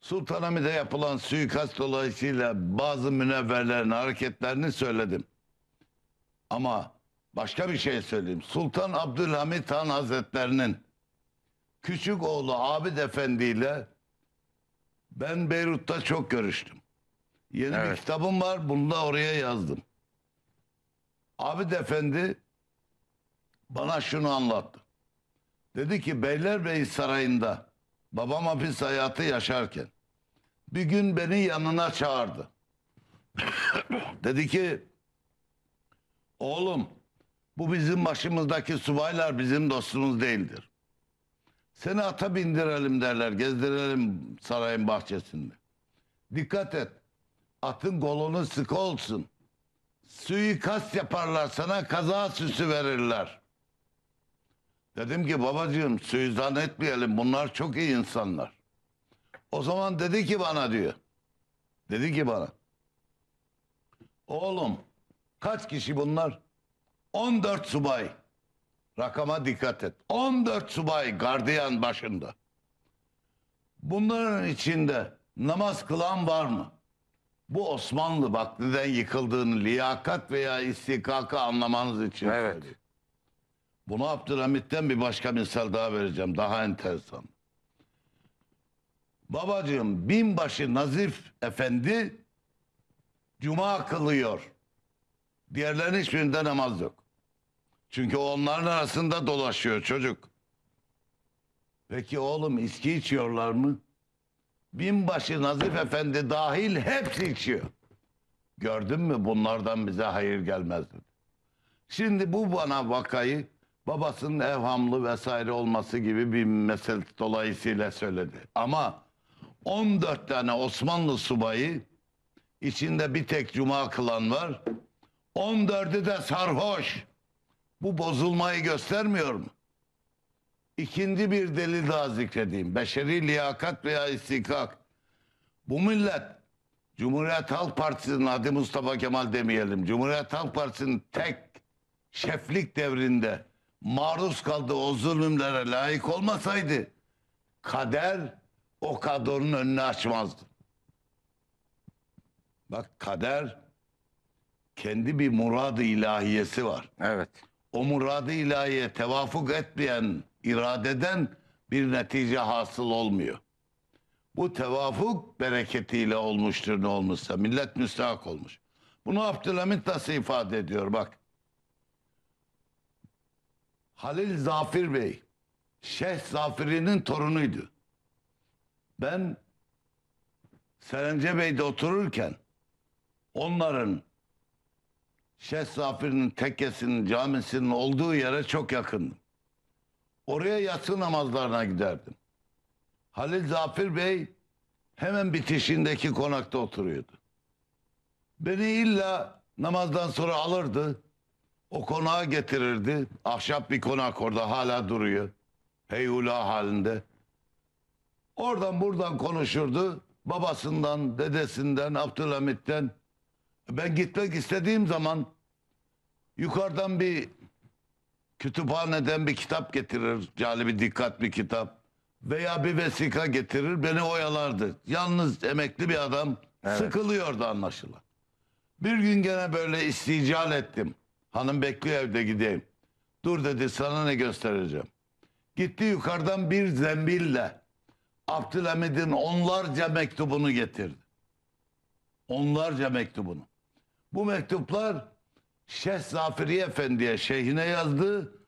Sultanahmet'e yapılan suikast dolayısıyla bazı münevverlerin hareketlerini söyledim. Ama başka bir şey söyleyeyim. Sultan Abdülhamit Han Hazretlerinin küçük oğlu Abid Efendi ile ben Beyrut'ta çok görüştüm. Yeni evet. bir kitabım var. Bunu da oraya yazdım. Abid Efendi bana şunu anlattı. Dedi ki Beylerbeyi Sarayı'nda babam hapis hayatı yaşarken bir gün beni yanına çağırdı. dedi ki oğlum bu bizim başımızdaki subaylar bizim dostumuz değildir. Seni ata bindirelim derler, gezdirelim sarayın bahçesinde. Dikkat et, atın kolunu sıkı olsun. Suikast yaparlar sana, kaza süsü verirler. Dedim ki babacığım suizan etmeyelim bunlar çok iyi insanlar. O zaman dedi ki bana diyor. Dedi ki bana. Oğlum kaç kişi bunlar? 14 subay. Rakama dikkat et. 14 subay gardiyan başında. Bunların içinde namaz kılan var mı? Bu Osmanlı bak yıkıldığını liyakat veya istikaka anlamanız için. Evet. Söylüyorum. Bunu Abdülhamit'ten bir başka misal daha vereceğim. Daha enteresan. Babacığım binbaşı Nazif Efendi cuma kılıyor. Diğerlerinin hiçbirinde namaz yok. Çünkü onların arasında dolaşıyor çocuk. Peki oğlum içki içiyorlar mı? Binbaşı Nazif Efendi dahil hepsi içiyor. Gördün mü bunlardan bize hayır gelmez Şimdi bu bana vakayı babasının evhamlı vesaire olması gibi bir mesele dolayısıyla söyledi. Ama 14 tane Osmanlı subayı içinde bir tek cuma kılan var. 14'ü de sarhoş. Bu bozulmayı göstermiyor mu? İkinci bir delil daha zikredeyim. Beşeri liyakat veya istikak. Bu millet Cumhuriyet Halk Partisi'nin adı Mustafa Kemal demeyelim. Cumhuriyet Halk Partisi'nin tek şeflik devrinde maruz kaldı o zulümlere layık olmasaydı kader o kadronun önünü açmazdı. Bak kader kendi bir muradı ilahiyesi var. Evet. O muradı ilahiye tevafuk etmeyen iradeden bir netice hasıl olmuyor. Bu tevafuk bereketiyle olmuştur ne olmuşsa. Millet müstahak olmuş. Bunu Abdülhamit nasıl ifade ediyor bak. Halil Zafir Bey, Şeyh Zafiri'nin torunuydu. Ben Serence Bey'de otururken onların Şeyh Zafir'in tekkesinin, camisinin olduğu yere çok yakındım. Oraya yatsı namazlarına giderdim. Halil Zafir Bey hemen bitişindeki konakta oturuyordu. Beni illa namazdan sonra alırdı. O konağa getirirdi. Ahşap bir konak orada hala duruyor. Heyula halinde. Oradan buradan konuşurdu. Babasından, dedesinden, Abdülhamit'ten. Ben gitmek istediğim zaman yukarıdan bir kütüphaneden bir kitap getirir. Yani bir dikkat bir kitap. Veya bir vesika getirir. Beni oyalardı. Yalnız emekli bir adam evet. sıkılıyordu anlaşılan. Bir gün gene böyle istical ettim. Hanım bekliyor evde gideyim. Dur dedi sana ne göstereceğim. Gitti yukarıdan bir zembille Abdülhamid'in onlarca mektubunu getirdi. Onlarca mektubunu. Bu mektuplar Şeyh Zafiri Efendi'ye, şeyhine yazdığı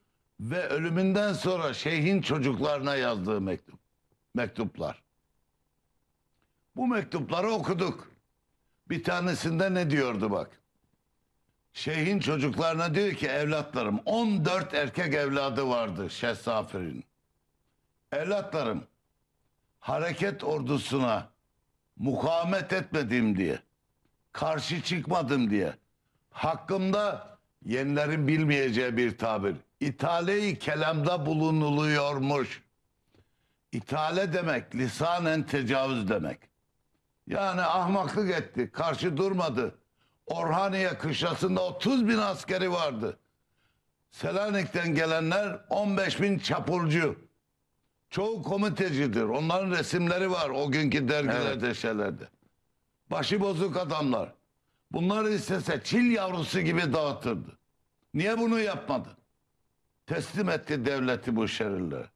ve ölümünden sonra şeyhin çocuklarına yazdığı mektup. Mektuplar. Bu mektupları okuduk. Bir tanesinde ne diyordu bak. Şeyhin çocuklarına diyor ki evlatlarım 14 erkek evladı vardı Şeyh Safir'in. Evlatlarım hareket ordusuna mukamet etmedim diye, karşı çıkmadım diye, hakkımda yenilerin bilmeyeceği bir tabir. İthale-i kelamda bulunuluyormuş. İthale demek lisanen tecavüz demek. Yani ahmaklık etti, karşı durmadı Orhaniye kışlasında 30 bin askeri vardı. Selanik'ten gelenler 15 bin çapulcu. Çoğu komitecidir. Onların resimleri var o günkü dergilerde evet. şeylerde. Başı bozuk adamlar. Bunları istese çil yavrusu gibi dağıtırdı. Niye bunu yapmadı? Teslim etti devleti bu şerirlere.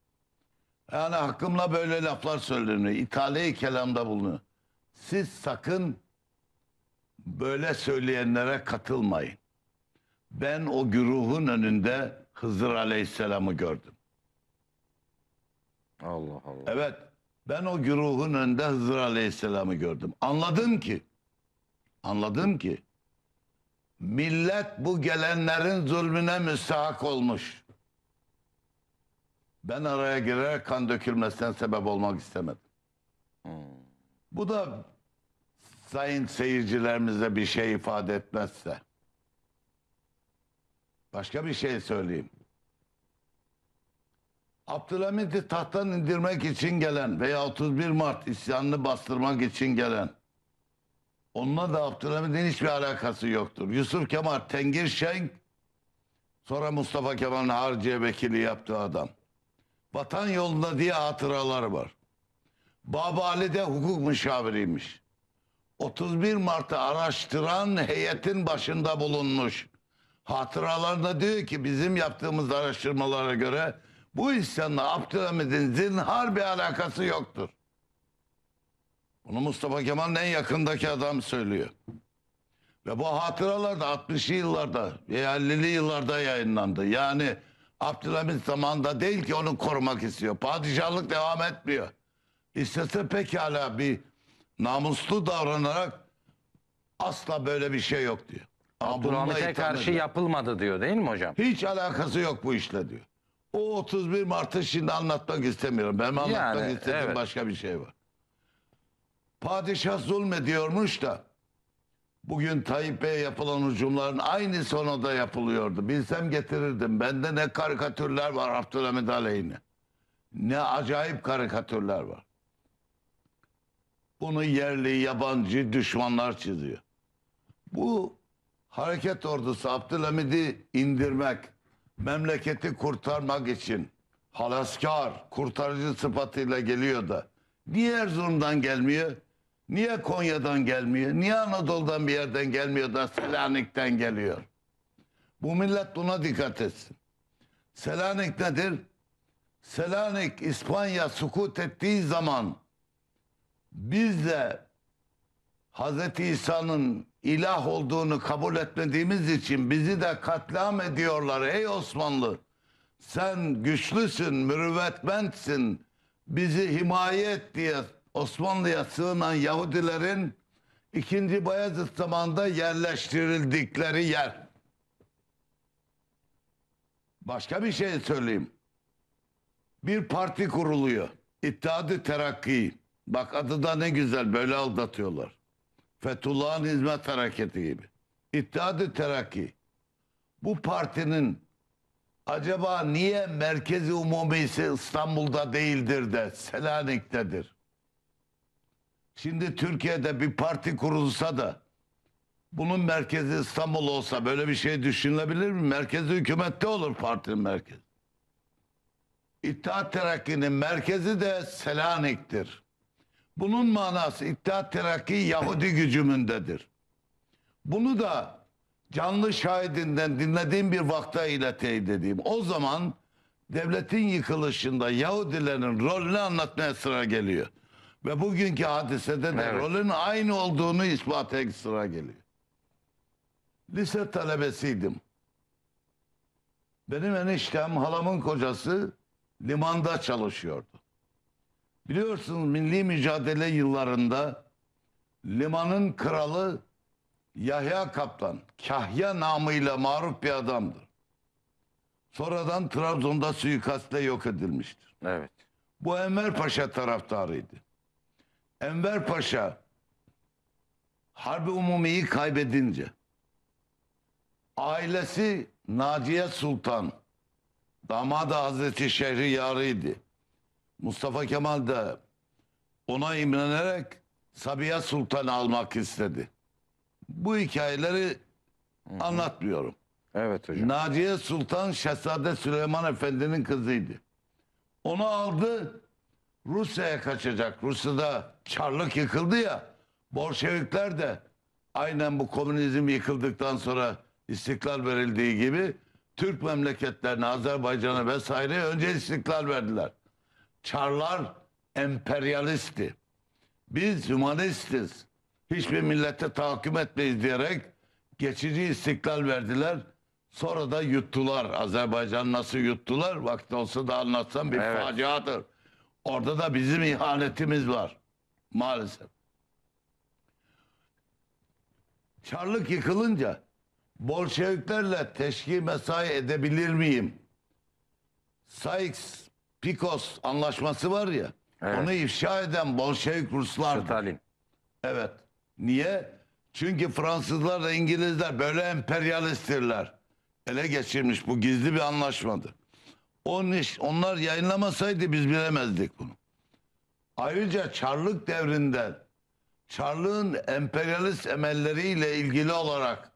Yani hakkımla böyle laflar söyleniyor. i̇thale kelamda bulunuyor. Siz sakın böyle söyleyenlere katılmayın. Ben o güruhun önünde Hızır Aleyhisselam'ı gördüm. Allah Allah. Evet. Ben o güruhun önünde Hızır Aleyhisselam'ı gördüm. Anladım ki anladım ki millet bu gelenlerin zulmüne müstahak olmuş. Ben araya girerek kan dökülmesinden sebep olmak istemedim. Hmm. Bu da sayın seyircilerimize bir şey ifade etmezse. Başka bir şey söyleyeyim. Abdülhamid'i tahttan indirmek için gelen veya 31 Mart isyanını bastırmak için gelen onunla da Abdülhamid'in hiçbir alakası yoktur. Yusuf Kemal Tengir Şenk sonra Mustafa Kemal'in harciye vekili yaptığı adam. Vatan yolunda diye hatıralar var. Baba Ali de hukuk müşaviriymiş. 31 Mart'ı araştıran heyetin başında bulunmuş. Hatıralarında diyor ki bizim yaptığımız araştırmalara göre bu isyanla Abdülhamid'in zinhar bir alakası yoktur. Bunu Mustafa Kemal'in en yakındaki adam söylüyor. Ve bu hatıralar da 60'lı yıllarda ve 50'li yıllarda yayınlandı. Yani Abdülhamid zamanında değil ki onu korumak istiyor. Padişahlık devam etmiyor. İstese pekala bir namuslu davranarak asla böyle bir şey yok diyor. Ama karşı ediyor. yapılmadı diyor değil mi hocam? Hiç alakası yok bu işle diyor. O 31 Mart'ı şimdi anlatmak istemiyorum. Ben anlatmak Yani, istediğim evet. başka bir şey var. Padişah zulmediyormuş da bugün Tayyip Bey'e yapılan hücumların aynı sonunda yapılıyordu. Bilsem getirirdim. Bende ne karikatürler var Abdülhamid aleyhine. Ne acayip karikatürler var. Bunu yerli, yabancı düşmanlar çiziyor. Bu hareket ordusu Abdülhamid'i indirmek, memleketi kurtarmak için halaskar, kurtarıcı sıfatıyla geliyor da. Niye Erzurum'dan gelmiyor? Niye Konya'dan gelmiyor? Niye Anadolu'dan bir yerden gelmiyor da Selanik'ten geliyor? Bu millet buna dikkat etsin. Selanik nedir? Selanik İspanya sukut ettiği zaman biz de Hz. İsa'nın ilah olduğunu kabul etmediğimiz için bizi de katliam ediyorlar ey Osmanlı. Sen güçlüsün, mürüvvetmensin, bizi himaye et diye Osmanlı'ya sığınan Yahudilerin ikinci Bayezid zamanında yerleştirildikleri yer. Başka bir şey söyleyeyim. Bir parti kuruluyor. İttihadı Terakki. Bak adı da ne güzel böyle aldatıyorlar. Fethullah'ın hizmet hareketi gibi. i̇ttihat Terakki. Bu partinin acaba niye merkezi umumisi İstanbul'da değildir de Selanik'tedir? Şimdi Türkiye'de bir parti kurulsa da bunun merkezi İstanbul olsa böyle bir şey düşünülebilir mi? Merkezi hükümette olur partinin merkezi. İttihat Terakki'nin merkezi de Selanik'tir. Bunun manası İttihat Terakki Yahudi gücümündedir. Bunu da canlı şahidinden dinlediğim bir vakta ile teyit edeyim. O zaman devletin yıkılışında Yahudilerin rolünü anlatmaya sıra geliyor. Ve bugünkü hadisede de evet. rolün aynı olduğunu ispat ispata sıra geliyor. Lise talebesiydim. Benim eniştem halamın kocası limanda çalışıyordu. Biliyorsunuz milli mücadele yıllarında limanın kralı Yahya Kaptan, Kahya namıyla maruf bir adamdır. Sonradan Trabzon'da suikastle yok edilmiştir. Evet. Bu Enver Paşa taraftarıydı. Enver Paşa Harbi Umumi'yi kaybedince ailesi Naciye Sultan damadı Hazreti Şehriyar'ıydı. Mustafa Kemal de ona imrenerek Sabiha Sultan'ı almak istedi. Bu hikayeleri Hı-hı. anlatmıyorum. Evet hocam. Naciye Sultan Şehzade Süleyman Efendi'nin kızıydı. Onu aldı Rusya'ya kaçacak. Rusya'da Çarlık yıkıldı ya. Bolşevikler de aynen bu komünizm yıkıldıktan sonra istiklal verildiği gibi Türk memleketlerine, Azerbaycan'a vesaire önce istiklal verdiler. Çarlar emperyalisti. Biz humanistiz. Hiçbir millete tahakküm etmeyiz diyerek geçici istiklal verdiler. Sonra da yuttular. Azerbaycan nasıl yuttular? Vakti olsa da anlatsam bir evet. faciadır. Orada da bizim ihanetimiz var. Maalesef. Çarlık yıkılınca Bolşeviklerle teşkil mesai edebilir miyim? Sykes Pikos anlaşması var ya. Evet. Onu ifşa eden Bolşevik Ruslar. Stalin. Evet. Niye? Çünkü Fransızlar da İngilizler böyle emperyalisttirler. Ele geçirmiş bu gizli bir anlaşmadı. Onun iş, onlar yayınlamasaydı biz bilemezdik bunu. Ayrıca Çarlık devrinde, Çarlık'ın emperyalist emelleriyle ilgili olarak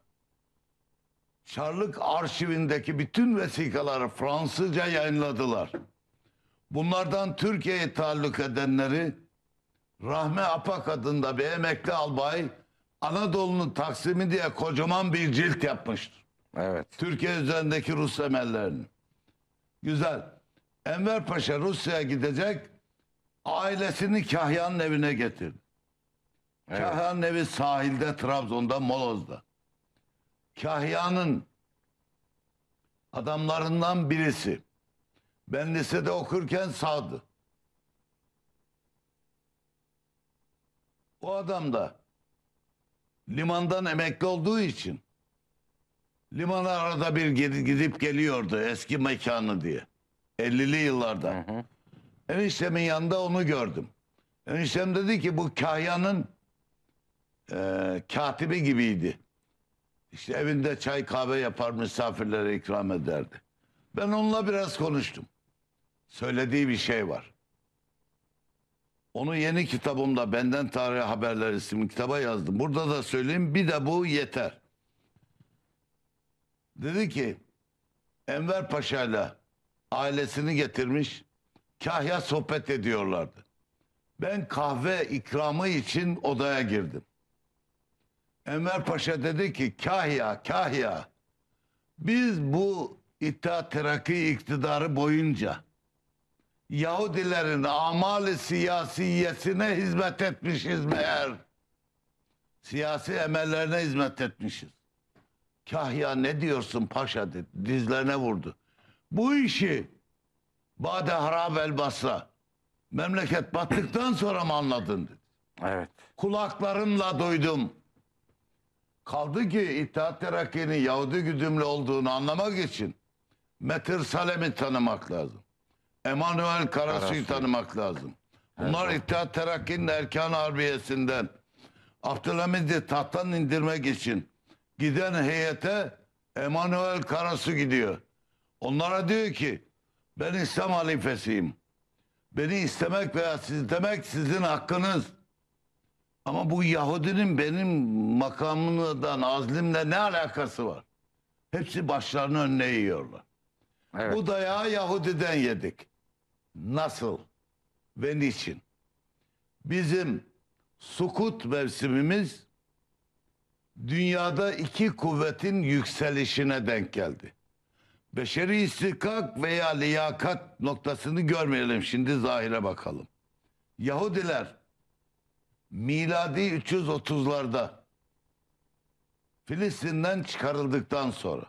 Çarlık arşivindeki bütün vesikaları Fransızca yayınladılar. Bunlardan Türkiye'ye taalluk edenleri Rahme Apak adında bir emekli albay Anadolu'nun Taksim'i diye kocaman bir cilt yapmıştır. Evet. Türkiye üzerindeki Rus emellerini. Güzel. Enver Paşa Rusya'ya gidecek. Ailesini Kahya'nın evine getirdi. Evet. Kahya'nın evi sahilde Trabzon'da Moloz'da. Kahya'nın adamlarından birisi ben lisede okurken sağdı. O adam da limandan emekli olduğu için limana arada bir gidip geliyordu eski mekanı diye. 50'li yıllarda. Hı hı. Eniştemin yanında onu gördüm. Eniştem dedi ki bu kahyanın e, katibi gibiydi. İşte evinde çay kahve yapar misafirlere ikram ederdi. Ben onunla biraz konuştum söylediği bir şey var. Onu yeni kitabımda Benden Tarih Haberler isimli kitaba yazdım. Burada da söyleyeyim bir de bu yeter. Dedi ki Enver Paşa ile ailesini getirmiş kahya sohbet ediyorlardı. Ben kahve ikramı için odaya girdim. Enver Paşa dedi ki kahya kahya biz bu İttihat Terakki iktidarı boyunca Yahudilerin amali siyasiyesine hizmet etmişiz meğer. Siyasi emellerine hizmet etmişiz. Kahya ne diyorsun paşa dedi. Dizlerine vurdu. Bu işi Bade harab el basra. Memleket battıktan sonra mı anladın dedi. Evet. Kulaklarımla duydum. Kaldı ki İttihat Terakki'nin Yahudi güdümlü olduğunu anlamak için Metir Salem'i tanımak lazım. Emanuel Karasu'yu tanımak lazım. Bunlar evet. İttihat Terakki'nin erkan harbiyesinden. Abdülhamid'i tahttan indirmek için giden heyete Emanuel Karasu gidiyor. Onlara diyor ki ben İslam halifesiyim. Beni istemek veya siz demek sizin hakkınız. Ama bu Yahudinin benim makamımdan, azlimle ne alakası var? Hepsi başlarını önüne yiyorlar. Evet. Bu dayağı Yahudi'den yedik nasıl ve niçin? Bizim sukut mevsimimiz dünyada iki kuvvetin yükselişine denk geldi. Beşeri istikak veya liyakat noktasını görmeyelim şimdi zahire bakalım. Yahudiler miladi 330'larda Filistin'den çıkarıldıktan sonra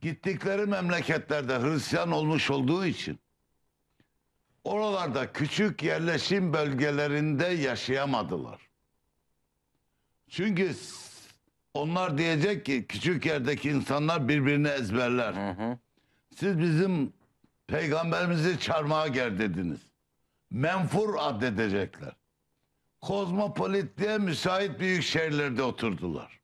gittikleri memleketlerde Hristiyan olmuş olduğu için Oralarda küçük yerleşim bölgelerinde yaşayamadılar. Çünkü onlar diyecek ki küçük yerdeki insanlar birbirini ezberler. Hı hı. Siz bizim peygamberimizi çarmıha ger dediniz. Menfur addedecekler. Kozmopolitliğe müsait büyük şehirlerde oturdular.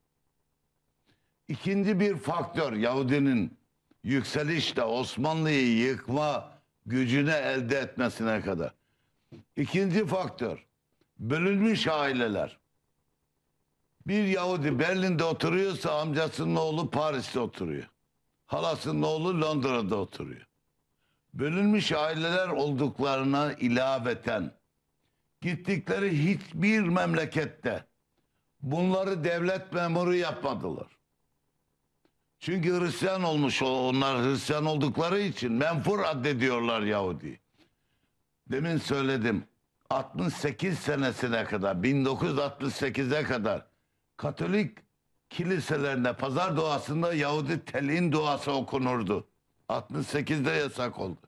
İkinci bir faktör Yahudinin yükselişle Osmanlı'yı yıkma gücüne elde etmesine kadar. İkinci faktör, bölünmüş aileler. Bir Yahudi Berlin'de oturuyorsa amcasının oğlu Paris'te oturuyor. Halasının oğlu Londra'da oturuyor. Bölünmüş aileler olduklarına ilaveten gittikleri hiçbir memlekette bunları devlet memuru yapmadılar. Çünkü Hristiyan olmuş onlar Hristiyan oldukları için menfur addediyorlar Yahudi. Demin söyledim 68 senesine kadar 1968'e kadar Katolik kiliselerinde pazar duasında Yahudi telin duası okunurdu. 68'de yasak oldu.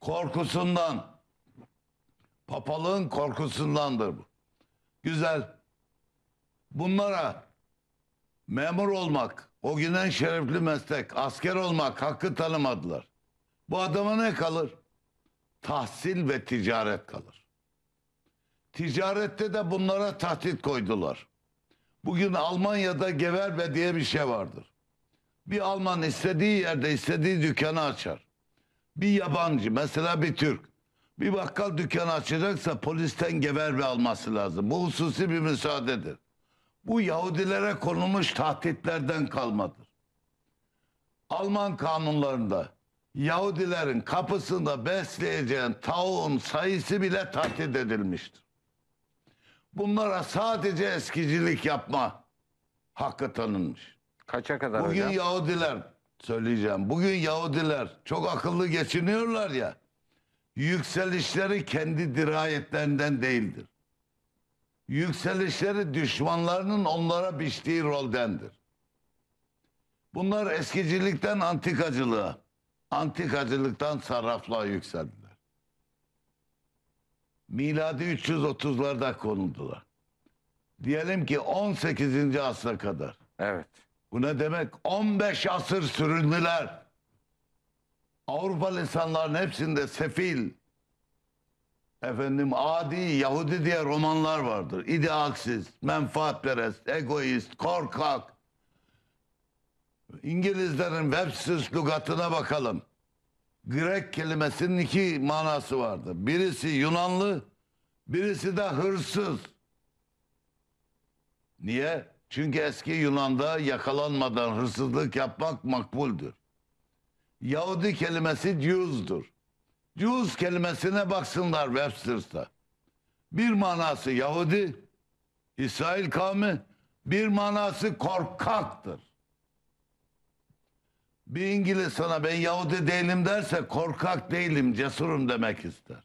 Korkusundan papalığın korkusundandır bu. Güzel. Bunlara memur olmak o günden şerefli meslek, asker olmak hakkı tanımadılar. Bu adama ne kalır? Tahsil ve ticaret kalır. Ticarette de bunlara tahdit koydular. Bugün Almanya'da geverbe diye bir şey vardır. Bir Alman istediği yerde istediği dükkanı açar. Bir yabancı mesela bir Türk bir bakkal dükkanı açacaksa polisten geberbe alması lazım. Bu hususi bir müsaadedir. Bu Yahudilere konulmuş tahtitlerden kalmadır. Alman kanunlarında Yahudilerin kapısında besleyeceğin tavuğun sayısı bile tahdit edilmiştir. Bunlara sadece eskicilik yapma hakkı tanınmış. Kaça kadar Bugün hocam? Yahudiler söyleyeceğim. Bugün Yahudiler çok akıllı geçiniyorlar ya. Yükselişleri kendi dirayetlerinden değildir yükselişleri düşmanlarının onlara biçtiği roldendir. Bunlar eskicilikten antikacılığa, antikacılıktan sarraflığa yükseldiler. Miladi 330'larda konuldular. Diyelim ki 18. asra kadar. Evet. Bu ne demek? 15 asır süründüler. Avrupa insanların hepsinde sefil, Efendim adi Yahudi diye romanlar vardır. İdeaksiz, menfaatperest, egoist, korkak. İngilizlerin websiz lügatına bakalım. Grek kelimesinin iki manası vardır. Birisi Yunanlı, birisi de hırsız. Niye? Çünkü eski Yunan'da yakalanmadan hırsızlık yapmak makbuldür. Yahudi kelimesi Jews'dur. Jews kelimesine baksınlar Webster'da. Bir manası Yahudi, İsrail kavmi, bir manası korkaktır. Bir İngiliz sana ben Yahudi değilim derse korkak değilim, cesurum demek ister.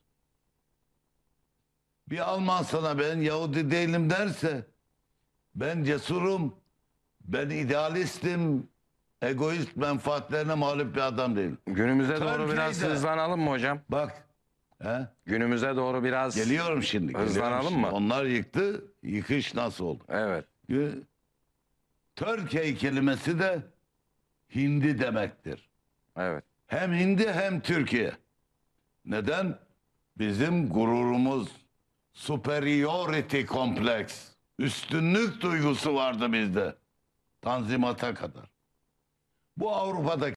Bir Alman sana ben Yahudi değilim derse ben cesurum, ben idealistim, egoist menfaatlerine mağlup bir adam değil. Günümüze doğru biraz hızlanalım mı hocam? Bak. He? Günümüze doğru biraz Geliyorum şimdi. Hızlanalım şimdi. mı? Onlar yıktı. Yıkış nasıl oldu? Evet. Gü- Türkiye kelimesi de Hindi demektir. Evet. Hem Hindi hem Türkiye. Neden? Bizim gururumuz superiority kompleks. Üstünlük duygusu vardı bizde. Tanzimat'a kadar. Bu Avrupa'daki